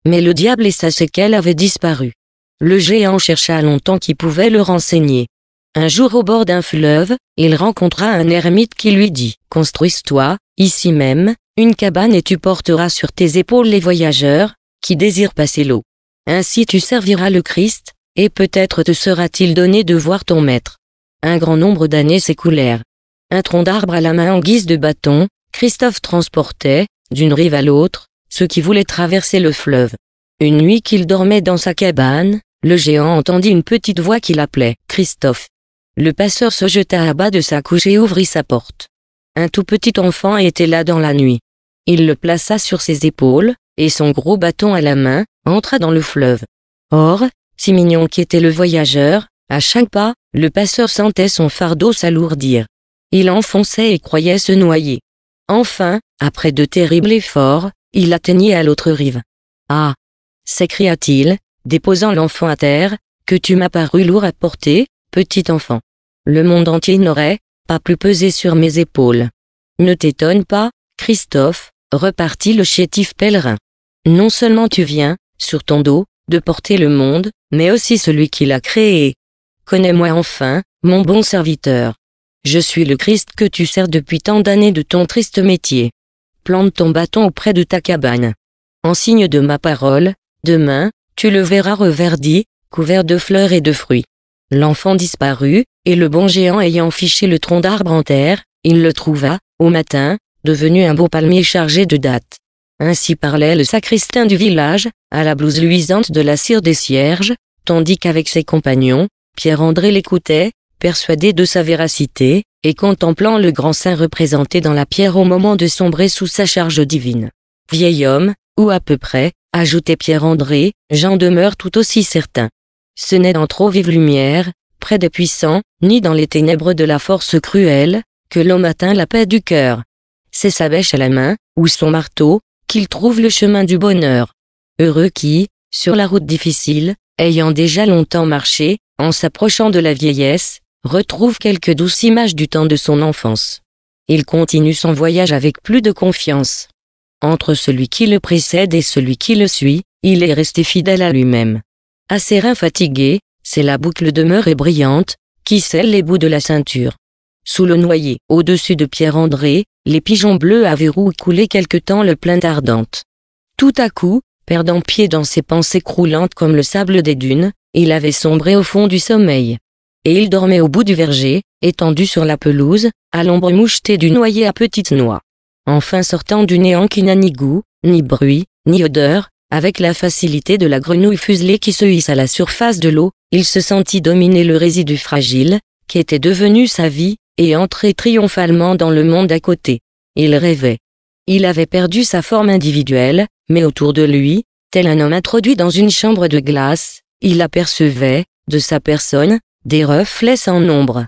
Mais le diable et sa séquelle avaient disparu. Le géant chercha longtemps qui pouvait le renseigner. Un jour au bord d'un fleuve, il rencontra un ermite qui lui dit « Construis-toi, ici même, une cabane et tu porteras sur tes épaules les voyageurs, qui désirent passer l'eau. Ainsi tu serviras le Christ, et peut-être te sera-t-il donné de voir ton maître. Un grand nombre d'années s'écoulèrent. Un tronc d'arbre à la main en guise de bâton, Christophe transportait, d'une rive à l'autre, ceux qui voulaient traverser le fleuve. Une nuit qu'il dormait dans sa cabane, le géant entendit une petite voix qui l'appelait, Christophe. Le passeur se jeta à bas de sa couche et ouvrit sa porte. Un tout petit enfant était là dans la nuit. Il le plaça sur ses épaules, et son gros bâton à la main, entra dans le fleuve. Or, si mignon qu'était le voyageur, à chaque pas, le passeur sentait son fardeau s'alourdir. Il enfonçait et croyait se noyer. Enfin, après de terribles efforts, il atteignit à l'autre rive. Ah s'écria-t-il, déposant l'enfant à terre, que tu m'as paru lourd à porter, petit enfant. Le monde entier n'aurait pas plus pesé sur mes épaules. Ne t'étonne pas, Christophe, repartit le chétif pèlerin. Non seulement tu viens, sur ton dos, de porter le monde, mais aussi celui qui l'a créé. Connais-moi enfin, mon bon serviteur. Je suis le Christ que tu sers depuis tant d'années de ton triste métier. Plante ton bâton auprès de ta cabane. En signe de ma parole, demain, tu le verras reverdi, couvert de fleurs et de fruits. L'enfant disparut, et le bon géant ayant fiché le tronc d'arbre en terre, il le trouva, au matin, devenu un beau palmier chargé de dattes. Ainsi parlait le sacristain du village, à la blouse luisante de la cire des cierges, tandis qu'avec ses compagnons, Pierre-André l'écoutait, persuadé de sa véracité, et contemplant le grand saint représenté dans la pierre au moment de sombrer sous sa charge divine. Vieil homme, ou à peu près, ajoutait Pierre-André, j'en demeure tout aussi certain. Ce n'est dans trop vive lumière, près des puissants, ni dans les ténèbres de la force cruelle, que l'homme atteint la paix du cœur. C'est sa bêche à la main, ou son marteau, qu'il trouve le chemin du bonheur. Heureux qui, sur la route difficile, ayant déjà longtemps marché, en s'approchant de la vieillesse, retrouve quelques douces images du temps de son enfance. Il continue son voyage avec plus de confiance. Entre celui qui le précède et celui qui le suit, il est resté fidèle à lui-même. reins fatigué, c'est la boucle demeure et brillante, qui scelle les bouts de la ceinture sous le noyer. Au-dessus de Pierre-André, les pigeons bleus avaient coulé quelque temps le plein d'Ardente. Tout à coup, perdant pied dans ses pensées croulantes comme le sable des dunes, il avait sombré au fond du sommeil. Et il dormait au bout du verger, étendu sur la pelouse, à l'ombre mouchetée du noyer à petites noix. Enfin sortant du néant qui n'a ni goût, ni bruit, ni odeur, avec la facilité de la grenouille fuselée qui se hisse à la surface de l'eau, il se sentit dominer le résidu fragile, qui était devenu sa vie, et entrer triomphalement dans le monde à côté. Il rêvait. Il avait perdu sa forme individuelle, mais autour de lui, tel un homme introduit dans une chambre de glace, il apercevait, de sa personne, des reflets sans nombre.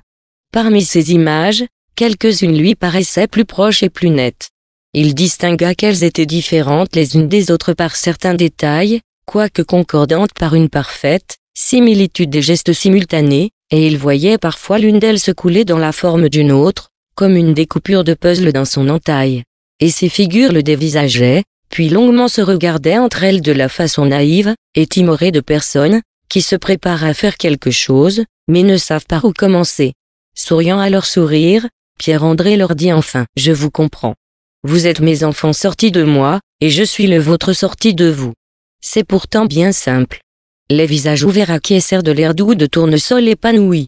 Parmi ces images, quelques-unes lui paraissaient plus proches et plus nettes. Il distingua qu'elles étaient différentes les unes des autres par certains détails, quoique concordantes par une parfaite similitude des gestes simultanés, et il voyait parfois l'une d'elles se couler dans la forme d'une autre, comme une découpure de puzzle dans son entaille. Et ces figures le dévisageaient, puis longuement se regardaient entre elles de la façon naïve et timorée de personnes qui se préparent à faire quelque chose, mais ne savent par où commencer. Souriant à leur sourire, Pierre-André leur dit enfin « Je vous comprends. Vous êtes mes enfants sortis de moi, et je suis le vôtre sorti de vous. C'est pourtant bien simple les visages ouverts acquiescèrent de l'air doux de tournesol épanoui.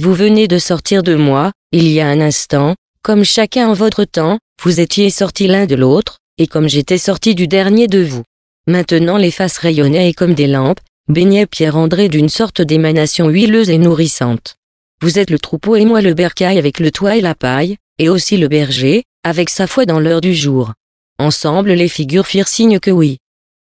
Vous venez de sortir de moi, il y a un instant, comme chacun en votre temps, vous étiez sortis l'un de l'autre, et comme j'étais sorti du dernier de vous. Maintenant les faces rayonnaient et comme des lampes, baignaient Pierre-André d'une sorte d'émanation huileuse et nourrissante. Vous êtes le troupeau et moi le bercail avec le toit et la paille, et aussi le berger, avec sa foi dans l'heure du jour. Ensemble les figures firent signe que oui.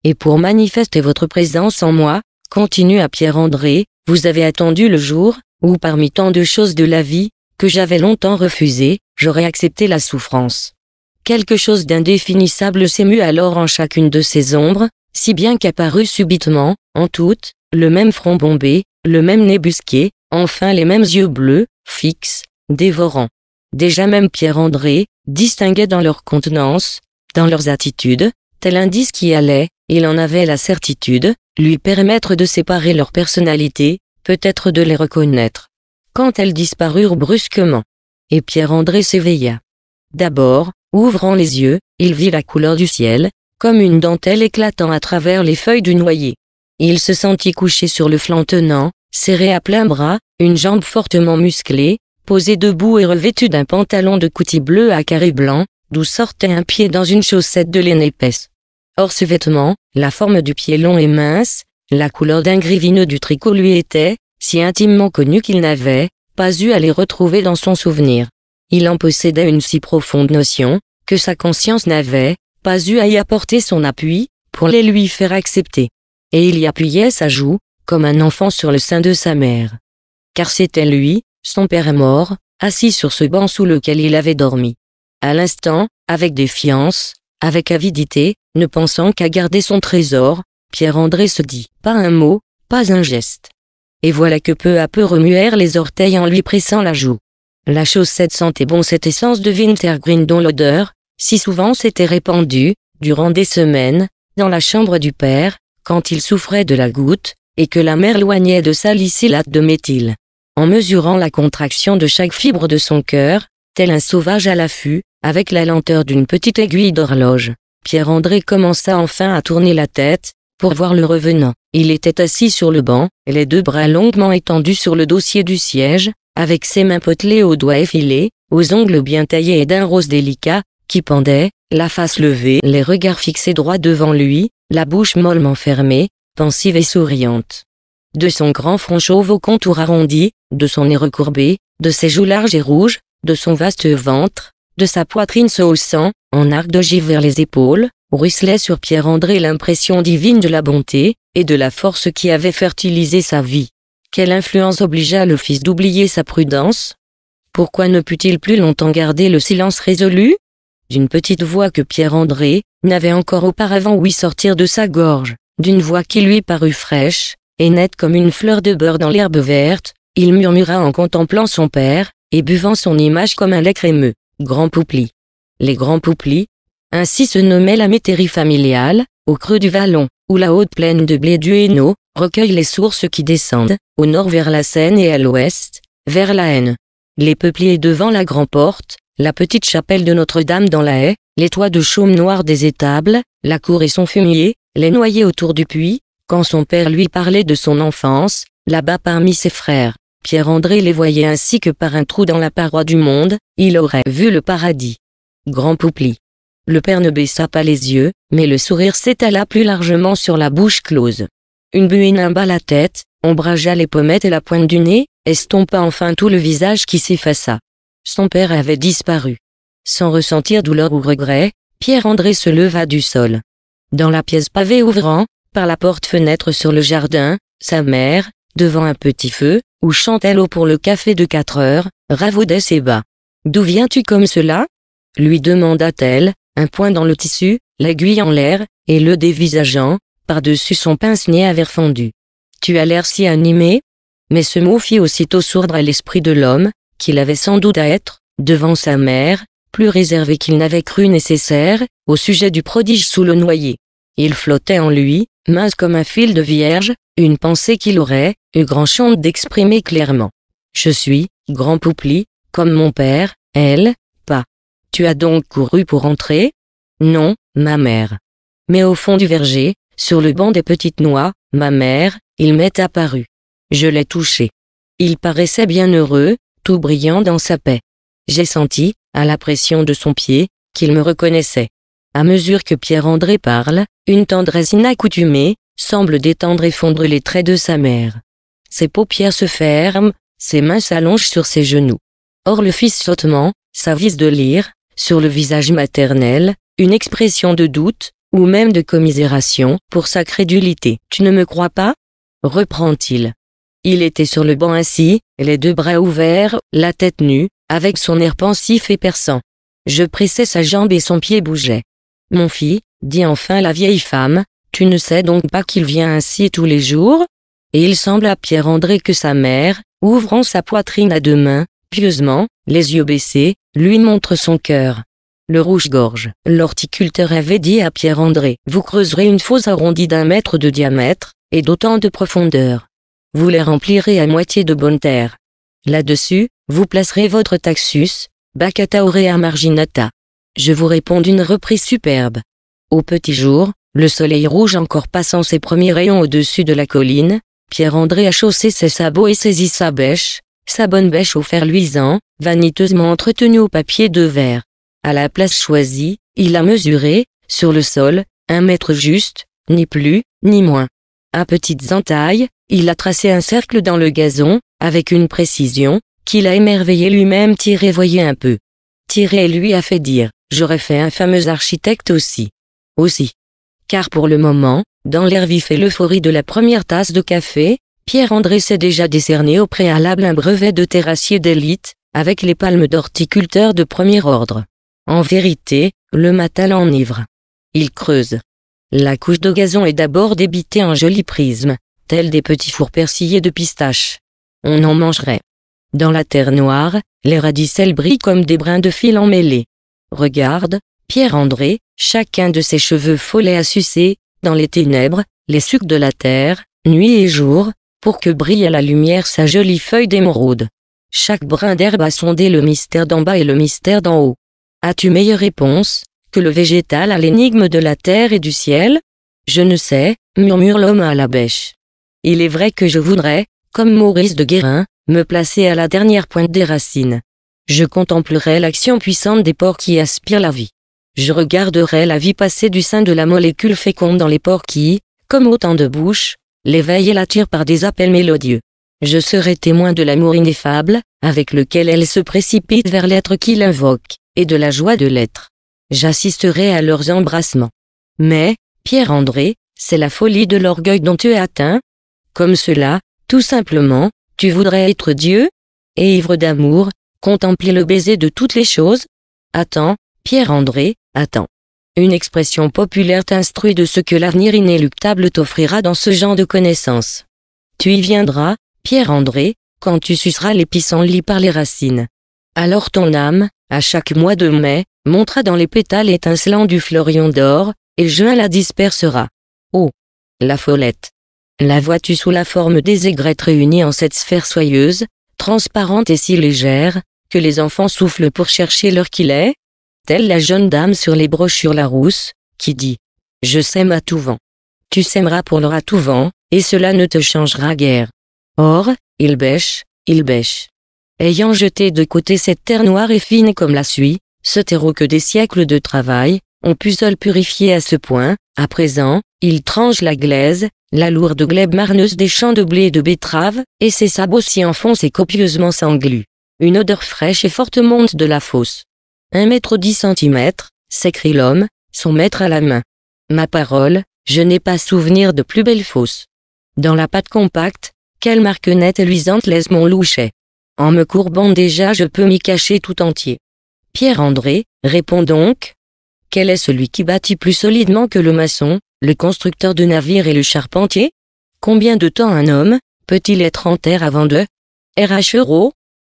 Et pour manifester votre présence en moi, continue à Pierre-André, vous avez attendu le jour, où parmi tant de choses de la vie, que j'avais longtemps refusées, j'aurais accepté la souffrance. Quelque chose d'indéfinissable s'émut alors en chacune de ces ombres, si bien qu'apparut subitement, en toutes, le même front bombé, le même nez busqué, enfin les mêmes yeux bleus, fixes, dévorants. Déjà même Pierre-André, distinguait dans leur contenance, dans leurs attitudes, tel indice qui allait, il en avait la certitude, lui permettre de séparer leurs personnalités, peut-être de les reconnaître. Quand elles disparurent brusquement. Et Pierre-André s'éveilla. D'abord, ouvrant les yeux, il vit la couleur du ciel, comme une dentelle éclatant à travers les feuilles du noyer. Il se sentit couché sur le flanc tenant, serré à plein bras, une jambe fortement musclée, posée debout et revêtue d'un pantalon de coutil bleu à carré blanc, d'où sortait un pied dans une chaussette de laine épaisse. Or ce vêtement, la forme du pied long et mince, la couleur d'un gris vineux du tricot lui était, si intimement connu qu'il n'avait, pas eu à les retrouver dans son souvenir. Il en possédait une si profonde notion, que sa conscience n'avait, pas eu à y apporter son appui, pour les lui faire accepter. Et il y appuyait sa joue, comme un enfant sur le sein de sa mère. Car c'était lui, son père mort, assis sur ce banc sous lequel il avait dormi. À l'instant, avec défiance, avec avidité, ne pensant qu'à garder son trésor, Pierre-André se dit, pas un mot, pas un geste. Et voilà que peu à peu remuèrent les orteils en lui pressant la joue. La chaussette sentait bon cette essence de Wintergreen dont l'odeur, si souvent s'était répandue, durant des semaines, dans la chambre du père, quand il souffrait de la goutte, et que la mère loignait de sa de méthyle. En mesurant la contraction de chaque fibre de son cœur, tel un sauvage à l'affût, avec la lenteur d'une petite aiguille d'horloge, Pierre-André commença enfin à tourner la tête, pour voir le revenant. Il était assis sur le banc, les deux bras longuement étendus sur le dossier du siège, avec ses mains potelées aux doigts effilés, aux ongles bien taillés et d'un rose délicat, qui pendait, la face levée, les regards fixés droit devant lui, la bouche mollement fermée, pensive et souriante. De son grand front chauve au contours arrondi, de son nez recourbé, de ses joues larges et rouges, de son vaste ventre, de sa poitrine se haussant, en arc d'ogive vers les épaules, ruisselait sur Pierre-André l'impression divine de la bonté, et de la force qui avait fertilisé sa vie. Quelle influence obligea le fils d'oublier sa prudence Pourquoi ne put-il plus longtemps garder le silence résolu D'une petite voix que Pierre-André n'avait encore auparavant ouï sortir de sa gorge, d'une voix qui lui parut fraîche, et nette comme une fleur de beurre dans l'herbe verte, il murmura en contemplant son père, et buvant son image comme un lait crémeux. Grand Poupli. Les Grands Pouplis, ainsi se nommait la métairie familiale, au creux du Vallon, où la haute plaine de blé du Hainaut recueille les sources qui descendent, au nord vers la Seine et à l'ouest, vers la Haine. Les peupliers devant la Grand Porte, la petite chapelle de Notre-Dame dans la haie, les toits de chaume noir des étables, la cour et son fumier, les noyers autour du puits, quand son père lui parlait de son enfance, là-bas parmi ses frères. Pierre-André les voyait ainsi que par un trou dans la paroi du monde, il aurait vu le paradis. Grand Poupli. Le père ne baissa pas les yeux, mais le sourire s'étala plus largement sur la bouche close. Une buée nimba la tête, ombragea les pommettes et la pointe du nez, estompa enfin tout le visage qui s'effaça. Son père avait disparu. Sans ressentir douleur ou regret, Pierre-André se leva du sol. Dans la pièce pavée ouvrant, par la porte-fenêtre sur le jardin, sa mère, devant un petit feu, ou l'eau pour le café de quatre heures, ravaudait ses bas. D'où viens-tu comme cela? lui demanda-t-elle, un point dans le tissu, l'aiguille en l'air, et le dévisageant, par-dessus son pince-nez à fondu. Tu as l'air si animé? Mais ce mot fit aussitôt sourdre à l'esprit de l'homme, qu'il avait sans doute à être, devant sa mère, plus réservé qu'il n'avait cru nécessaire, au sujet du prodige sous le noyer. Il flottait en lui, mince comme un fil de vierge, une pensée qu'il aurait eu grand chance d'exprimer clairement. Je suis, grand poupli, comme mon père, elle, pas. Tu as donc couru pour entrer Non, ma mère. Mais au fond du verger, sur le banc des petites noix, ma mère, il m'est apparu. Je l'ai touché. Il paraissait bien heureux, tout brillant dans sa paix. J'ai senti, à la pression de son pied, qu'il me reconnaissait. À mesure que Pierre-André parle, une tendresse inaccoutumée, semble détendre et fondre les traits de sa mère. Ses paupières se ferment, ses mains s'allongent sur ses genoux. Or le fils sautement, s'avise de lire, sur le visage maternel, une expression de doute, ou même de commisération, pour sa crédulité. Tu ne me crois pas? reprend-il. Il était sur le banc ainsi, les deux bras ouverts, la tête nue, avec son air pensif et perçant. Je pressais sa jambe et son pied bougeait. Mon fils, dit enfin la vieille femme, tu ne sais donc pas qu'il vient ainsi tous les jours Et il semble à Pierre-André que sa mère, ouvrant sa poitrine à deux mains, pieusement, les yeux baissés, lui montre son cœur. Le rouge-gorge. L'horticulteur avait dit à Pierre-André, vous creuserez une fosse arrondie d'un mètre de diamètre, et d'autant de profondeur. Vous les remplirez à moitié de bonne terre. Là-dessus, vous placerez votre taxus, Bacata aurea marginata. Je vous réponds d'une reprise superbe. Au petit jour, le soleil rouge encore passant ses premiers rayons au-dessus de la colline, Pierre-André a chaussé ses sabots et saisi sa bêche, sa bonne bêche au fer luisant, vaniteusement entretenue au papier de verre. À la place choisie, il a mesuré, sur le sol, un mètre juste, ni plus, ni moins. À petites entailles, il a tracé un cercle dans le gazon, avec une précision, qu'il a émerveillé lui-même Tiré voyez un peu. Tiré lui a fait dire, j'aurais fait un fameux architecte aussi. Aussi car pour le moment, dans l'air vif et l'euphorie de la première tasse de café, Pierre-André s'est déjà décerné au préalable un brevet de terrassier d'élite, avec les palmes d'horticulteurs de premier ordre. En vérité, le matin enivre. Il creuse. La couche de gazon est d'abord débitée en joli prisme, tels des petits fours persillés de pistaches. On en mangerait. Dans la terre noire, les radicelles brillent comme des brins de fil emmêlés. Regarde, Pierre-André, chacun de ses cheveux follets à sucer, dans les ténèbres, les sucs de la terre, nuit et jour, pour que brille à la lumière sa jolie feuille d'émeraude. Chaque brin d'herbe a sondé le mystère d'en bas et le mystère d'en haut. As-tu meilleure réponse que le végétal à l'énigme de la terre et du ciel Je ne sais, murmure l'homme à la bêche. Il est vrai que je voudrais, comme Maurice de Guérin, me placer à la dernière pointe des racines. Je contemplerai l'action puissante des porcs qui aspirent la vie je regarderai la vie passée du sein de la molécule féconde dans les pores qui, comme autant de bouches, l'éveillent et l'attirent par des appels mélodieux. Je serai témoin de l'amour ineffable, avec lequel elle se précipite vers l'être qui l'invoque, et de la joie de l'être. J'assisterai à leurs embrassements. Mais, Pierre-André, c'est la folie de l'orgueil dont tu es atteint. Comme cela, tout simplement, tu voudrais être Dieu, et ivre d'amour, contempler le baiser de toutes les choses. Attends, Pierre-André, « Attends Une expression populaire t'instruit de ce que l'avenir inéluctable t'offrira dans ce genre de connaissances. Tu y viendras, Pierre-André, quand tu suceras en lit par les racines. Alors ton âme, à chaque mois de mai, montra dans les pétales étincelants du fleurion d'or, et juin la dispersera. Oh La follette La vois-tu sous la forme des aigrettes réunies en cette sphère soyeuse, transparente et si légère, que les enfants soufflent pour chercher l'heure qu'il est telle la jeune dame sur les brochures rousse, qui dit « Je sème à tout vent. Tu sèmeras pour l'heure à tout vent, et cela ne te changera guère. » Or, il bêche, il bêche. Ayant jeté de côté cette terre noire et fine comme la suie, ce terreau que des siècles de travail ont pu seul purifier à ce point, à présent, il tranche la glaise, la lourde glèbe marneuse des champs de blé et de betteraves, et ses sabots s'y enfoncent et copieusement s'engluent. Une odeur fraîche et forte monte de la fosse. Un mètre dix centimètres, s'écrie l'homme, son maître à la main. Ma parole, je n'ai pas souvenir de plus belle fosse. Dans la patte compacte, quelle marque nette et luisante laisse mon louchet. En me courbant déjà je peux m'y cacher tout entier. Pierre-André, répond donc. Quel est celui qui bâtit plus solidement que le maçon, le constructeur de navires et le charpentier Combien de temps un homme peut-il être en terre avant de RH e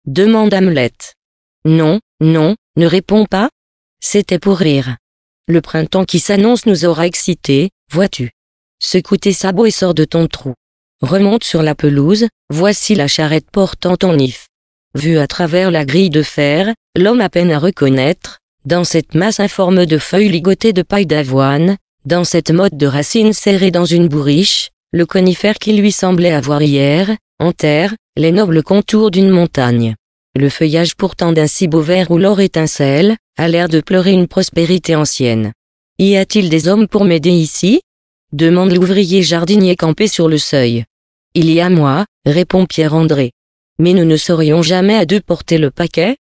demande Hamlet. Non, non, ne réponds pas C'était pour rire. Le printemps qui s'annonce nous aura excités, vois-tu. Secoue tes sabots et sors de ton trou. Remonte sur la pelouse, voici la charrette portant ton if. Vu à travers la grille de fer, l'homme a peine à reconnaître, dans cette masse informe de feuilles ligotées de paille d'avoine, dans cette motte de racines serrées dans une bourriche, le conifère qui lui semblait avoir hier, en terre, les nobles contours d'une montagne le feuillage pourtant d'un si beau vert où l'or étincelle, a l'air de pleurer une prospérité ancienne. Y a-t-il des hommes pour m'aider ici demande l'ouvrier jardinier campé sur le seuil. Il y a moi, répond Pierre-André. Mais nous ne serions jamais à deux porter le paquet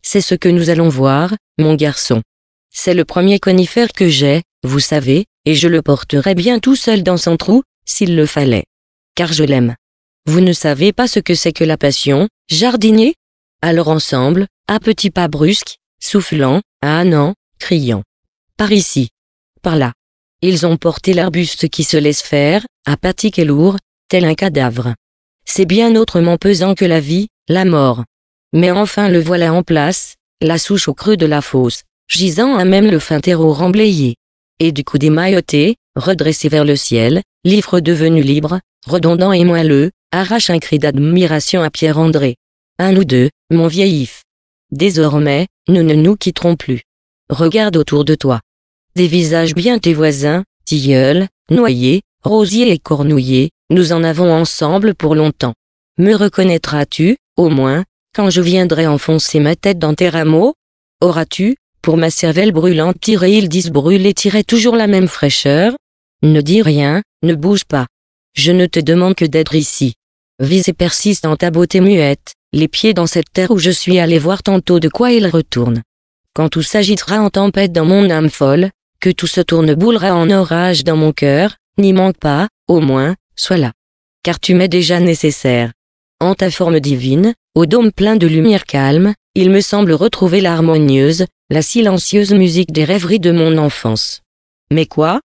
C'est ce que nous allons voir, mon garçon. C'est le premier conifère que j'ai, vous savez, et je le porterai bien tout seul dans son trou, s'il le fallait. Car je l'aime. Vous ne savez pas ce que c'est que la passion, jardinier alors ensemble, à petits pas brusques, soufflant, non, criant. Par ici. Par là. Ils ont porté l'arbuste qui se laisse faire, apathique et lourd, tel un cadavre. C'est bien autrement pesant que la vie, la mort. Mais enfin le voilà en place, la souche au creux de la fosse, gisant à même le fin terreau remblayé. Et du coup démailloté, redressé vers le ciel, l'ivre devenu libre, redondant et moelleux, arrache un cri d'admiration à Pierre-André. Un ou deux, mon vieil if. Désormais, nous ne nous quitterons plus. Regarde autour de toi. Des visages bien tes voisins, tilleuls, noyés, rosiers et cornouillés, nous en avons ensemble pour longtemps. Me reconnaîtras-tu, au moins, quand je viendrai enfoncer ma tête dans tes rameaux Auras-tu, pour ma cervelle brûlante tirer il disent brûler tirer toujours la même fraîcheur Ne dis rien, ne bouge pas. Je ne te demande que d'être ici vise et persiste en ta beauté muette, les pieds dans cette terre où je suis allé voir tantôt de quoi il retourne. Quand tout s'agitera en tempête dans mon âme folle, que tout se tourne boulera en orage dans mon cœur, n'y manque pas, au moins, sois là. Car tu m'es déjà nécessaire. En ta forme divine, au dôme plein de lumière calme, il me semble retrouver l'harmonieuse, la silencieuse musique des rêveries de mon enfance. Mais quoi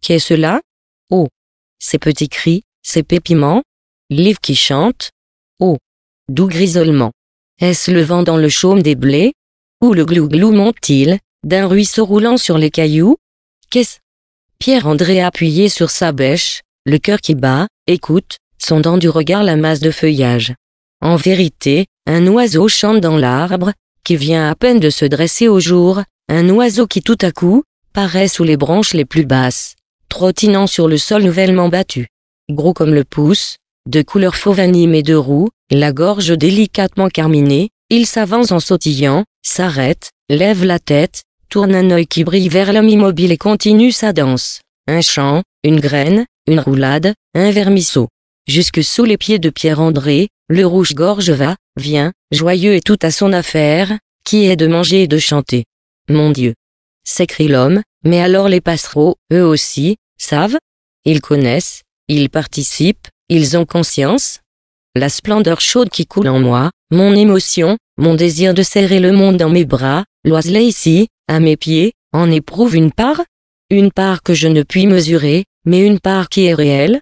Qu'est-ce là Oh Ces petits cris, ces pépiments, Livre qui chante Oh Doux grisolement Est-ce le vent dans le chaume des blés Ou le glou glou monte-t-il D'un ruisseau roulant sur les cailloux Qu'est-ce Pierre-André appuyé sur sa bêche, le cœur qui bat, écoute, sondant du regard la masse de feuillage. En vérité, un oiseau chante dans l'arbre, qui vient à peine de se dresser au jour, un oiseau qui tout à coup, paraît sous les branches les plus basses, trottinant sur le sol nouvellement battu. Gros comme le pouce, de couleur fauve et de roux, la gorge délicatement carminée, il s'avance en sautillant, s'arrête, lève la tête, tourne un œil qui brille vers l'homme immobile et continue sa danse. Un chant, une graine, une roulade, un vermisseau. Jusque sous les pieds de Pierre-André, le rouge-gorge va, vient, joyeux et tout à son affaire, qui est de manger et de chanter. Mon Dieu! s'écrie l'homme, mais alors les passereaux, eux aussi, savent, ils connaissent, ils participent, ils ont conscience La splendeur chaude qui coule en moi, mon émotion, mon désir de serrer le monde dans mes bras, l'oiselet ici, à mes pieds, en éprouve une part Une part que je ne puis mesurer, mais une part qui est réelle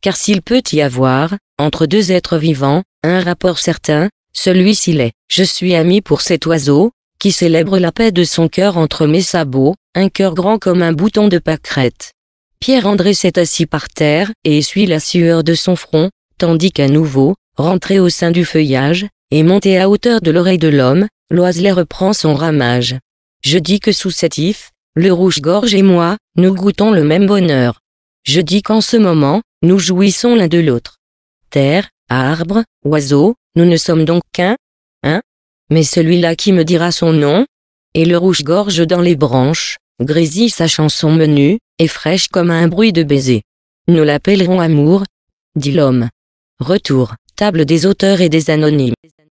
Car s'il peut y avoir, entre deux êtres vivants, un rapport certain, celui-ci l'est. Je suis ami pour cet oiseau, qui célèbre la paix de son cœur entre mes sabots, un cœur grand comme un bouton de pâquerette. Pierre-André s'est assis par terre et essuie la sueur de son front, tandis qu'à nouveau, rentré au sein du feuillage, et monté à hauteur de l'oreille de l'homme, l'oiselet reprend son ramage. Je dis que sous cet if, le rouge-gorge et moi, nous goûtons le même bonheur. Je dis qu'en ce moment, nous jouissons l'un de l'autre. Terre, arbre, oiseau, nous ne sommes donc qu'un, hein Mais celui-là qui me dira son nom, et le rouge-gorge dans les branches, grésille sa chanson menue, et fraîche comme un bruit de baiser. Nous l'appellerons amour, dit l'homme. Retour, table des auteurs et des anonymes.